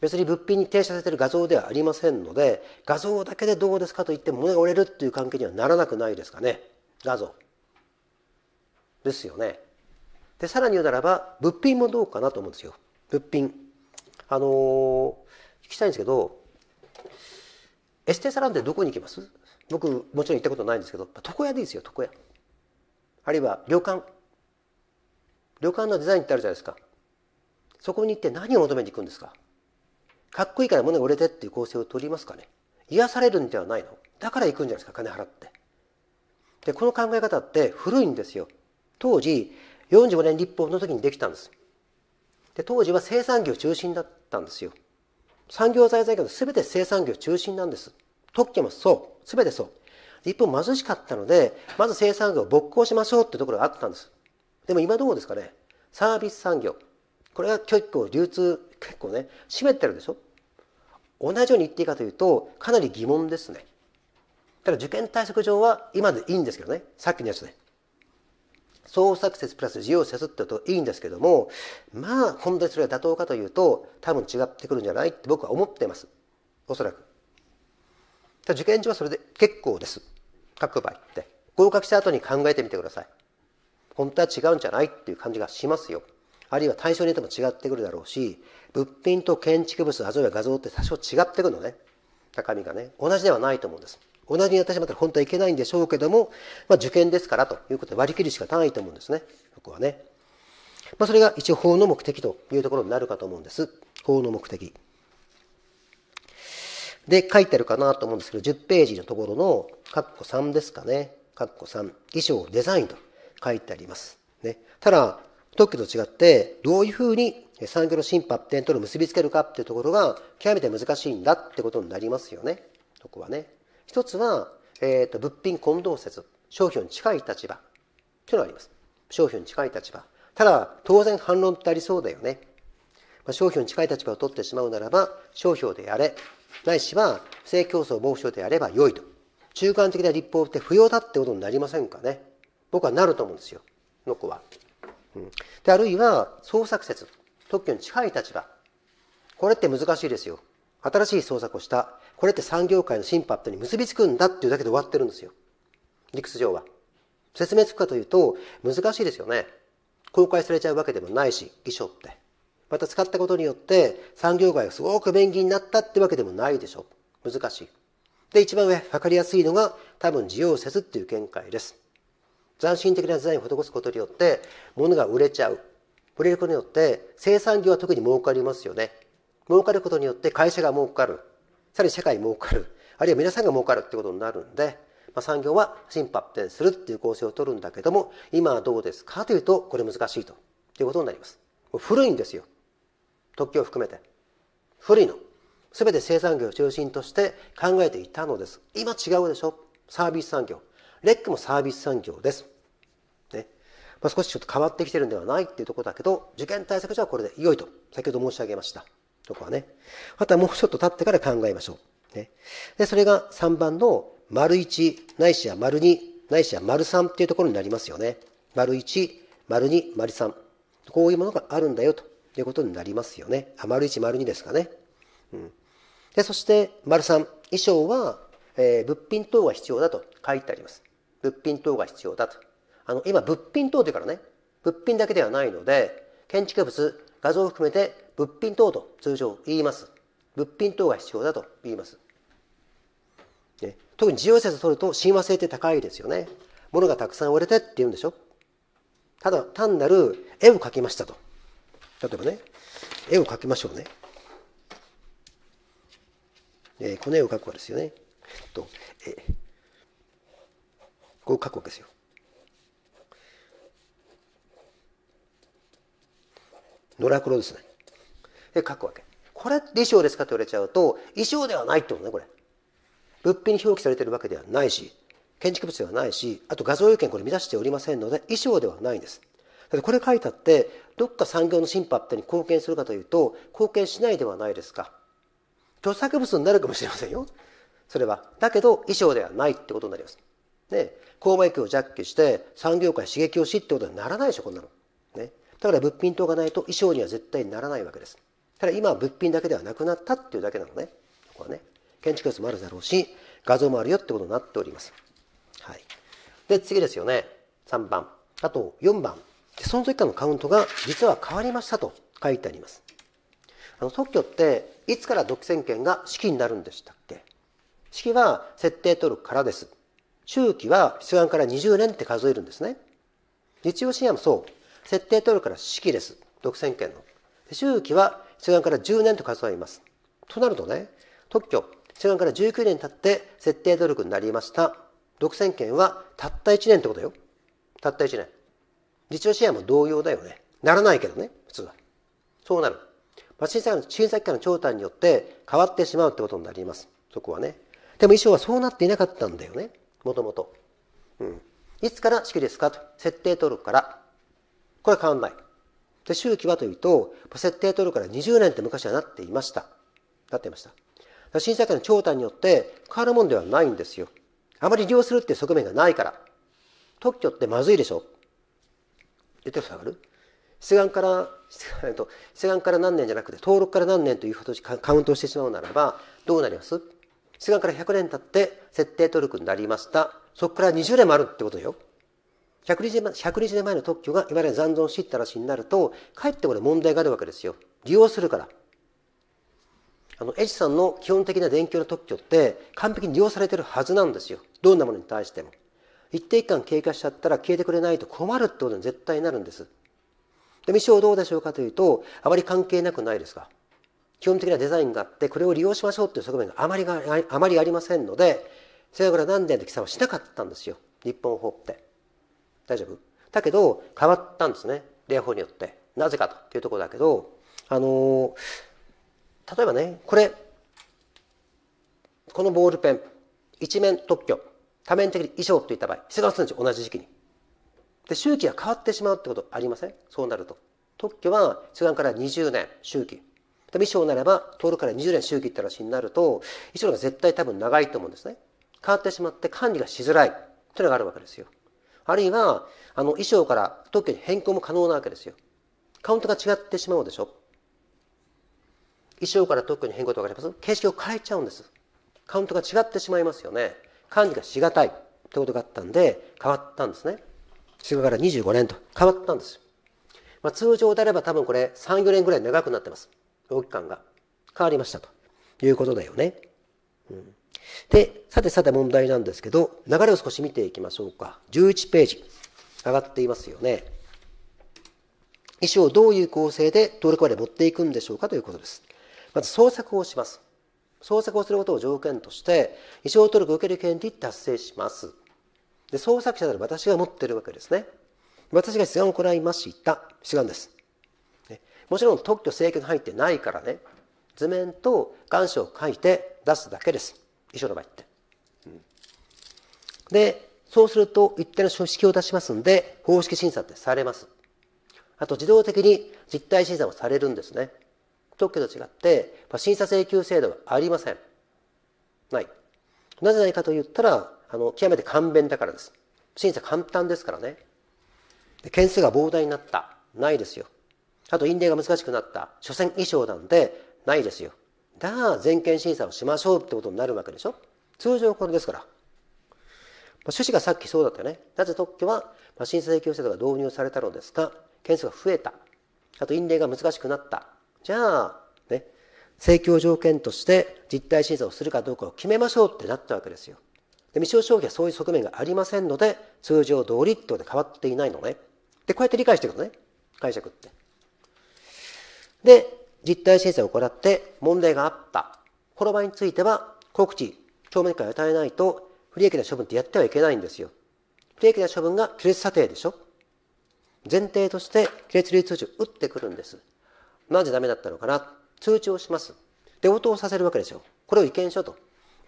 別に物品に停車させてる画像ではありませんので画像だけでどうですかと言って物が折れるっていう関係にはならなくないですかね画像ですよねでさらに言うならば物品もどうかなと思うんですよ物品あのー、聞きたいんですけどエステサロンってどこに行きます僕もちろん行ったことないんですけど床屋でいいですよ床屋あるいは旅館旅館のデザインってあるじゃないですかそこに行って何を求めに行くんですかかっこいいから物が売れてっていう構成を取りますかね癒されるんではないのだから行くんじゃないですか金払ってでこの考え方って古いんですよ当時45年立法の時にできたんですで当時は生産業中心だったんですよ産業財財業全て生産業中心なんです特許もそう全てそう一方貧しかったのでまず生産業を勃興しましょうってところがあったんですでも今どうですかねサービス産業これが結構流通結構ね湿ってるでしょ同じように言っていいかというとかなり疑問ですねただ受験対策上は今でいいんですけどねさっきのやつね創作説プラス自由説って言うといいんですけどもまあ本当にそれが妥当かというと多分違ってくるんじゃないって僕は思ってますおそらくただ受験上はそれで結構です各場合って合格した後に考えてみてください本当は違うんじゃないっていう感じがしますよあるいは対象によっても違ってくるだろうし物品と建築物あるいは画像って多少違ってくるのね高みがね同じではないと思うんです同じにやってしまったら本当はいけないんでしょうけども、まあ、受験ですからということで割り切るしかないと思うんですね僕はね、まあ、それが一応法の目的というところになるかと思うんです法の目的で書いてあるかなと思うんですけど10ページのところの括弧3ですかね括弧3衣装デザインと書いてあります、ね、ただ特許と違って、どういうふうに産業の進発展との結びつけるかっていうところが極めて難しいんだってことになりますよね。そこはね。一つは、えっ、ー、と、物品混同説、商標に近い立場というのがあります。商標に近い立場。ただ、当然反論ってありそうだよね。まあ、商標に近い立場を取ってしまうならば、商標でやれ。ないしは、不正競争防止法でやれば良いと。中間的な立法って不要だってことになりませんかね。僕はなると思うんですよ。の子は。うん、であるいは創作説特許に近い立場これって難しいですよ新しい創作をしたこれって産業界のシンパップに結びつくんだっていうだけで終わってるんですよ理屈上は説明つくかというと難しいですよね公開されちゃうわけでもないし偽証ってまた使ったことによって産業界がすごく便宜になったってわけでもないでしょう。難しいで一番上分かりやすいのが多分自由説っていう見解です斬新的なデザインを施すことによって物が売れちゃう売れることによって生産業は特に儲かりますよね儲かることによって会社が儲かるさらに社会儲かるあるいは皆さんが儲かるってことになるんで、まあ、産業は新発展するっていう構成を取るんだけども今はどうですかというとこれ難しいということになります古いんですよ特許を含めて古いの全て生産業を中心として考えていたのです今違うでしょサービス産業レックもサービス産業ですまあ、少しちょっと変わってきてるんではないっていうところだけど、受験対策上はこれで良いと、先ほど申し上げました。とこはね。あとはもうちょっと経ってから考えましょう。ね、でそれが3番の丸1、ないしは丸2、ないしは丸3っていうところになりますよね。丸1、丸2、丸3。こういうものがあるんだよということになりますよね。あ、丸1、丸2ですかね。うん。で、そして、丸3、衣装は、えー、物品等が必要だと書いてあります。物品等が必要だと。あの今物品等というからね物品だけではないので建築物画像を含めて物品等と通常言います物品等が必要だと言います、ね、特に事業説を取ると親和性って高いですよね物がたくさん売れてって言うんでしょただ単なる絵を描きましたと例えばね絵を描きましょうね、えー、この絵を描くわですよねと、えー、こう描くわけですよドラクロですね。で、書くわけ。これって衣装ですかと言われちゃうと、衣装ではないってことね、これ。物品に表記されてるわけではないし、建築物ではないし、あと画像要件これ満たしておりませんので、衣装ではないんです。だってこれ書いたって、どっか産業の進歩ってに貢献するかというと、貢献しないではないですか。著作物になるかもしれませんよ。それは。だけど、衣装ではないってことになります。ね、購買機をジャッキして産業界刺激をしってことにならないでしょ、こんなの。だから物品等がないと衣装には絶対にならないわけです。ただ今は物品だけではなくなったっていうだけなのね。ここはね。建築物もあるだろうし、画像もあるよってことになっております。はい。で、次ですよね。3番。あと4番。で存の時かのカウントが実は変わりましたと書いてあります。あの特許っていつから独占権が式になるんでしたっけ式は設定取るからです。周期は出願から20年って数えるんですね。日曜深夜もそう。設定登録から式です。独占権の。周期は出願から10年と数えます。となるとね、特許、出願から19年経って設定登録になりました。独占権はたった1年ってことよ。たった1年。実用支援も同様だよね。ならないけどね、普通は。そうなる。まあ、審査審査機関の長短によって変わってしまうってことになります。そこはね。でも衣装はそうなっていなかったんだよね。もともと。うん。いつから式ですかと。設定登録から。これは変わんない。で、周期はというと、設定取るから20年って昔はなっていました。なっていました。審査会の長短によって変わるもんではないんですよ。あまり利用するっていう側面がないから。特許ってまずいでしょ出てるこがる出願から、出願から何年じゃなくて、登録から何年という形カウントしてしまうならば、どうなります出願から100年経って設定登録になりました。そこから20年もあるってことよ。120年前の特許がいわゆる残存しったらしになるとかえってこれ問題があるわけですよ利用するからあのエジソンの基本的な電球の特許って完璧に利用されてるはずなんですよどんなものに対しても一定期間経過しちゃったら消えてくれないと困るってことに絶対になるんですで未章どうでしょうかというとあまり関係なくないですか基本的なデザインがあってこれを利用しましょうという側面があまりがあまりありませんのでそれから何年で貴様はしなかったんですよ日本法って。大丈夫だけど変わったんですね礼法によってなぜかというところだけどあの例えばねこれこのボールペン一面特許多面的に衣装といった場合必要するんです同じ時期にで周期が変わってしまうってことありませんそうなると特許は出願から20年周期でも衣装ならば通るから20年周期って話になると衣装が絶対多分長いと思うんですね変わってしまって管理がしづらいというのがあるわけですよあるいはあの衣装から特許に変更も可能なわけですよカウントが違ってしまうでしょ衣装から特許に変更とて分かります形式を変えちゃうんですカウントが違ってしまいますよね管理がしがたいということがあったんで変わったんですねそれから25年と変わったんですまあ、通常であれば多分これ3、4年ぐらい長くなってます。動期間が。変わりましたということだよね。うんでさてさて問題なんですけど流れを少し見ていきましょうか11ページ上がっていますよね衣装をどういう構成で登録まで持っていくんでしょうかということですまず創作をします創作をすることを条件として衣装登録を受ける権利達成しますで創作者なら私が持ってるわけですね私が出願を行いました出願ですもちろん特許請求が入ってないからね図面と願書を書いて出すだけです一緒の場合って、でそうすると一定の書式を出しますんで方式審査ってされますあと自動的に実態審査もされるんですね特許と違って、審査請求制度はありませんないなぜないかと言ったらあの極めて簡便だからです審査簡単ですからねで件数が膨大になったないですよあと印例が難しくなった所詮衣装なんでないですよじゃあ全権審査をしましょうってことになるわけでしょ通常これですから。趣旨がさっきそうだったよね。なぜ特許は審査請求制度が導入されたのですか件数が増えた。あと、印例が難しくなった。じゃあ、ね、請求条件として実態審査をするかどうかを決めましょうってなったわけですよ。で、未使用消費はそういう側面がありませんので、通常通りってことで変わっていないのね。で、こうやって理解していくのね。解釈って。で、実態審査を行って問題があった。この場合については、告知、証面会を与えないと、不利益な処分ってやってはいけないんですよ。不利益な処分が亀裂査定でしょ前提として、亀裂流通知を打ってくるんです。なぜダメだったのかな通知をします。で、応答させるわけですよ。これを意見書と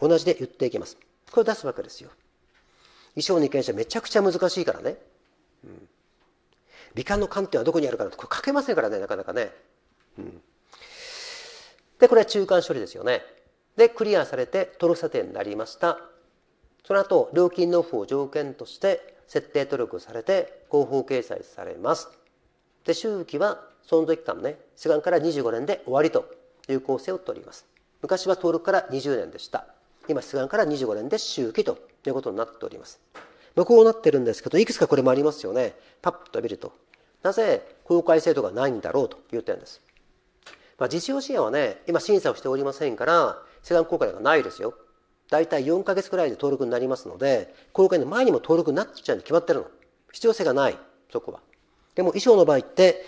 同じで言っていきます。これを出すわけですよ。衣装の意見書めちゃくちゃ難しいからね。うん。美観の観点はどこにあるかなと、これ書けませんからね、なかなかね。うん。で、これは中間処理ですよね。で、クリアされて登録査定になりました。その後、料金納付を条件として設定登録されて広報掲載されます。で、周期は存続期間ね、主眼から25年で終わりという構成をとります。昔は登録から20年でした。今、出願から25年で周期ということになっております。まあ、こうなってるんですけど、いくつかこれもありますよね。パッと見ると。なぜ公開制度がないんだろうという点です。まあ、実用支援はね、今審査をしておりませんから、世談公開がないですよ。大体4ヶ月くらいで登録になりますので、公開の前にも登録になっちゃうに決まってるの。必要性がない、そこは。でも衣装の場合って、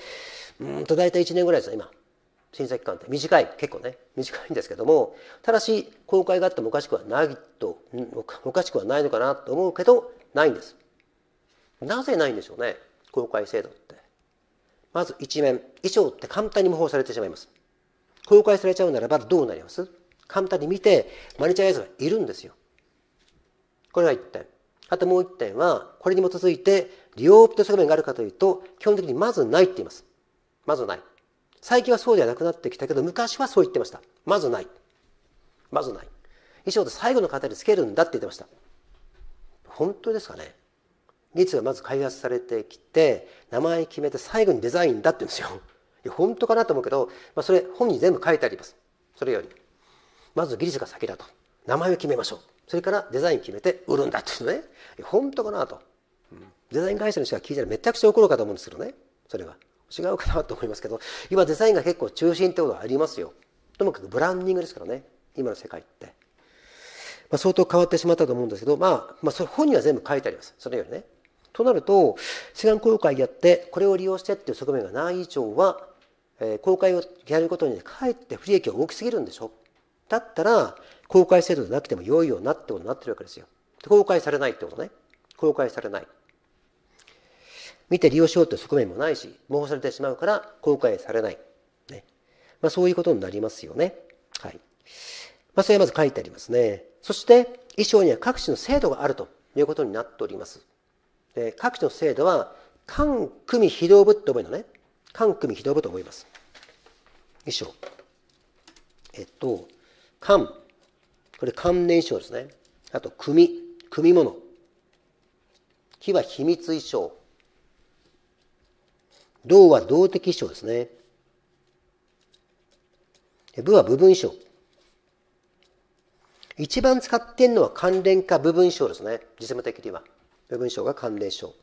うんと大体1年ぐらいですね、今。審査期間って短い、結構ね、短いんですけども、ただし、公開があってもおかしくはないと、おかしくはないのかなと思うけど、ないんです。なぜないんでしょうね、公開制度って。まず一面、衣装って簡単に模倣されてしまいます。公開されちゃうならばどうなります簡単に見てマ似チゃうやつがいるんですよ。これが一点。あともう一点は、これに基づいて利用っいう側面があるかというと、基本的にまずないって言います。まずない。最近はそうではなくなってきたけど、昔はそう言ってました。まずない。まずない。衣装で最後の方につけるんだって言ってました。本当ですかね技術がまず開発されてきて、名前決めて最後にデザインだって言うんですよ。や本当かなと思うけど、まあ、それ本に全部書いてありますそれよりまず技術が先だと名前を決めましょうそれからデザイン決めて売るんだっていうのね本当かなと、うん、デザイン会社の人が聞いたらめちゃくちゃ怒るかと思うんですけどねそれは違うかなと思いますけど今デザインが結構中心ってことはありますよともかくブランディングですからね今の世界って、まあ、相当変わってしまったと思うんですけど、まあ、まあそれ本には全部書いてありますそれよりねとなると志願公開やってこれを利用してっていう側面がない以上は公開をやることにかえって不利益が大きすぎるんでしょだったら公開制度でなくても良いよなってことになってるわけですよ公開されないってことね公開されない見て利用しようって側面もないし模倣されてしまうから公開されない、ねまあ、そういうことになりますよねはい、まあ、それはまず書いてありますねそして衣装には各種の制度があるということになっております各種の制度は官組非道部って覚えるのね官組非道部と思います衣装。えっと、ん。これ関連衣装ですね。あと、組。組物。木は秘密衣装。銅は動的衣装ですね。部は部分衣装。一番使ってんのは関連か部分衣装ですね。実務的には。部分衣装が関連衣装。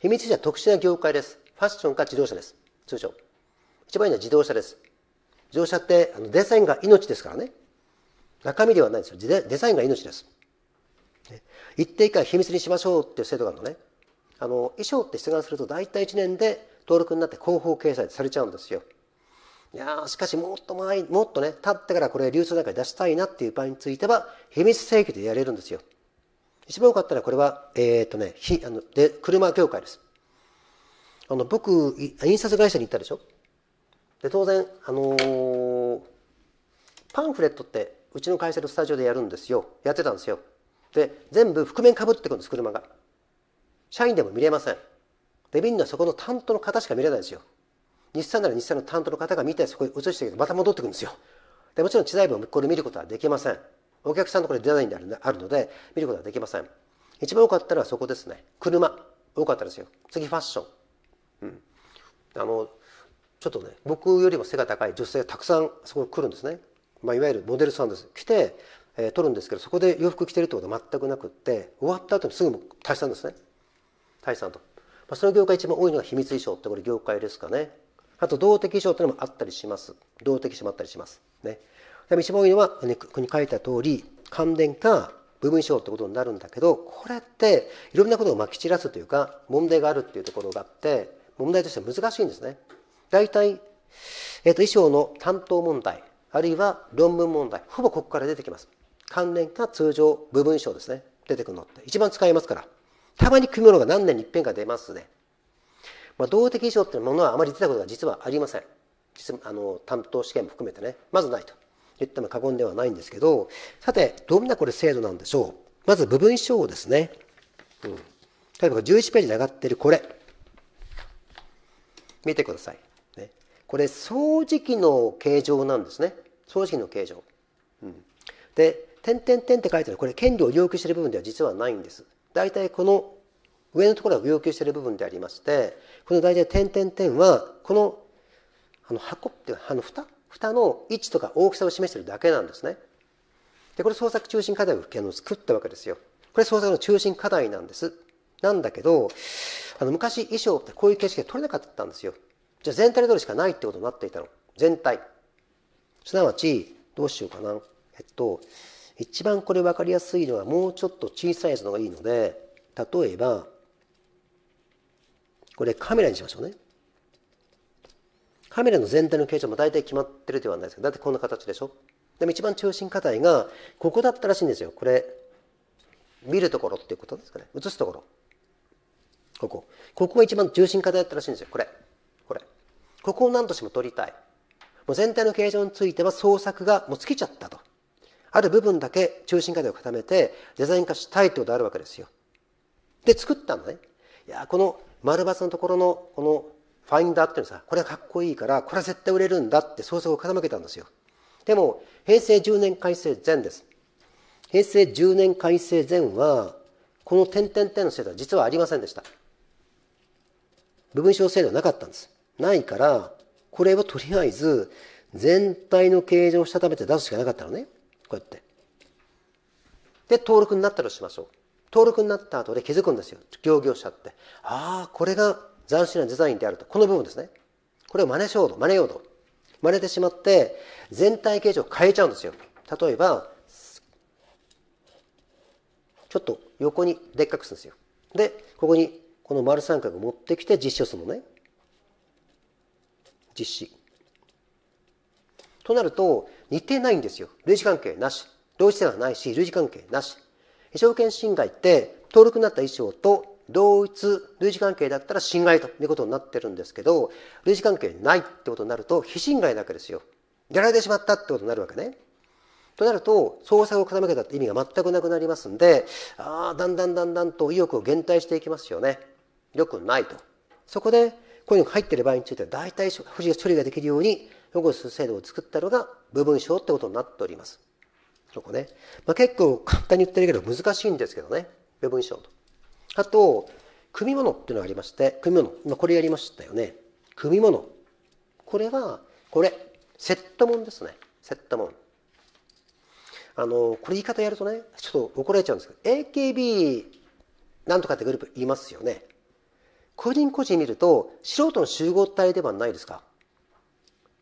秘密装は特殊な業界です。ファッションか自動車です。通常。一番いいのは自動車です。乗車ってあのデザインが命ですからね中身ではないですよデザインが命です、ね、一定以秘密にしましょうっていう制度があるのねあの衣装って出願すると大体1年で登録になって広報掲載されちゃうんですよいやしかしもっと前もっとね経ってからこれ流通なんかに出したいなっていう場合については秘密請求でやれるんですよ一番多かったらこれはえー、っ、とねひあので車業界ですあの僕印刷会社に行ったでしょで当然、あのー、パンフレットってうちの会社のスタジオでやるんですよやってたんですよで全部覆面かぶってくるんです車が社員でも見れませんでみんなそこの担当の方しか見れないですよ日産なら日産の担当の方が見てそこに移しててまた戻ってくるんですよでもちろん知財部もこれ見ることはできませんお客さんのこれデザインであるので見ることはできません一番多かったのはそこですね車多かったですよ次ファッション、うん、あのちょっとね僕よりも背が高い女性がたくさんそこに来るんですね、まあ、いわゆるモデルさんです来て、えー、撮るんですけどそこで洋服着てるってことは全くなくって終わった後にすぐも退散ですね退散と、まあ、その業界一番多いのが秘密衣装ってこれ業界ですかねあと動的衣装っていうのもあったりします動的衣装もあったりしますねでも一番多いのは、ね、ここに書いた通り関連か部分装ってことになるんだけどこれっていろんなことをまき散らすというか問題があるっていうところがあって問題としては難しいんですね。大体、えー、と衣装の担当問題あるいは論文問題ほぼここから出てきます関連か通常部分装ですね出てくるのって一番使えますからたまに組むのが何年に一遍か出ますね、まあ、動的衣装っていうものはあまり出たことが実はありません実あの担当試験も含めてねまずないと言っても過言ではないんですけどさてどんなこれ制度なんでしょうまず部分装ですね、うん、例えば11ページに上がってるこれ見てくださいね、これ掃除機の形状なんですね掃除機の形状、うん、で「点点点」って書いてあるこれ権利を要求している部分では実はないんです大体この上のところは要求している部分でありましてこの大体点点点はこのあの箱っていうあの蓋蓋の位置とか大きさを示しているだけなんですねでこれ創作中心課題を作ったわけですよこれ創作の中心課題なんですなんだけどあの昔衣装ってこういう形式で取れなかったんですよじゃあ全体で取るしかないってことになっていたの全体すなわちどうしようかなえっと一番これ分かりやすいのはもうちょっと小さいやつのがいいので例えばこれカメラにしましょうねカメラの全体の形状も大体決まってるではないですけどだってこんな形でしょでも一番中心課題がここだったらしいんですよこれ見るところっていうことですかね映すところここここが一番中心課題だったらしいんですよこれここを何としても取りたい。もう全体の形状については創作がもう尽きちゃったと。ある部分だけ中心課題を固めてデザイン化したいってことあるわけですよ。で、作ったのね。いや、この丸抜のところのこのファインダーっていうのさ、これはかっこいいから、これは絶対売れるんだって創作を傾けたんですよ。でも、平成10年改正前です。平成10年改正前は、この点々点の制度は実はありませんでした。部分小制度はなかったんです。ないから、これをとりあえず全体の形状をしたためて出すしかなかったのね。こうやって。で、登録になったとしましょう。登録になった後で気づくんですよ。行業者って。ああ、これが斬新なデザインであると。この部分ですね。これを真似しようと、真似ようと。真似てしまって、全体形状を変えちゃうんですよ。例えば、ちょっと横にでっかくするんですよ。で、ここにこの丸三角を持ってきて実証するのね。実施。となると、似てないんですよ。類似関係なし。同一性はないし、類似関係なし。証券侵害って、登録になった衣装と同一類似関係だったら侵害ということになってるんですけど、類似関係ないってことになると、非侵害なわけですよ。やられてしまったってことになるわけね。となると、捜索を傾けたって意味が全くなくなりますんで、ああ、だんだんだんだんと意欲を減退していきますよね。良くないと。そこで、こういうのが入っている場合については大体不自処理ができるように保護する制度を作ったのが部分証ってことになっております。そこね。まあ、結構簡単に言ってるけど難しいんですけどね。部分証と。あと、組物っていうのがありまして、組物。今これやりましたよね。組物。これは、これ、セットもんですね。セットもん。あの、これ言い方やるとね、ちょっと怒られちゃうんですけど、AKB なんとかってグループいますよね。個人個人見ると素人の集合体ではないですか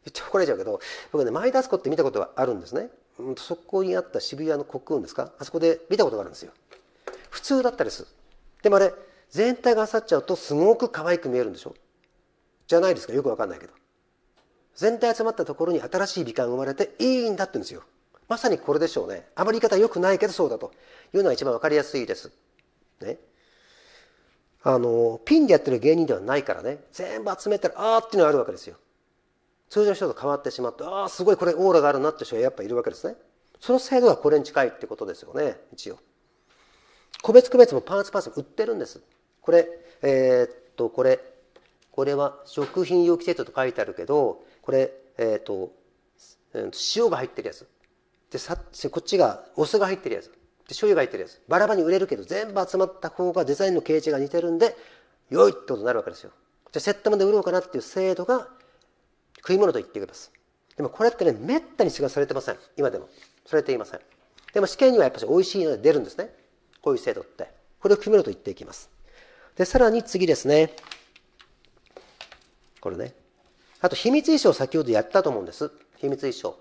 言っちゃ怒られちゃうけど僕ねマイダスコって見たことがあるんですねそこにあった渋谷の国運ですかあそこで見たことがあるんですよ普通だったですでもあれ全体が漁っちゃうとすごく可愛く見えるんでしょじゃないですかよくわかんないけど全体集まったところに新しい美観が生まれていいんだって言うんですよまさにこれでしょうねあまり言い方良くないけどそうだというのが一番わかりやすいですねあのピンでやってる芸人ではないからね全部集めたらああっていうのがあるわけですよ通常の人と変わってしまってああすごいこれオーラがあるなって人がやっぱいるわけですねその制度がこれに近いってことですよね一応個別区別もパーツパーツ売ってるんですこれえー、っとこれこれは食品容器制と書いてあるけどこれえー、っと塩が入ってるやつでさこっちがお酢が入ってるやつで醤油が言ってるやつバラバラに売れるけど全部集まった方がデザインの形式が似てるんで良いってことになるわけですよじゃあセットまで売ろうかなっていう制度が食い物と言っていますでもこれってねめったに違されてません今でもされていませんでも試験にはやっぱり美味しいので出るんですねこういう制度ってこれを食い物と言っていきますでさらに次ですねこれねあと秘密衣装先ほどやったと思うんです秘密衣装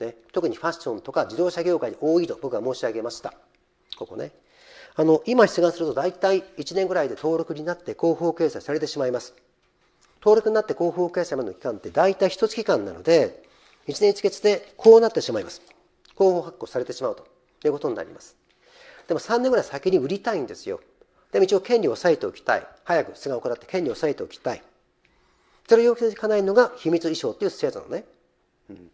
ね、特にファッションとか自動車業界に多いと僕は申し上げました。ここねあの今出願すると大体1年ぐらいで登録になって広報掲載されてしまいます登録になって広報掲載までの期間って大体一月間なので1年1月でこうなってしまいます広報発行されてしまうということになりますでも3年ぐらい先に売りたいんですよでも一応権利を押さえておきたい早く出願を行って権利を押さえておきたいそれを要求でかないのが秘密衣装っていう制度のね、うん、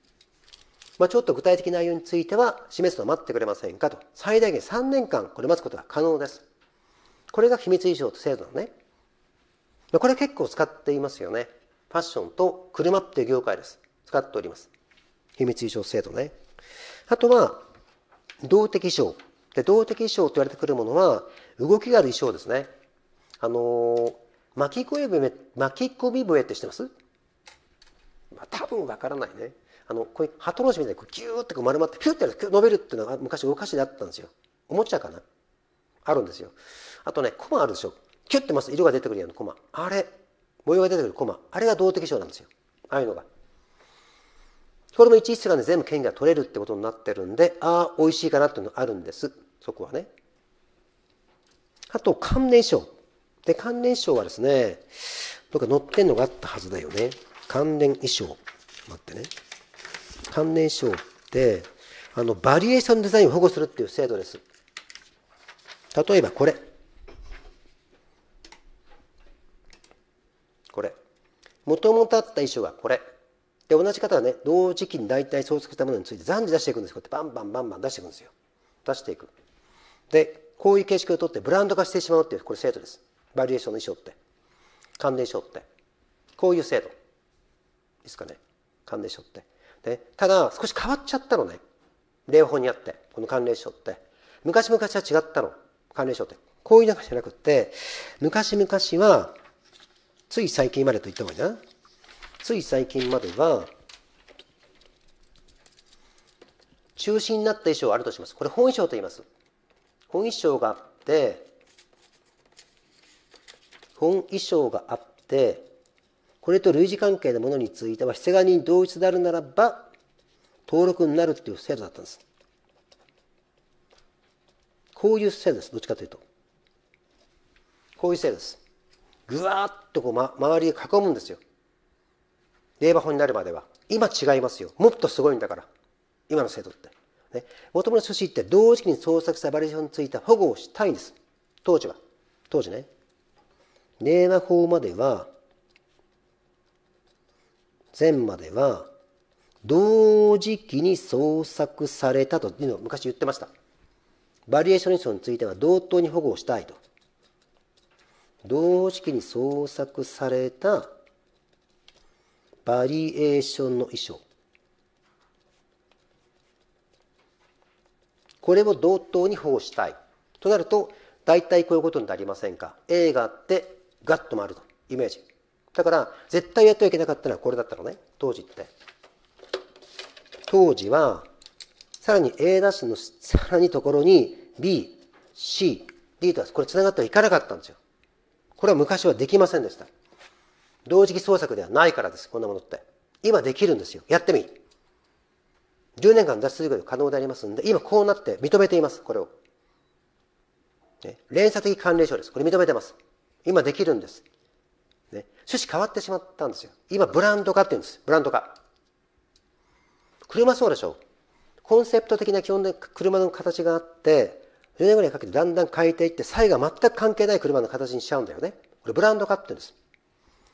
まあ、ちょっと具体的内容については示すのを待ってくれませんかと最大限3年間これ待つことが可能ですこれが秘密以上と制度なのねこれ結構使っていますよねファッションと車っていう業界です使っております秘密以上制度ねあとは動的衣装で動的衣装と言われてくるものは動きがある衣装ですねあのー、巻き込み笛巻きって知ってます、まあ、多分わからないねあのこういうハトみたいにこうギューってこう丸まってピュッて伸びるっていうのが昔お菓子であったんですよおもちゃかなあるんですよあとねコマあるでしょキュッてます色が出てくるようなコマあれ模様が出てくるコマあれが動的章なんですよああいうのがこれも一室がね全部権利が取れるってことになってるんでああ美味しいかなっていうのがあるんですそこはねあと関連装。で関連装はですねどっか載ってんのがあったはずだよね関連衣装待ってね連衣装ってあのバリエーションデザインを保護するっていう制度です例えばこれこれもともとあった衣装がこれで同じ方はね同時期に大体創作ったものについて残時出していくんですこうやってバンバンバンバン出していくんですよ出していくでこういう形式をとってブランド化してしまうっていうこれ制度ですバリエーションの衣装って関連書ってこういう制度ですかね関連書ってでただ少し変わっちゃったのね礼法にあってこの関連書って昔々は違ったの関連書ってこういう中じゃなくて昔々はつい最近までと言った方がいいなつい最近までは中心になった衣装があるとしますこれ本衣装と言います本衣装があって本衣装があってこれと類似関係のものについては、せがに同一であるならば、登録になるという制度だったんです。こういう制度です、どっちかというと。こういう制度です。ぐわっとこう、ま、周りを囲むんですよ。令和法になるまでは。今違いますよ。もっとすごいんだから。今の制度って。ね、元々の趣旨って同時期に創作したバリエーションについた保護をしたいんです。当時は。当時ね。令和法までは前までは同時期に創作されたというのを昔言ってましたバリエーション理論については同等に保護をしたいと同時期に創作されたバリエーションの衣装これを同等に保護したいとなると大体こういうことになりませんか A があってガッと回るとイメージだから絶対やってはいけなかったのはこれだったのね当時って当時はさらに A' ダッシュのさらにところに BCD とこれ繋がってはいかなかったんですよこれは昔はできませんでした同時期創作ではないからですこんなものって今できるんですよやってみ10年間出ることる可能でありますんで今こうなって認めていますこれを、ね、連鎖的関連症ですこれ認めてます今できるんですね、趣旨変わってしまったんですよ今ブランド化って言うんですブランド化車そうでしょコンセプト的な基本で車の形があって4年ぐらいかけてだんだん変えていって差異が全く関係ない車の形にしちゃうんだよねこれブランド化って言うんです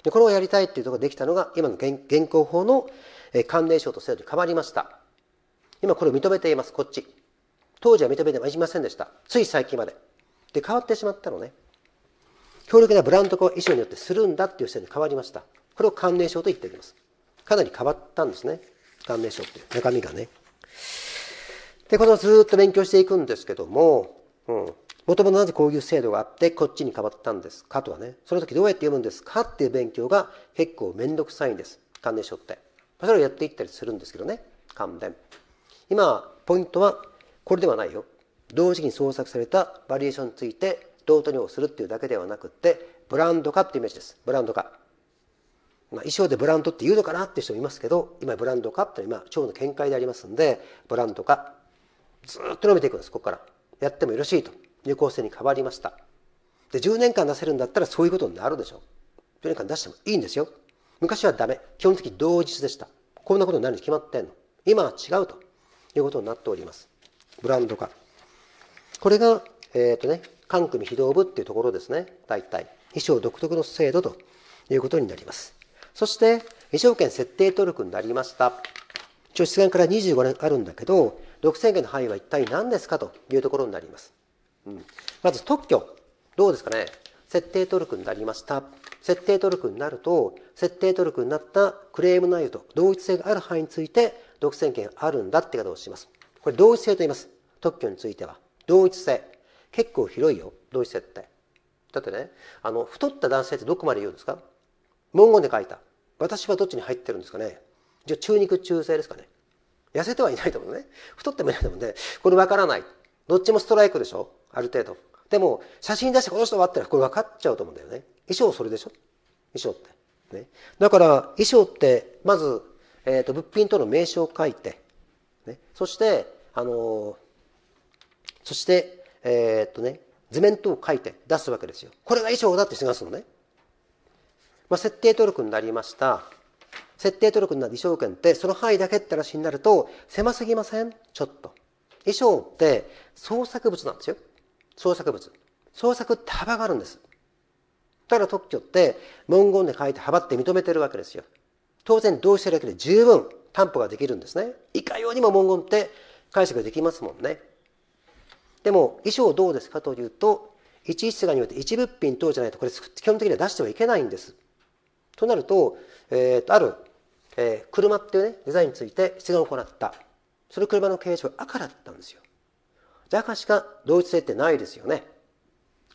でこれをやりたいっていうところができたのが今の現行法の関連省と制度に変わりました今これを認めていますこっち当時は認めてはいませんでしたつい最近までで変わってしまったのね強力なブランド化を衣装によってするんだっていう視点に変わりました。これを関連症と言っております。かなり変わったんですね。関連症っていう中身がね。で、これをずっと勉強していくんですけども、うん。もともとなぜこういう制度があって、こっちに変わったんですかとはね。その時どうやって読むんですかっていう勉強が結構めんどくさいんです。関連書って。それをやっていったりするんですけどね。関連。今、ポイントは、これではないよ。同時期に創作されたバリエーションについて同等にするっていうだけではなくてブランド化ってイメージですブランド化、まあ、衣装でブランドって言うのかなっていう人もいますけど今ブランド化っていうのは今腸の見解でありますんでブランド化ずっと伸びていくんですここからやってもよろしいと有効性に変わりましたで10年間出せるんだったらそういうことになるでしょう10年間出してもいいんですよ昔はダメ基本的に同日でしたこんなことになるに決まってんの今は違うということになっておりますブランド化これがえっ、ー、とね官組非道部っていうところですね大体秘書独特の制度ということになりますそして秘書権設定登録になりました一応出現から25年あるんだけど独占権の範囲は一体何ですかというところになります、うん、まず特許どうですかね設定登録になりました設定登録になると設定登録になったクレーム内容と同一性がある範囲について独占権あるんだって言い方をしますこれ同一性と言います特許については同一性結構広いよ同志性ってだってねあの太った男性ってどこまで言うんですか文言で書いた私はどっちに入ってるんですかねじゃあ中肉中性ですかね痩せてはいないと思うね太ってもいないと思うんでこれ分からないどっちもストライクでしょある程度でも写真出してこの人はったらこれ分かっちゃうと思うんだよね衣装それでしょ衣装ってねだから衣装ってまず、えーと、と物品との名称を書いて、ね、そしてあのー、そしてえー、っとね、図面等を書いて出すわけですよ。これが衣装だってしてすのね。まあ、設定登録になりました。設定登録になる衣装券って、その範囲だけって話になると、狭すぎませんちょっと。衣装って創作物なんですよ。創作物。創作って幅があるんです。だから特許って文言で書いて幅って認めてるわけですよ。当然同意してるだけで十分担保ができるんですね。いかようにも文言って解釈できますもんね。でも衣装どうですかというと一一がによって一物品等じゃないとこれ基本的には出してはいけないんです。となると,、えーと、ある、えー、車っていうねデザインについて質問を行ったその車の形状は赤だったんですよ。じゃあ赤しか同一性ってないですよね。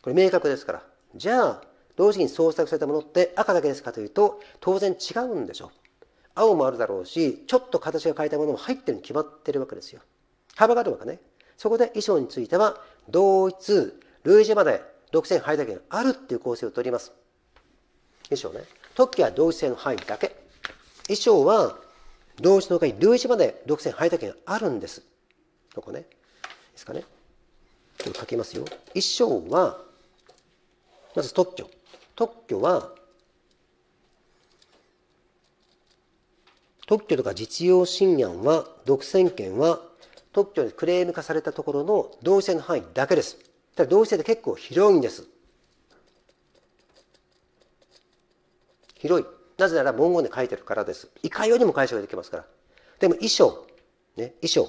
これ明確ですから。じゃあ同時に創作されたものって赤だけですかというと当然違うんでしょう青もあるだろうしちょっと形が変えたものも入ってるに決まってるわけですよ。幅があるわけね。そこで衣装については同一類似まで独占範囲だけあるっていう構成をとります衣装ね特許は同一性の範囲だけ衣装は同一の他に類似まで独占範囲だけあるんですここねいいですかねちょっと書きますよ衣装はまず特許特許は特許とか実用信案は独占権は特許にクレーム化されたところの同線性の範囲だけです。ただ同性って結構広いんです。広い。なぜなら文言で書いてるからです。いかようにも解釈できますから。でも衣装。ね、衣装。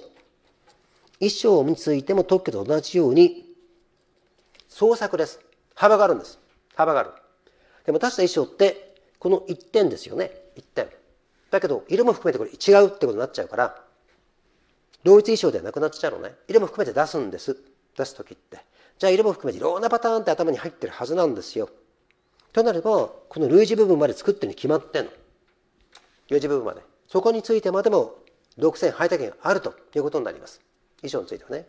衣装についても特許と同じように創作です。幅があるんです。幅がある。でも出した衣装ってこの1点ですよね。1点。だけど色も含めてこれ違うってことになっちゃうから同一衣装ではなくなっちゃうのね色も含めて出すんです出す時ってじゃあ色も含めていろんなパターンって頭に入ってるはずなんですよとなればこの類似部分まで作ってるに決まってんの類似部分までそこについてまでも独占排他権があるということになります衣装についてはね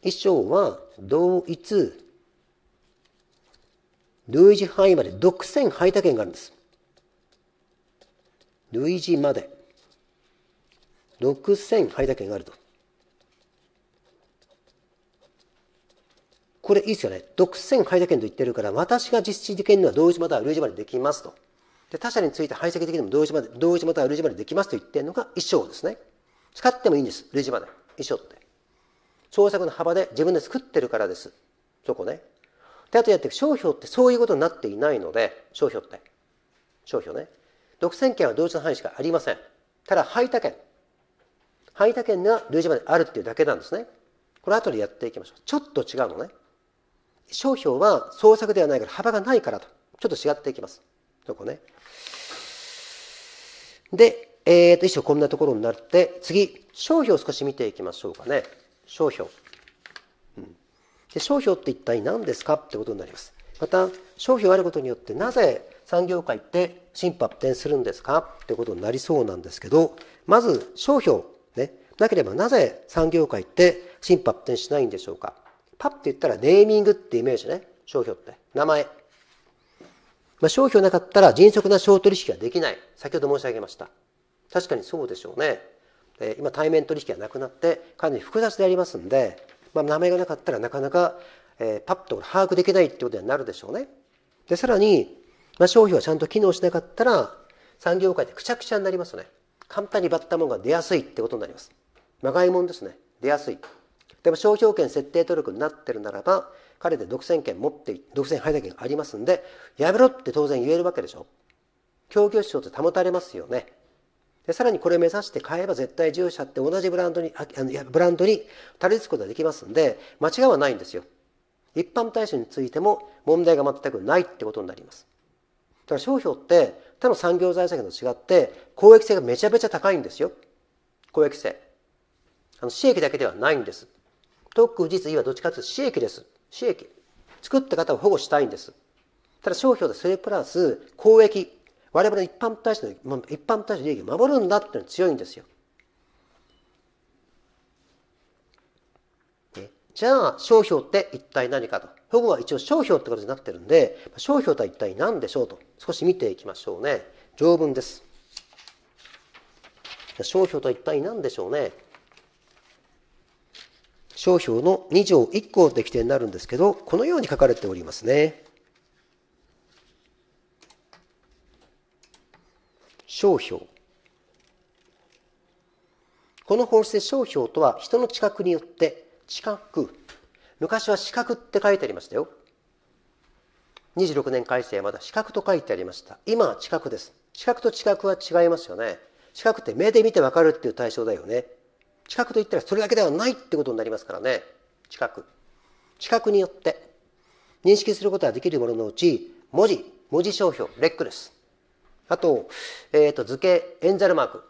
衣装は同一類似範囲まで独占排他権があるんです類似まで6000配達券があると。これいいですよね。6000配達券と言ってるから、私が実施できるのは同一または類似までできますと。で他者について排斥的にも同一まで、同一または類似までできますと言ってるのが一章ですね。使ってもいいんです。類似まで。一章って。創作の幅で自分で作ってるからです。そこね。で、あとやって、商標ってそういうことになっていないので、商標って。商標ね。独占権は同一の範囲しかありません。ただ、配達権。排他権が類似まであるっていうだけなんですね。これ後でやっていきましょう。ちょっと違うのね。商標は創作ではないから幅がないからと。ちょっと違っていきます。そこね。で、えっ、ー、と、一生こんなところになって、次、商標を少し見ていきましょうかね。商標。うん、で商標って一体何ですかってことになります。また、商標があることによって、なぜ産業界って進歩発展するんですかってことになりそうなんですけど、まず、商標。ね、なければなぜ産業界って進歩発展しないんでしょうかパッて言ったらネーミングってイメージね商標って名前、まあ、商標なかったら迅速な商取引ができない先ほど申し上げました確かにそうでしょうね今対面取引がなくなってかなり複雑でありますんで、まあ、名前がなかったらなかなか、えー、パッと把握できないってことになるでしょうねでさらに、まあ、商標がちゃんと機能しなかったら産業界ってくちゃくちゃになりますよね簡単にバッタもんが出やすいってことになりますまがいもんですね出やすいでも商標権設定登録になってるならば彼で独占権持って独占配達権ありますんでやめろって当然言えるわけでしょ協業主張って保たれますよねでさらにこれ目指して買えば絶対従者って同じブランドにあのブランドにたどり着くことができますんで間違いはないんですよ一般対象についても問題が全くないってことになりますだから商標って他の産業財政と違って公益性がめちゃめちゃ高いんですよ公益性あの私益だけではないんです特区実意はどっちかというと私益です私益作った方を保護したいんですただ商標でそれプラス公益我々の一般対しての一般対しての利益を守るんだっていうのは強いんですよじゃあ商標って一体何かと保護は一応商標ってことになってるんで、商標とは一体何でしょうと、少し見ていきましょうね。条文です。商標とは一体何でしょうね。商標の2条1項の規定になるんですけど、このように書かれておりますね。商標。この法律で商標とは人の知覚によって知覚昔は資格って書いてありましたよ26年改正まだ資格と書いてありました今は知覚です資格と知覚は違いますよね資格って目で見てわかるっていう対象だよね知覚といったらそれだけではないってことになりますからね知覚知覚によって認識することができるもののうち文字文字商標レックですあと,、えーと、図形エンザルマーク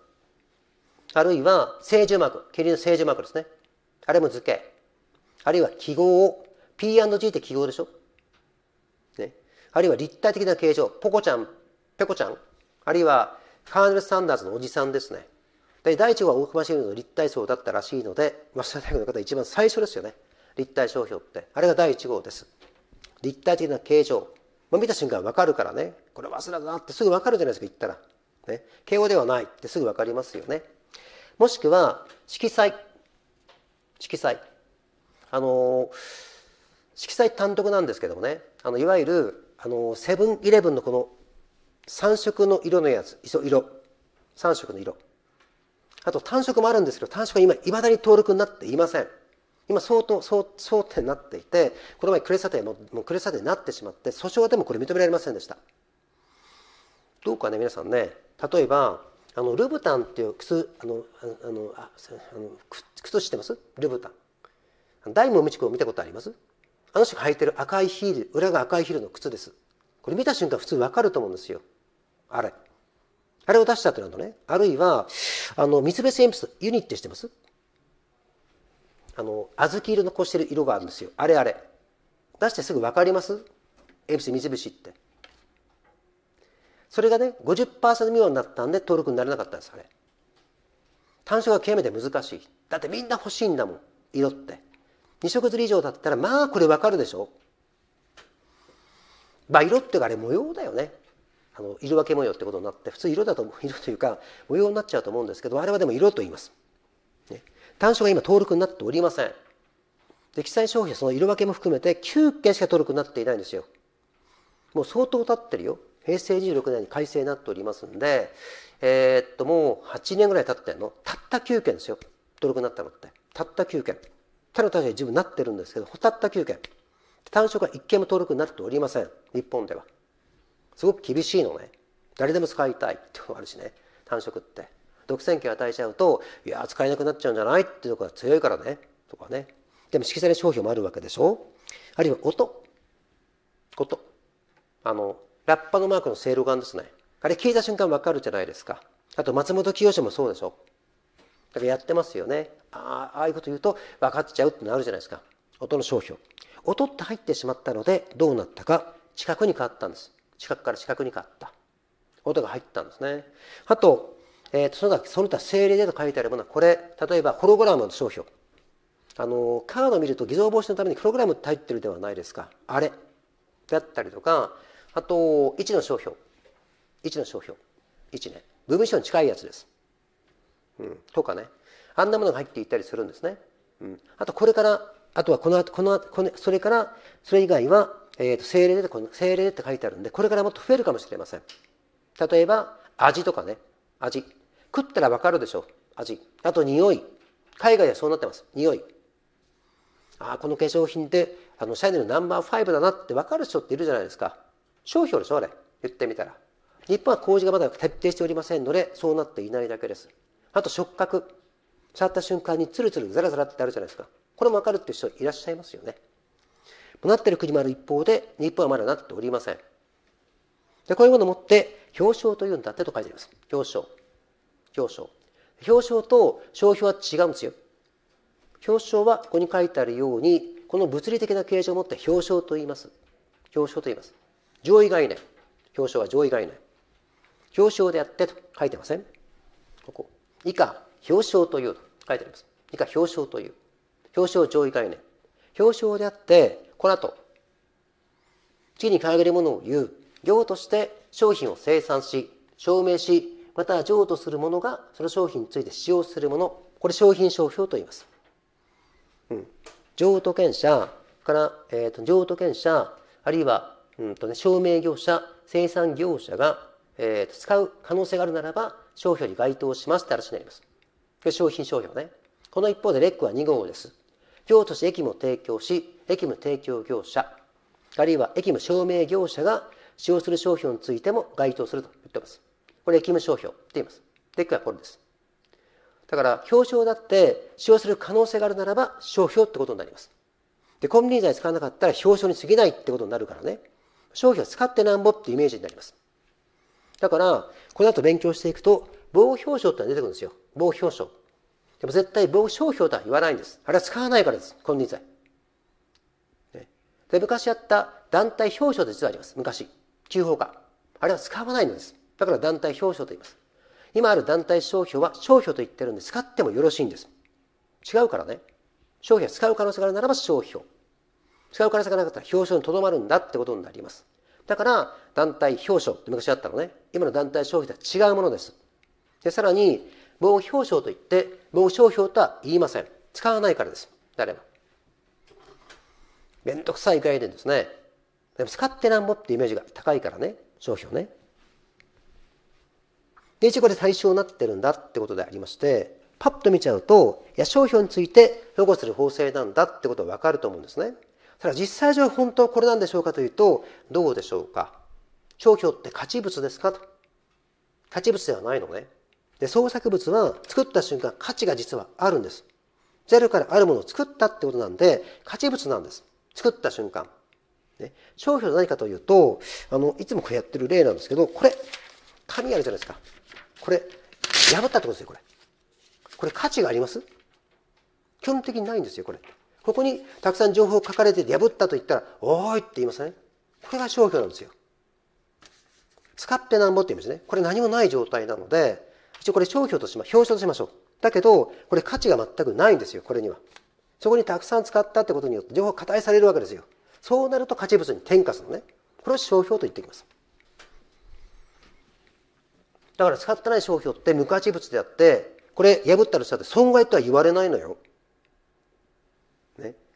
あるいは聖獣マキリンの聖ークですねあれも図形あるいは記号を P&G って記号でしょ、ね、あるいは立体的な形状ポコちゃんペコちゃんあるいはカーネル・サンダースのおじさんですねで第1号は大熊シリの立体層だったらしいので早稲田大学の方一番最初ですよね立体商標ってあれが第1号です立体的な形状、まあ、見た瞬間分かるからねこれ早稲田だなってすぐ分かるじゃないですか言ったら、ね、敬語ではないってすぐ分かりますよねもしくは色彩色彩あの色彩単独なんですけどもねあのいわゆるあのセブンイレブンのこの3色の色のやつ色3色の色あと単色もあるんですけど単色は今いまだに登録になっていません今相当争点になっていてこの前クレサテももうクレサテになってしまって訴訟でもこれ認められませんでしたどうかね皆さんね例えばあのルブタンっていう靴あのあのあの靴知ってますルブタン大門美智子を見たことありますあの人が履いてる赤いヒール裏が赤いヒールの靴ですこれ見た瞬間普通わかると思うんですよあれあれを出したってなるとねあるいはあの三菱鉛筆ユニットしてますあの小豆色のこうしてる色があるんですよあれあれ出してすぐ分かります鉛筆三菱ってそれがね50%未満なったんで登録にならなかったんですあれ単勝が極めて難しいだってみんな欲しいんだもん色って2色ずり以上だったらまあこれわかるでしょまあ色っていうかあれ模様だよねあの色分け模様ってことになって普通色だと 色というか模様になっちゃうと思うんですけどあれはでも色と言います、ね、単書が今登録になっておりませんで記載商品はその色分けも含めて9件しか登録になっていないんですよもう相当経ってるよ平成26年に改正になっておりますんでえー、っともう8年ぐらい経ってんのたった9件ですよ登録になったのってたった9件ペロ対象に自分なってるんですけどホタッタ休憩。単色は1件も登録になっておりません日本ではすごく厳しいのね誰でも使いたいってのもあるしね単色って独占権与えちゃうといや使えなくなっちゃうんじゃないっていうところが強いからねとかねでも色彩の商標もあるわけでしょあるいは音音あのラッパのマークのセールガンですねあれ聞いた瞬間わかるじゃないですかあと松本清もそうでしょだからやってますよねあああいうこと言うと分かっちゃうってなるじゃないですか音の商標音って入ってしまったのでどうなったか近くに変わったんです近くから近くに変わった音が入ったんですねあと,、えーと、その他その他精霊でと書いてあるものはこれ例えばホログラムの商標あのカードを見ると偽造防止のためにプログラムって入ってるではないですかあれだったりとかあと1の商標1の商標1ね部分書に近いやつですうん、とかねあんなものが入っていったりするんですね、うん、あとこれからあとはこの後このこのそれからそれ以外は、えーと、精霊でこの精霊って書いてあるんでこれからもっと増えるかもしれません例えば味とかね味食ったら分かるでしょ味あと匂い海外はそうなってます匂いああこの化粧品ってあのシャネルナンバー5だなって分かる人っているじゃないですか商標でしょあれ言ってみたら日本は工事がまだ徹底しておりませんのでそうなっていないだけですあと触覚触った瞬間につるつるザラザラってあるじゃないですかこれも分かるっていう人いらっしゃいますよねなってる国もある一方で日本はまだなっておりませんでこういうものを持って表彰というんだってと書いてあります表彰表彰表彰と商標は違うんですよ表彰はここに書いてあるようにこの物理的な形状を持って表彰と言います表彰と言います上位概念表彰は上位概念表彰であってと書いてませんここ以下表彰というと書いてあります以下表彰という表彰上位概念表彰であってこの後次に買いものを言う業として商品を生産し証明しまた譲渡するものがその商品について使用するものこれ商品商標と言います、うん、譲渡権者から、えーと、譲渡権者あるいは、うんとね、証明業者生産業者が、えーと使う可能性があるならば商標に該当しますって話になります。商品商標ね。この一方でレックは2号です。業として駅務を提供し、駅務提供業者、あるいは駅務証明業者が使用する商標についても該当すると言ってます。これ、駅務商標って言います。レックはこれです。だから、表彰だって使用する可能性があるならば、商標ってことになります。で、コンビニ剤使わなかったら表彰に過ぎないってことになるからね、商標使ってなんぼってイメージになります。だから、この後勉強していくと、防表彰って出てくるんですよ。防表彰。でも絶対防商標とは言わないんです。あれは使わないからです。今日際。ね、で、昔やった団体表彰って実はあります。昔。旧法化。あれは使わないのです。だから団体表彰と言います。今ある団体商標は商標と言ってるんで使ってもよろしいんです。違うからね。商標は使う可能性があるならば商標。使う可能性がなかったら表彰にとどまるんだってことになります。だから団体表彰って昔あったのね今の団体消費とは違うものですでさらに防表彰といって防商標とは言いません使わないからです誰もめんどくさい概念ですねでも使ってなんぼってイメージが高いからね商標ねで一応これ対象になってるんだってことでありましてパッと見ちゃうといや商標について保護する法制なんだってことが分かると思うんですねただ実際上本当これなんでしょうかというとどうでしょうか商標って価値物ですかと価値物ではないのねで創作物は作った瞬間価値が実はあるんですゼロからあるものを作ったってことなんで価値物なんです作った瞬間、ね、商標は何かというとあのいつもこうやってる例なんですけどこれ紙あるじゃないですかこれ破ったってことですよこれこれ価値があります基本的にないんですよこれここにたくさん情報を書かれて破ったと言ったら「おーい」って言いますねこれが商標なんですよ使ってなんぼって言いますねこれ何もない状態なので一応これ商標としま表彰としましょうだけどこれ価値が全くないんですよこれにはそこにたくさん使ったってことによって情報が課題されるわけですよそうなると価値物に転嫁するのねこれを商標と言ってきますだから使ってない商標って無価値物であってこれ破ったとしたって損害とは言われないのよ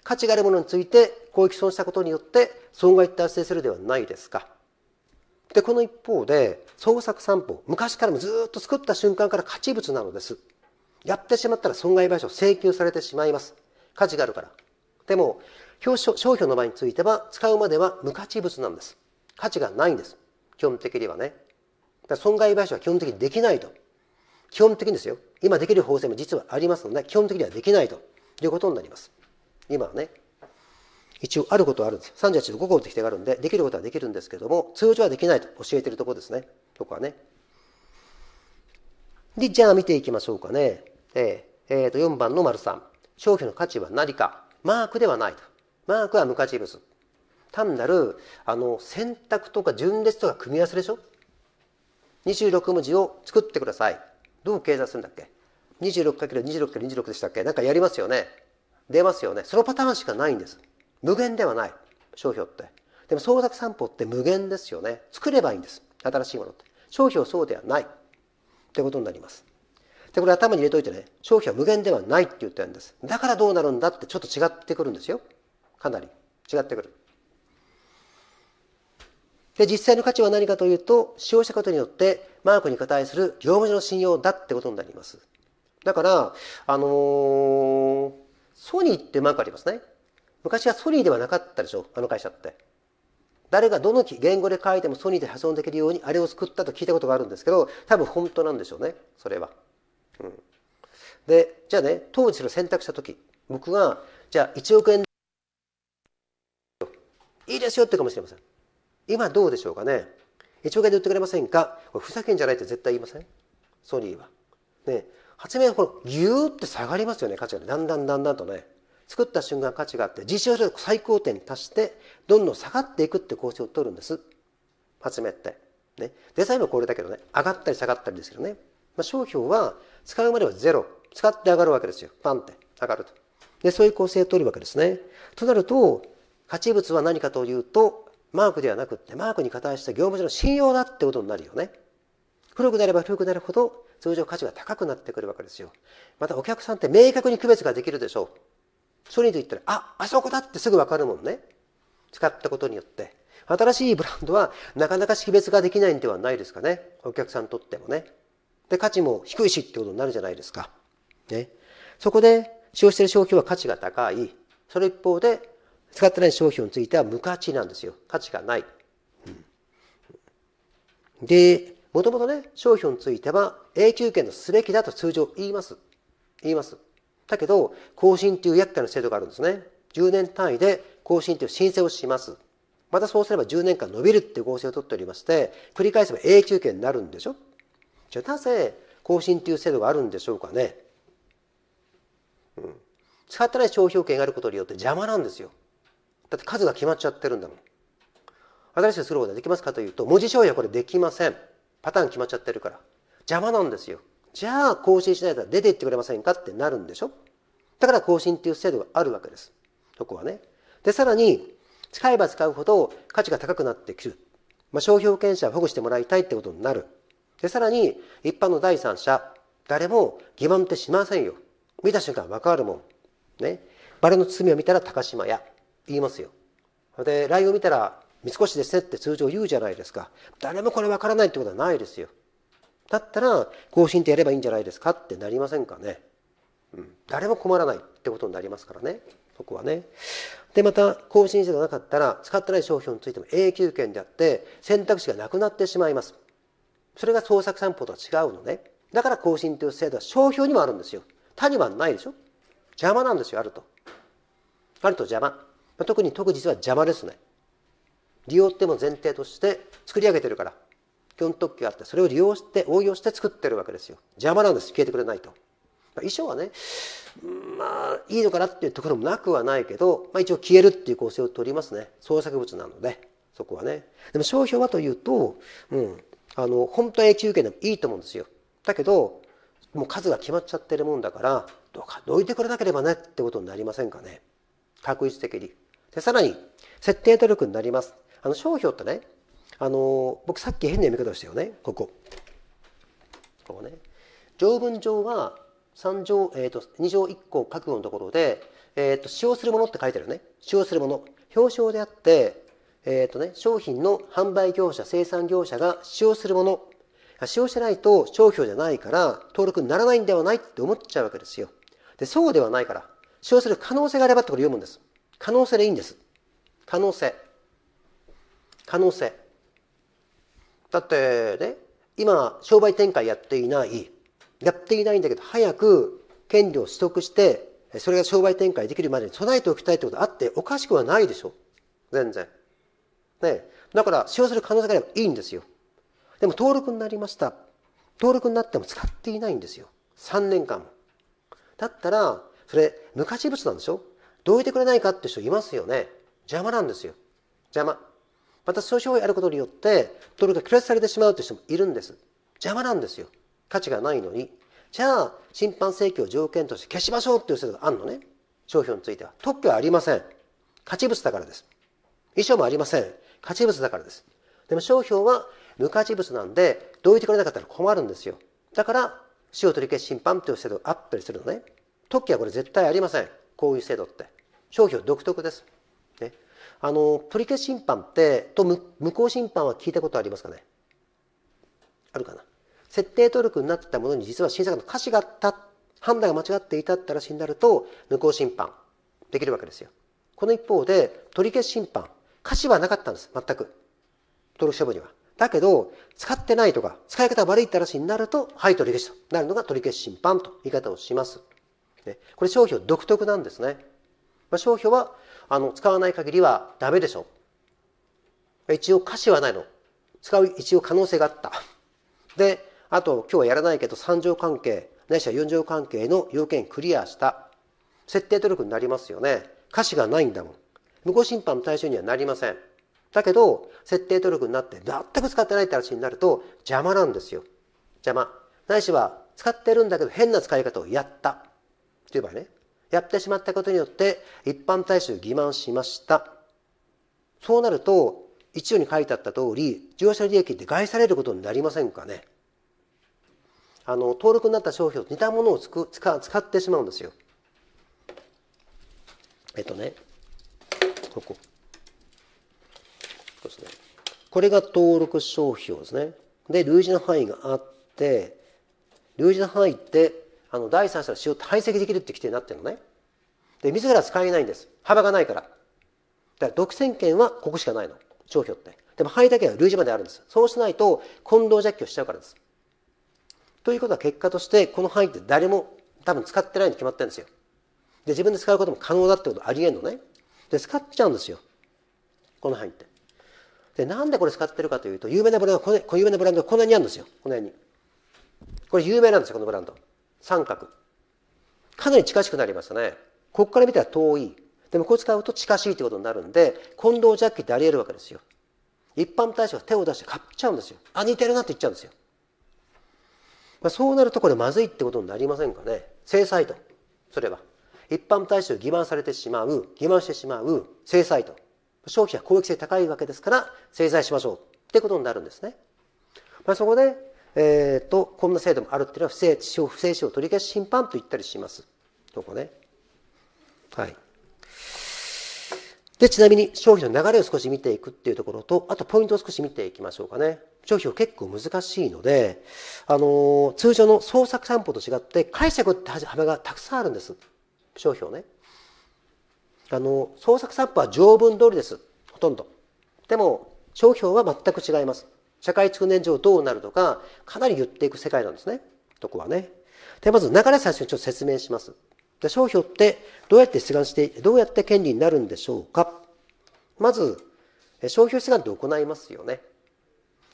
価値があるものについて公益損したことによって損害って発生するではないですか。でこの一方で創作散歩、昔からもずっと作った瞬間から価値物なのですやってしまったら損害賠償請求されてしまいます価値があるからでも表商標の場合については使うまでは無価値物なんです価値がないんです基本的にはね損害賠償は基本的にできないと基本的にですよ今できる法制も実はありますので基本的にはできないということになります今はね一応あることはあるんです38度5個て規定があるんでできることはできるんですけども通常はできないと教えてるところですね僕こはねでじゃあ見ていきましょうかねえー、えー、と4番の丸3商品の価値は何かマークではないとマークは無価値物単なるあの選択とか順列とか組み合わせでしょ26文字を作ってくださいどう計算するんだっけ 26×26×26 でしたっけなんかやりますよね出ますよねそのパターンしかないんです無限ではない商標ってでも創作散歩って無限ですよね作ればいいんです新しいものって商標そうではないってことになりますでこれ頭に入れといてね商標は無限ではないって言ってるんですだからどうなるんだってちょっと違ってくるんですよかなり違ってくるで実際の価値は何かというと使用したことによってマークに課題する業務上の信用だってことになりますだからあのーソニーってマークありますね。昔はソニーではなかったでしょ、あの会社って。誰がどの言語で書いてもソニーで破損できるようにあれを作ったと聞いたことがあるんですけど、多分本当なんでしょうね、それは。うん、で、じゃあね、当時それを選択した時、僕が、じゃあ1億円いいですよってかもしれません。今どうでしょうかね。1億円で売ってくれませんかこれふざけんじゃないって絶対言いませんソニーは。ね、発明はこのギューって下がりますよね価値がだんだんだんだんとね作った瞬間価値があって実証最高点に達してどんどん下がっていくって構成を取るんです発明って、ね、デザインはこれだけどね上がったり下がったりですけどね、まあ、商標は使うまではゼロ使って上がるわけですよパンって上がるとでそういう構成を取るわけですねとなると価値物は何かというとマークではなくってマークに加担した業務上の信用だってことになるよね古くなれば古くなるほど通常価値が高くなってくるわけですよ。またお客さんって明確に区別ができるでしょう。ソニーと言ったら、あ、あそこだってすぐわかるもんね。使ったことによって。新しいブランドはなかなか識別ができないんではないですかね。お客さんにとってもね。で、価値も低いしってことになるじゃないですか。ね。そこで使用している商品は価値が高い。その一方で、使ってない商品については無価値なんですよ。価値がない。うん、で、もともとね、商標については永久権のすべきだと通常言います。言います。だけど、更新という厄介な制度があるんですね。10年単位で更新という申請をします。またそうすれば10年間伸びるっていう合成をとっておりまして、繰り返せば永久権になるんでしょじゃあなぜ更新という制度があるんでしょうかね。うん。使ってない商標権があることによって邪魔なんですよ。だって数が決まっちゃってるんだもん。新しくすることができますかというと、文字商標はこれできません。パターン決まっちゃってるから邪魔なんですよじゃあ更新しないと出て行ってくれませんかってなるんでしょだから更新っていう制度があるわけですそこはねでさらに使えば使うほど価値が高くなってくる、まあ、商標権者を保護してもらいたいってことになるでさらに一般の第三者誰も疑問ってしませんよ見た瞬間分かるもんねバレの包みを見たら高島屋言いますよでライブを見たら三越ですねって通常言うじゃないですか誰もこれわからないってことはないですよだったら更新ってやればいいんじゃないですかってなりませんかね、うん、誰も困らないってことになりますからねそこはねでまた更新してなかったら使ってない商標についても永久権であって選択肢がなくなってしまいますそれが創作散歩とは違うのねだから更新という制度は商標にもあるんですよ他にはないでしょ邪魔なんですよあるとあると邪魔特に特実は邪魔ですね利用っても前提として作り上げてるから基本特許があってそれを利用して応用して作ってるわけですよ邪魔なんです消えてくれないと、まあ、衣装はねまあいいのかなっていうところもなくはないけど、まあ、一応消えるっていう構成をとりますね創作物なのでそこはねでも商標はというとうんあの本当は永久権でもいいと思うんですよだけどもう数が決まっちゃってるもんだからどうかどいてくれなければねってことになりませんかね確実的にでさらに設定努力になりますあの商標ってねあの僕さっき変な読み方をしたよねここここね条文上は3条、えーと、二2条1項覚悟のところで、えーと、使用するものって書いてあるよね使用するもの表彰であって、えーとね、商品の販売業者生産業者が使用するもの使用してないと商標じゃないから登録にならないんではないって思っちゃうわけですよでそうではないから使用する可能性があればってこと読むんです可能性でいいんです可能性可能性だってね今商売展開やっていないやっていないんだけど早く権利を取得してそれが商売展開できるまでに備えておきたいってことあっておかしくはないでしょ全然。ねだから使用する可能性があればいいんですよ。でも登録になりました。登録になっても使っていないんですよ。3年間も。だったら、それ、昔物なんでしょどういてくれないかって人いますよね。邪魔なんですよ。邪魔。またそういう商をやることによって努力が拒絶されてしまうという人もいるんです邪魔なんですよ価値がないのにじゃあ審判請求を条件として消しましょうという制度があるのね商標については特許はありません価値物だからです衣装もありません価値物だからですでも商標は無価値物なんで同意ってくれなかったら困るんですよだから使用取り消し審判という制度がアップするのね特許はこれ絶対ありませんこういう制度って商標独特ですあの取り消し審判ってと無効審判は聞いたことありますかねあるかな設定登録になってたものに実は審査官の歌詞があった判断が間違っていたって話になると無効審判できるわけですよこの一方で取り消し審判歌詞はなかったんです全く登録処分にはだけど使ってないとか使い方悪いって話になるとはい取り消しとなるのが取り消し審判と言い方をします、ね、これ商標独特なんですね、まあ、商標はあの使わない限りはダメでしょ一応歌詞はないの使う一応可能性があったであと今日はやらないけど三乗関係ないしは四乗関係の要件クリアした設定努力になりますよね歌詞がないんだもん無効審判の対象にはなりませんだけど設定努力になって全く使ってないって話になると邪魔なんですよ邪魔ないしは使ってるんだけど変な使い方をやったっていう場合ねやってしまったことによって一般大衆欺瞞しましたそうなると一応に書いてあった通り事業者利益って害されることになりませんかねあの登録になった商標と似たものをつく使使ってしまうんですよえっとねここですねこれが登録商標ですねで類似の範囲があって類似の範囲ってあの第三者の使用堆積できるって規定になってるのねで自ら使えないんです幅がないからだから独占権はここしかないの商標ってでも囲だ権は類似まであるんですそうしないと混同邪気をしちゃうからですということは結果としてこの範囲って誰も多分使ってないに決まってるんですよで自分で使うことも可能だってことありえんのねで使っちゃうんですよこの範囲ってでなんでこれ使ってるかというと有名なブランドこ有名なブランドがこの辺にあるんですよこの辺にこれ有名なんですよこのブランド三角かなり近しくなりますねここから見たら遠いでもこれ使うと近しいということになるんで近藤ジャッキってあり得るわけですよ一般大使は手を出して買っちゃうんですよあ似てるなって言っちゃうんですよ、まあ、そうなるとこれまずいってことになりませんかね制裁とそれは一般大使を欺瞞されてしまう欺瞞してしまう制裁と消費は公益性高いわけですから制裁しましょうってことになるんですね、まあ、そこでえーと、こんな制度もあるっていうのは不正不正死を取り消し審判と言ったりします。ここね。はい。で、ちなみに消費の流れを少し見ていくっていうところと、あとポイントを少し見ていきましょうかね。消費は結構難しいので、あのー、通常の創作散歩と違って解釈って幅がたくさんあるんです。商標ね。あのー、創作散歩は条文通りです。ほとんど。でも、商標は全く違います。社会中年上どうなるとか、かなり言っていく世界なんですね。とこはね。で、まず流れ最初にちょっと説明します。で商標ってどうやって出願して、どうやって権利になるんでしょうか。まず、商標出願って行いますよね。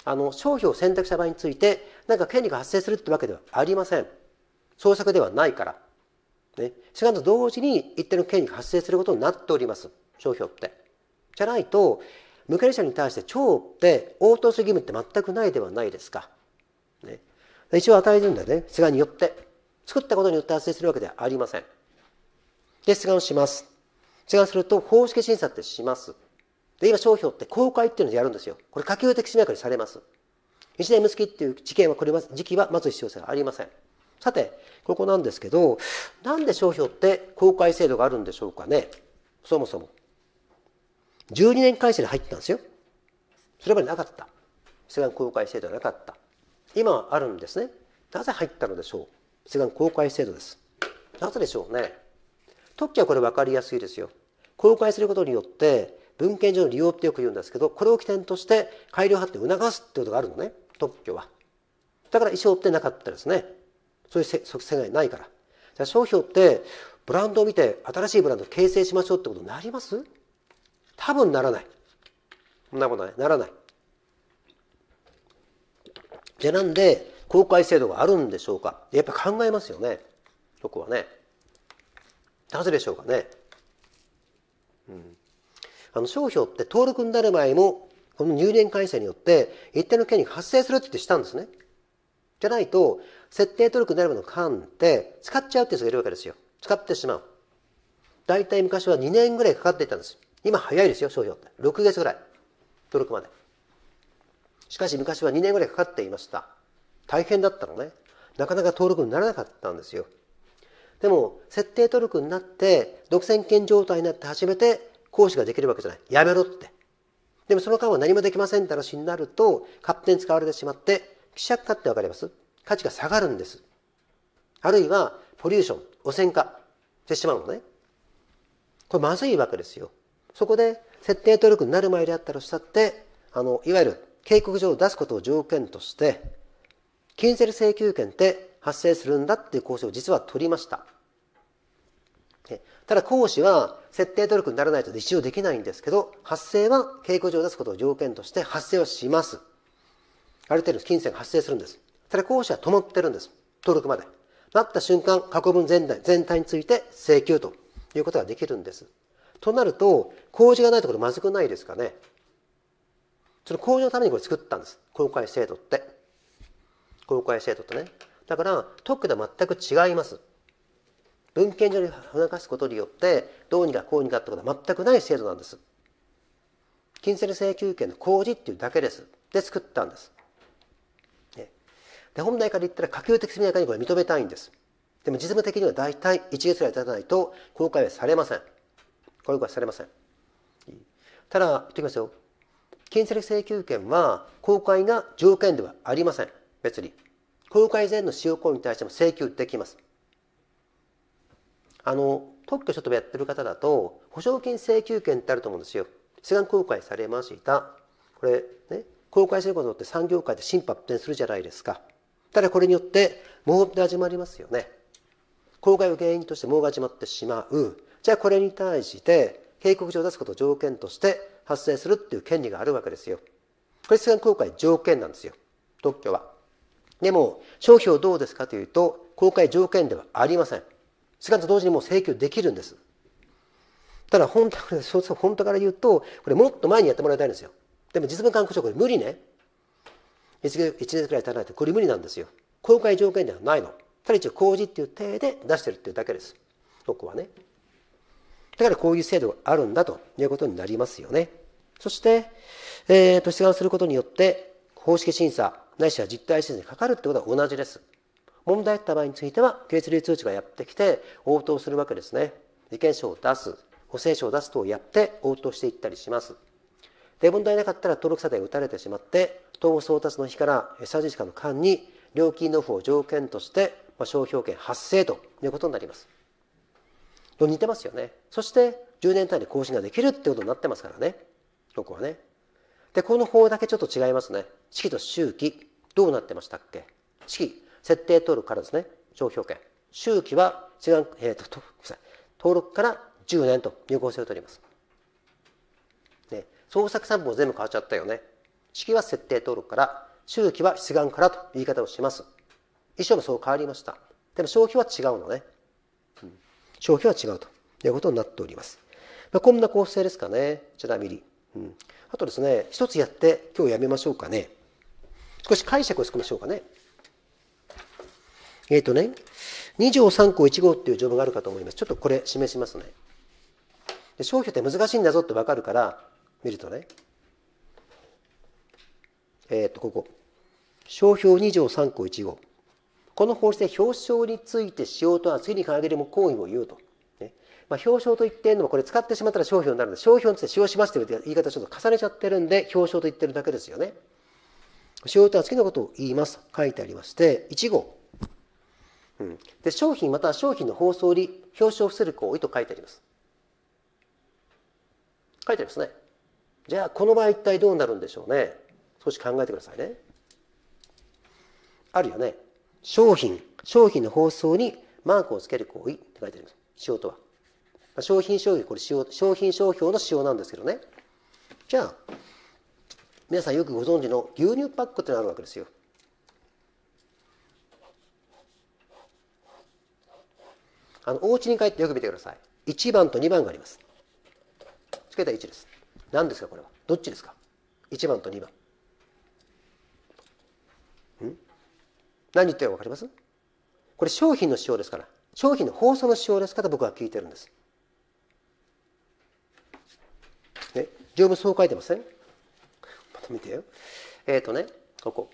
あの、商標を選択した場合について、なんか権利が発生するってわけではありません。創作ではないから。ね。出願と同時に一定の権利が発生することになっております。商標って。じゃないと、無権者に対して超って応答する義務って全くないではないですか。ね、一応与えるんだよね。出願によって。作ったことによって発生するわけではありません。で、出願をします。出願すると方式審査ってします。で、今商標って公開っていうのでやるんですよ。これ可及的しないかにされます。一年無月っていう事件はこれは時期は待つ必要性がありません。さて、ここなんですけど、なんで商標って公開制度があるんでしょうかね。そもそも。12年改正に入ってたんですよ。それまでなかった。西願公開制度はなかった。今はあるんですね。なぜ入ったのでしょう。西願公開制度です。なぜでしょうね。特許はこれ分かりやすいですよ。公開することによって文献上の利用ってよく言うんですけどこれを起点として改良発展を促すってことがあるのね特許は。だから衣装ってなかったですね。そういう即世がないから。じゃあ商標ってブランドを見て新しいブランドを形成しましょうってことになります多分ならない。そんなことない。ならない。じゃなんで公開制度があるんでしょうかやっぱ考えますよねそこはねなぜでしょうかね、うん、あの商標って登録になる前もこの入念改正によって一定の権利が発生するって言ってしたんですねじゃないと設定登録になるの間って使っちゃうって人がいるわけですよ使ってしまう大体昔は2年ぐらいかかっていたんです今早いですよ、商標って。6月ぐらい。登録まで。しかし昔は2年ぐらいかかっていました。大変だったのね。なかなか登録にならなかったんですよ。でも、設定登録になって、独占権状態になって初めて行使ができるわけじゃない。やめろって。でもその間は何もできませんって話になると、勝手に使われてしまって、希釈化ってわかります価値が下がるんです。あるいは、ポリューション、汚染化してしまうのね。これまずいわけですよ。そこで設定登録になる前であったとしたってあのいわゆる警告状を出すことを条件として金銭請求権って発生するんだっていう交渉を実は取りましたただ講師は設定登録にならないと一応できないんですけど発生は警告状を出すことを条件として発生はしますある程度金銭が発生するんですただ講師は止まってるんです登録までなった瞬間過去分全体全体について請求ということができるんですとなると工事がないところまずくないですかねその工事のためにこれ作ったんです公開制度って公開制度ってねだから特区では全く違います文献上に促すことによってどうにかこうにかってことは全くない制度なんです金銭請求権の工事っていうだけですで作ったんです、で本来から言ったら可及的速やかにこれ認めたいんですでも実務的には大体1月ぐらい経たないと公開はされませんこういうことはされません。ただ、言ってきますよ。金銭請求権は公開が条件ではありません。別に。公開前の使用行為に対しても請求できます。あの、特許っ得やってる方だと、保証金請求権ってあると思うんですよ。出願公開されました。これ、ね、公開することによって産業界で審判発展するじゃないですか。ただこれによって、猛が始まりますよね。公開を原因として猛が始まってしまう。じゃあこれに対して警告状を出すことを条件として発生するっていう権利があるわけですよ。これ出願公開条件なんですよ。特許は。でも、商標どうですかというと、公開条件ではありません。出願と同時にもう請求できるんです。ただ本当、本当から言うと、これもっと前にやってもらいたいんですよ。でも実務勧告書これ無理ね。1年くらい経たないとこれ無理なんですよ。公開条件ではないの。ただ一応工事っていう体で出してるっていうだけです。僕はね。だからこういう制度があるんだということになりますよね。そして、えー、と出願することによって、公式審査、ないしは実態審査にかかるってことは同じです。問題あった場合については、決流通知がやってきて、応答するわけですね。意見書を出す、補正書を出す等をやって応答していったりします。で、問題なかったら登録査定を打たれてしまって、統合送達の日から30日間の間に、料金納付を条件として、まあ、商標権発生ということになります。と似てますよねそして10年単位で更新ができるってことになってますからねここはねでこの方だけちょっと違いますね式と周期どうなってましたっけ式設定登録からですね商標権周期は違う、えーと、と登録から10年と有効性を取ります、ね、創作散歩全部変わっちゃったよね式は設定登録から周期は出願からと言い方をします衣装もそう変わりましたでも消費は違うのね、うん消費は違うということになっております。まあ、こんな構成ですかね、ちなみに。うん、あとですね、一つやって今日やめましょうかね。少し解釈をつけましょうかね。えっ、ー、とね、2条3項1号っていう条文があるかと思います。ちょっとこれ示しますね。で消費って難しいんだぞってわかるから、見るとね、えっ、ー、と、ここ。商標2条3項1号。この法律で表彰についてしようとは次に掲げるも行為を言うと。まあ、表彰と言ってんのも、これ使ってしまったら商標になるので商標について使用しますという言い方をちょっと重ねちゃってるんで表彰と言ってるだけですよね。使用とは次のことを言います書いてありまして1号、うん、で商品または商品の放送に表彰する行為と書いてあります。書いてありますね。じゃあこの場合一体どうなるんでしょうね。少し考えてくださいね。あるよね。商品、商品の包装にマークをつける行為って書いてあります。仕様とは。商品商品、これ仕様、商品商標の仕様なんですけどね。じゃあ、皆さんよくご存知の牛乳パックってのがあるわけですよ。あのお家に帰ってよく見てください。1番と2番があります。つけた1です。何ですかこれは。どっちですか ?1 番と2番。何言ってるか分かりますこれ商品の仕様ですから商品の放送の仕様ですから僕は聞いてるんです。ね、条文そう書いてません、また見てよ。えっ、ー、とねここ。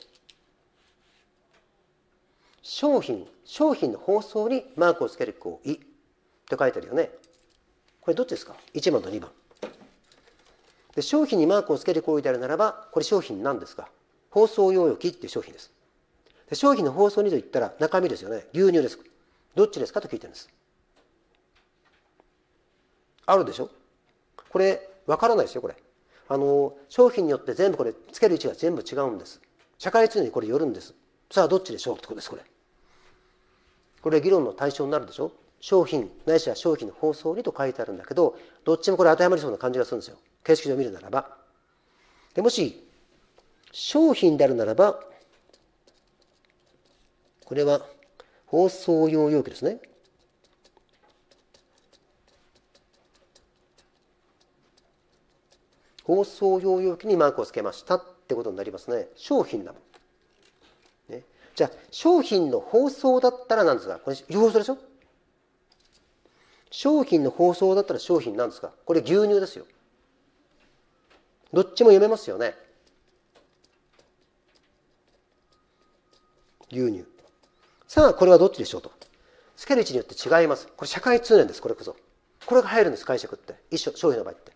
商品商品の包装にマークをつける行為って書いてあるよね。これどっちですか ?1 番と2番。で商品にマークをつける行為であるならばこれ商品なんですか包装用容器っていう商品です。で商品の包装にと言ったら中身ですよね牛乳ですどっちですかと聞いてるんですあるでしょこれわからないですよこれあの商品によって全部これつける位置が全部違うんです社会通念にこれよるんですさあどっちでしょうってことですこれこれ議論の対象になるでしょ商品ないしは商品の包装にと書いてあるんだけどどっちもこれ当てはまりそうな感じがするんですよ形式上見るならばでもし商品であるならばこれは放送用容器ですね。放送用容器にマークをつけましたってことになりますね。商品だもん。ね、じゃあ、商品の包装だったら何ですかこれ、包装でしょ商品の包装だったら商品なんですかこれ牛乳ですよ。どっちも読めますよね。牛乳。さあこれはどっちでしょうとスける位置によって違いますこれ社会通念ですこれこそこれが入るんです解釈って一緒商品の場合って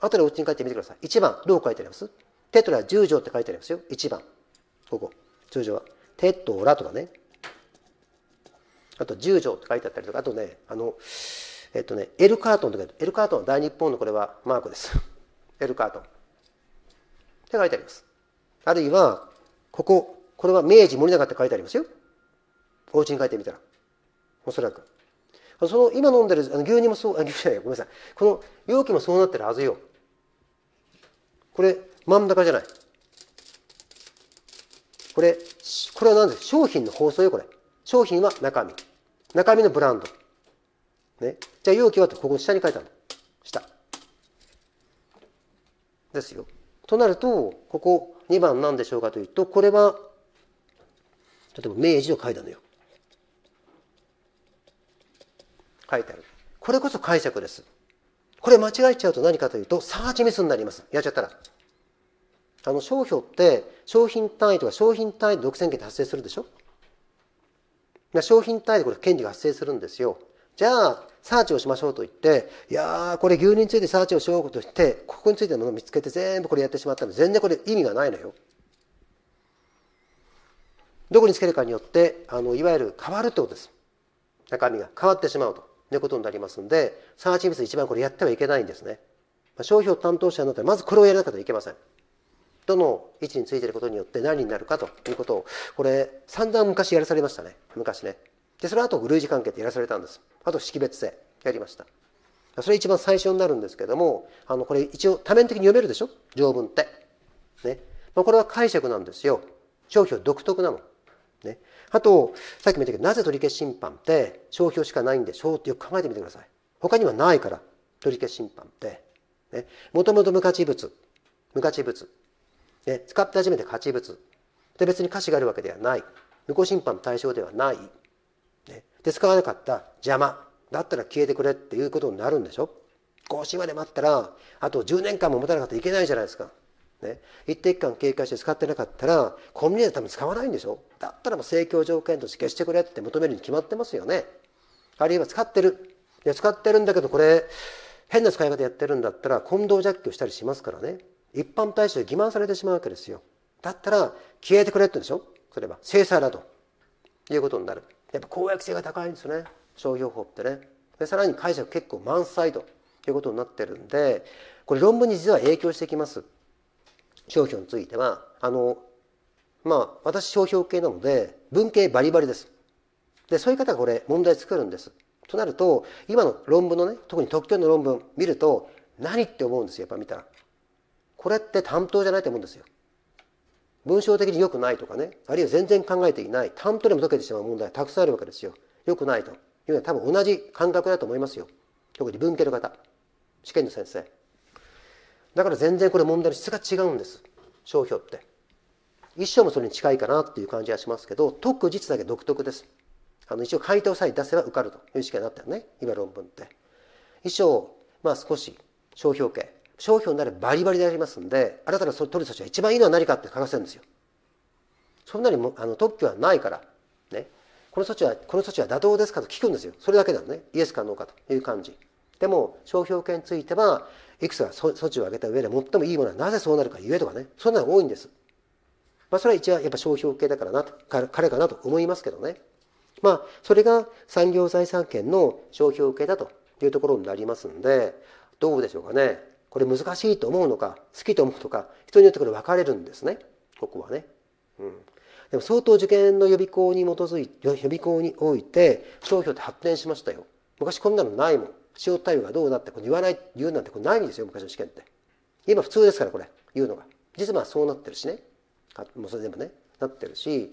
後でお家に帰ってみてください1番どう書いてありますテトラ10条って書いてありますよ1番ここ通常はテトラとかねあと10条って書いてあったりとかあとねあのえっとねエルカートンとかエルカートンは大日本のこれはマークです エルカートンって書いてありますあるいはこここれは明治森永って書いてありますよ。お家に書いてみたら。おそらく。その今飲んでる牛乳もそう、あ、牛じゃない、ごめんなさい。この容器もそうなってるはずよ。これ、真ん中じゃない。これ、これは何です商品の包装よ、これ。商品は中身。中身のブランド。ね。じゃあ容器はここ下に書いてあるの。下。ですよ。となると、ここ2番何でしょうかというと、これは例えば明治の書いたのよ書いてあるこれこそ解釈ですこれ間違えちゃうと何かというとサーチミスになりますやっちゃったらあの商標って商品単位とか商品単位で独占権って発生するでしょ商品単位でこれ権利が発生するんですよじゃあサーチをしましょうと言っていやーこれ牛乳についてサーチをしようとしてここについてのものを見つけて全部これやってしまったら全然これ意味がないのよどこにつけるかによってあのいわゆる変わるってことです中身が変わってしまうということになりますんでサーチミス一番これやってはいけないんですね、まあ、商標担当者になったらまずこれをやらなければいけませんどの位置についていることによって何になるかということをこれ散々昔やらされましたね昔ねでその後類似関係ってやらされたんですあと識別性やりましたそれ一番最初になるんですけどもあのこれ一応多面的に読めるでしょ条文って、ねまあ、これは解釈なんですよ商標独特なのね、あとさっきも言ったけどなぜ取り消し審判って商標しかないんでしょうってよく考えてみてください他にはないから取り消し審判ってもともと無価値物無価値物、ね、使って初めて価値物で別に価値があるわけではない無効審判の対象ではない、ね、で使わなかった邪魔だったら消えてくれっていうことになるんでしょ更新まで待ったらあと10年間も持たなかったらいけないじゃないですかね、一定期間経過して使ってなかったらコンビニで多分使わないんでしょだったらもう請求条件として消してくれって求めるに決まってますよねあるいは使ってるいや使ってるんだけどこれ変な使い方やってるんだったら混同ジャッキをしたりしますからね一般対象で欺瞞されてしまうわけですよだったら消えてくれって言うんでしょそれは制裁だということになるやっぱ公約性が高いんですよね商標法ってねでさらに解釈結構満載ということになってるんでこれ論文に実は影響してきます商標についてはあのまあ私商標系なので文系バリバリです。でそういう方がこれ問題作るんです。となると今の論文のね特に特許の論文見ると何って思うんですよやっぱ見たら。これって担当じゃないと思うんですよ。文章的に良くないとかねあるいは全然考えていない担当でも解けてしまう問題たくさんあるわけですよ。良くないというのは多分同じ感覚だと思いますよ。特に文系の方試験の先生。だから全然これ問題の質が違うんです商標って一生もそれに近いかなっていう感じはしますけど特実だけ独特ですあの一応回答さえ出せば受かるという試験になったよね今論文って一生まあ少し商標権商標になればバリバリでありますんで新たな取る措置が一番いいのは何かって書かせるんですよそんなにもあの特許はないからねこの措置はこの措置は妥当ですかと聞くんですよそれだけなのねイエスかノーかという感じでも商標権についてはいくつか措置を挙げた上で最もいいものはなぜそうなるかゆえとかねそんなの多いんです、まあ、それは一応やっぱ商標系だからな彼かなと思いますけどねまあそれが産業財産権の商標系だというところになりますんでどうでしょうかねこれ難しいと思うのか好きと思うとか人によってこれ分かれるんですねここはね、うん、でも相当受験の予備校に基づいて予備校において商標って発展しましたよ昔こんなのないもん塩対応がどうなってこれ言わない言うなんてこれないんですよ昔の試験って今普通ですからこれ言うのが実はそうなってるしねあもうそれでもねなってるし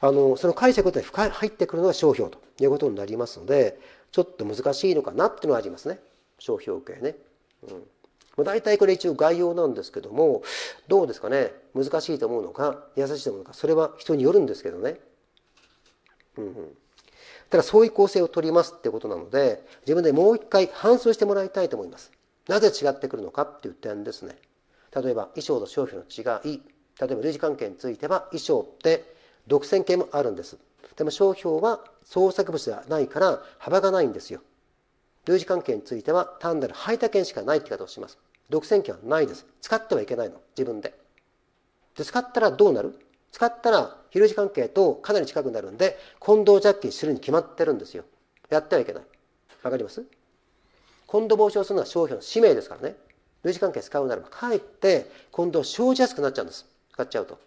あのその解釈で深い入ってくるのが商標ということになりますのでちょっと難しいのかなっていうのはありますね商標系ね、うんまあ、大体これ一応概要なんですけどもどうですかね難しいと思うのか優しいと思うのかそれは人によるんですけどねうん、うんただそういう構成を取りますってことなので自分でもう一回反省してもらいたいと思いますなぜ違ってくるのかっていう点ですね例えば衣装と商品の違い例えば類似関係については衣装って独占権もあるんですでも商標は創作物ではないから幅がないんですよ類似関係については単なる排他権しかないって言い方をします独占権はないです使ってはいけないの自分でで使ったらどうなる使ったら比類似関係とかなり近くなるんで近藤ジャッキするに決まってるんですよやってはいけないわかります近藤防止をするのは商標の使命ですからね類似関係使うならばかえって近藤生じやすくなっちゃうんです使っちゃうと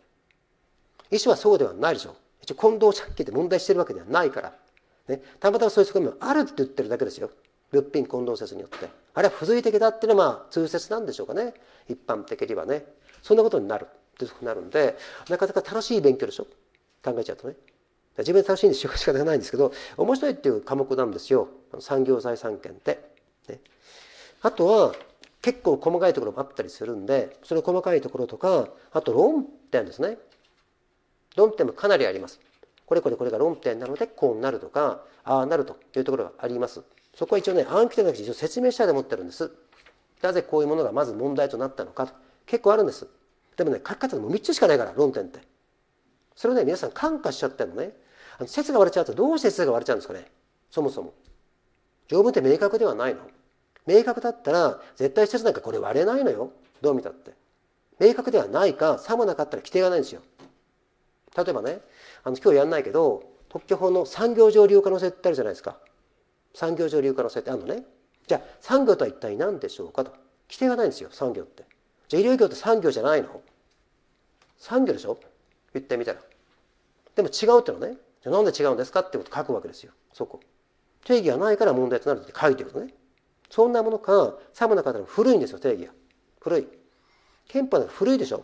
医師はそうではないでしょう一応近藤借金で問題してるわけではないから、ね、たまたまそういう側面もあるって言ってるだけですよ物品混同説によってあれは付随的だっていうのはまあ通説なんでしょうかね一般的にはねそんなことになるでなるんでなかなか楽しい勉強でしょ考えちゃうとね自分で楽しんでしかないんですけど面白いっていう科目なんですよ産業財産権って、ね、あとは結構細かいところもあったりするんでその細かいところとかあと論点ですね論点もかなりありますこれこれこれが論点なのでこうなるとかああなるというところがありますそこは一応ね暗記となく、の一応説明したいと思ってるんですなぜこういうものがまず問題となったのか結構あるんですでもね書き方も3つしかないから論点ってそれをね皆さん感化しちゃってもねあの説が割れちゃうとどうして説が割れちゃうんですかねそもそも条文って明確ではないの明確だったら絶対説なんかこれ割れないのよどう見たって明確ではないかさもなかったら規定がないんですよ例えばねあの今日やんないけど特許法の産業上流可能性ってあるじゃないですか産業上流可能性ってあるのねじゃあ産業とは一体何でしょうかと規定がないんですよ産業ってじゃあ医療業って産業じゃないの3行でしょ言ってみたらでも違うってのはねじゃあなんで違うんですかってこと書くわけですよそこ定義がないから問題となるって書いてるとねそんなものかサムの方の古いんですよ定義が古い憲法な古いでしょ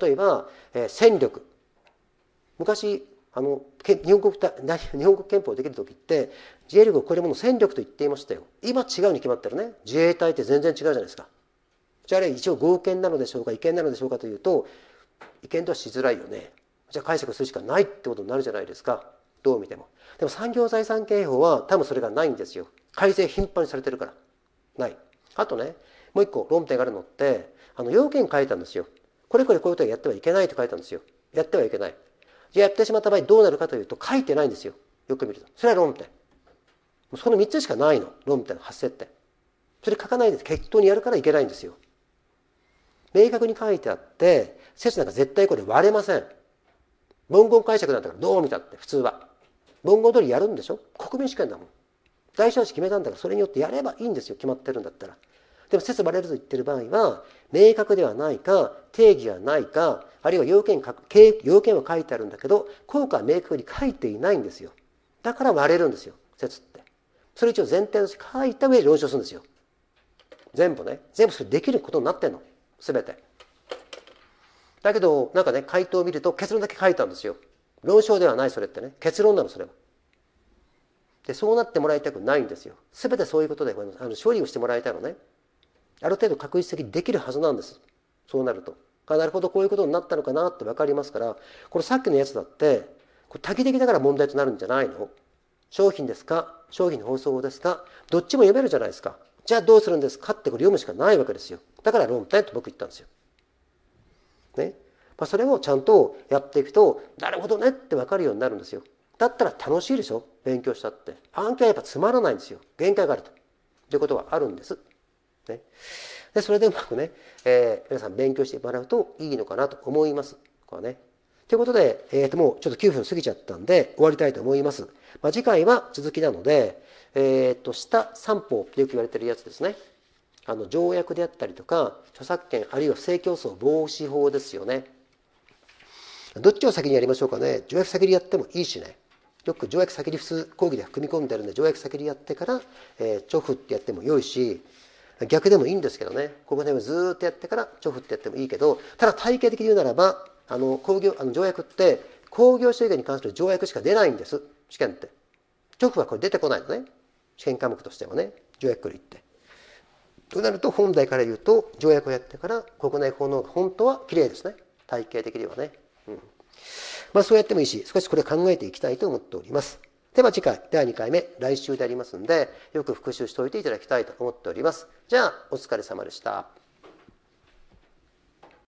例えば、えー、戦力昔あの日本国日本国憲法できる時って自衛力を超えるものを戦力と言っていましたよ今違うに決まってるね自衛隊って全然違うじゃないですかじゃああれ一応合憲なのでしょうか違憲なのでしょうかというと意見としづらいよねじゃあ解釈するしかないってことになるじゃないですかどう見てもでも産業財産刑法は多分それがないんですよ改正頻繁にされてるからないあとねもう一個論点があるのってあの要件書いたんですよこれこれこういうことはやってはいけないと書いたんですよやってはいけないじゃあやってしまった場合どうなるかというと書いてないんですよよく見るとそれは論点その3つしかないの論点の発生ってそれ書かないんです適当にやるからいけないんですよ明確に書いてあって説なんか絶対これ割れません文言解釈なんだからどう見たって普通は文言通りやるんでしょ国民主権だもん大司法決めたんだからそれによってやればいいんですよ決まってるんだったらでも説割れると言ってる場合は明確ではないか定義はないかあるいは要件要件は書いてあるんだけど効果は明確に書いていないんですよだから割れるんですよ説ってそれ一応前提として書いた上で論証するんですよ全部ね全部それできることになってんの全てだけど、なんかね、回答を見ると結論だけ書いたんですよ。論証ではない、それってね。結論なの、それは。で、そうなってもらいたくないんですよ。すべてそういうことで、あの処理をしてもらいたいのね。ある程度確実的にできるはずなんです。そうなると。あなるほど、こういうことになったのかなって分かりますから、これさっきのやつだって、これ多義的だから問題となるんじゃないの商品ですか商品の放送ですかどっちも読めるじゃないですか。じゃあどうするんですかってこれ読むしかないわけですよ。だから論点と僕言ったんですよ。ねまあ、それをちゃんとやっていくとなるほどねって分かるようになるんですよだったら楽しいでしょ勉強したって暗記はやっぱつまらないんですよ限界があるということはあるんです、ね、でそれでうまくね、えー、皆さん勉強してもらうといいのかなと思いますこれねということで、えー、ともうちょっと9分過ぎちゃったんで終わりたいと思います、まあ、次回は続きなのでえっ、ー、と下3歩よく言われてるやつですねあの条約であったりとか著作権あるいは性競争防止法ですよねどっちを先にやりましょうかね条約先にやってもいいしねよく条約先に普通講義で組み込んであるんで条約先にやってから、えー、著付ってやってもよいし逆でもいいんですけどねここでもずっとやってから著付ってやってもいいけどただ体系的に言うならばあの工業あの条約って工業主義に関する条約しか出ないんです試験って。直はこれ出てこないのね試験科目としてはね条約類りって。となると本来から言うと条約をやってから国内法の本当は綺麗ですね体系的にはね、うんまあ、そうやってもいいし少しこれ考えていきたいと思っておりますでは次回第2回目来週でありますんでよく復習しておいていただきたいと思っておりますじゃあお疲れ様でした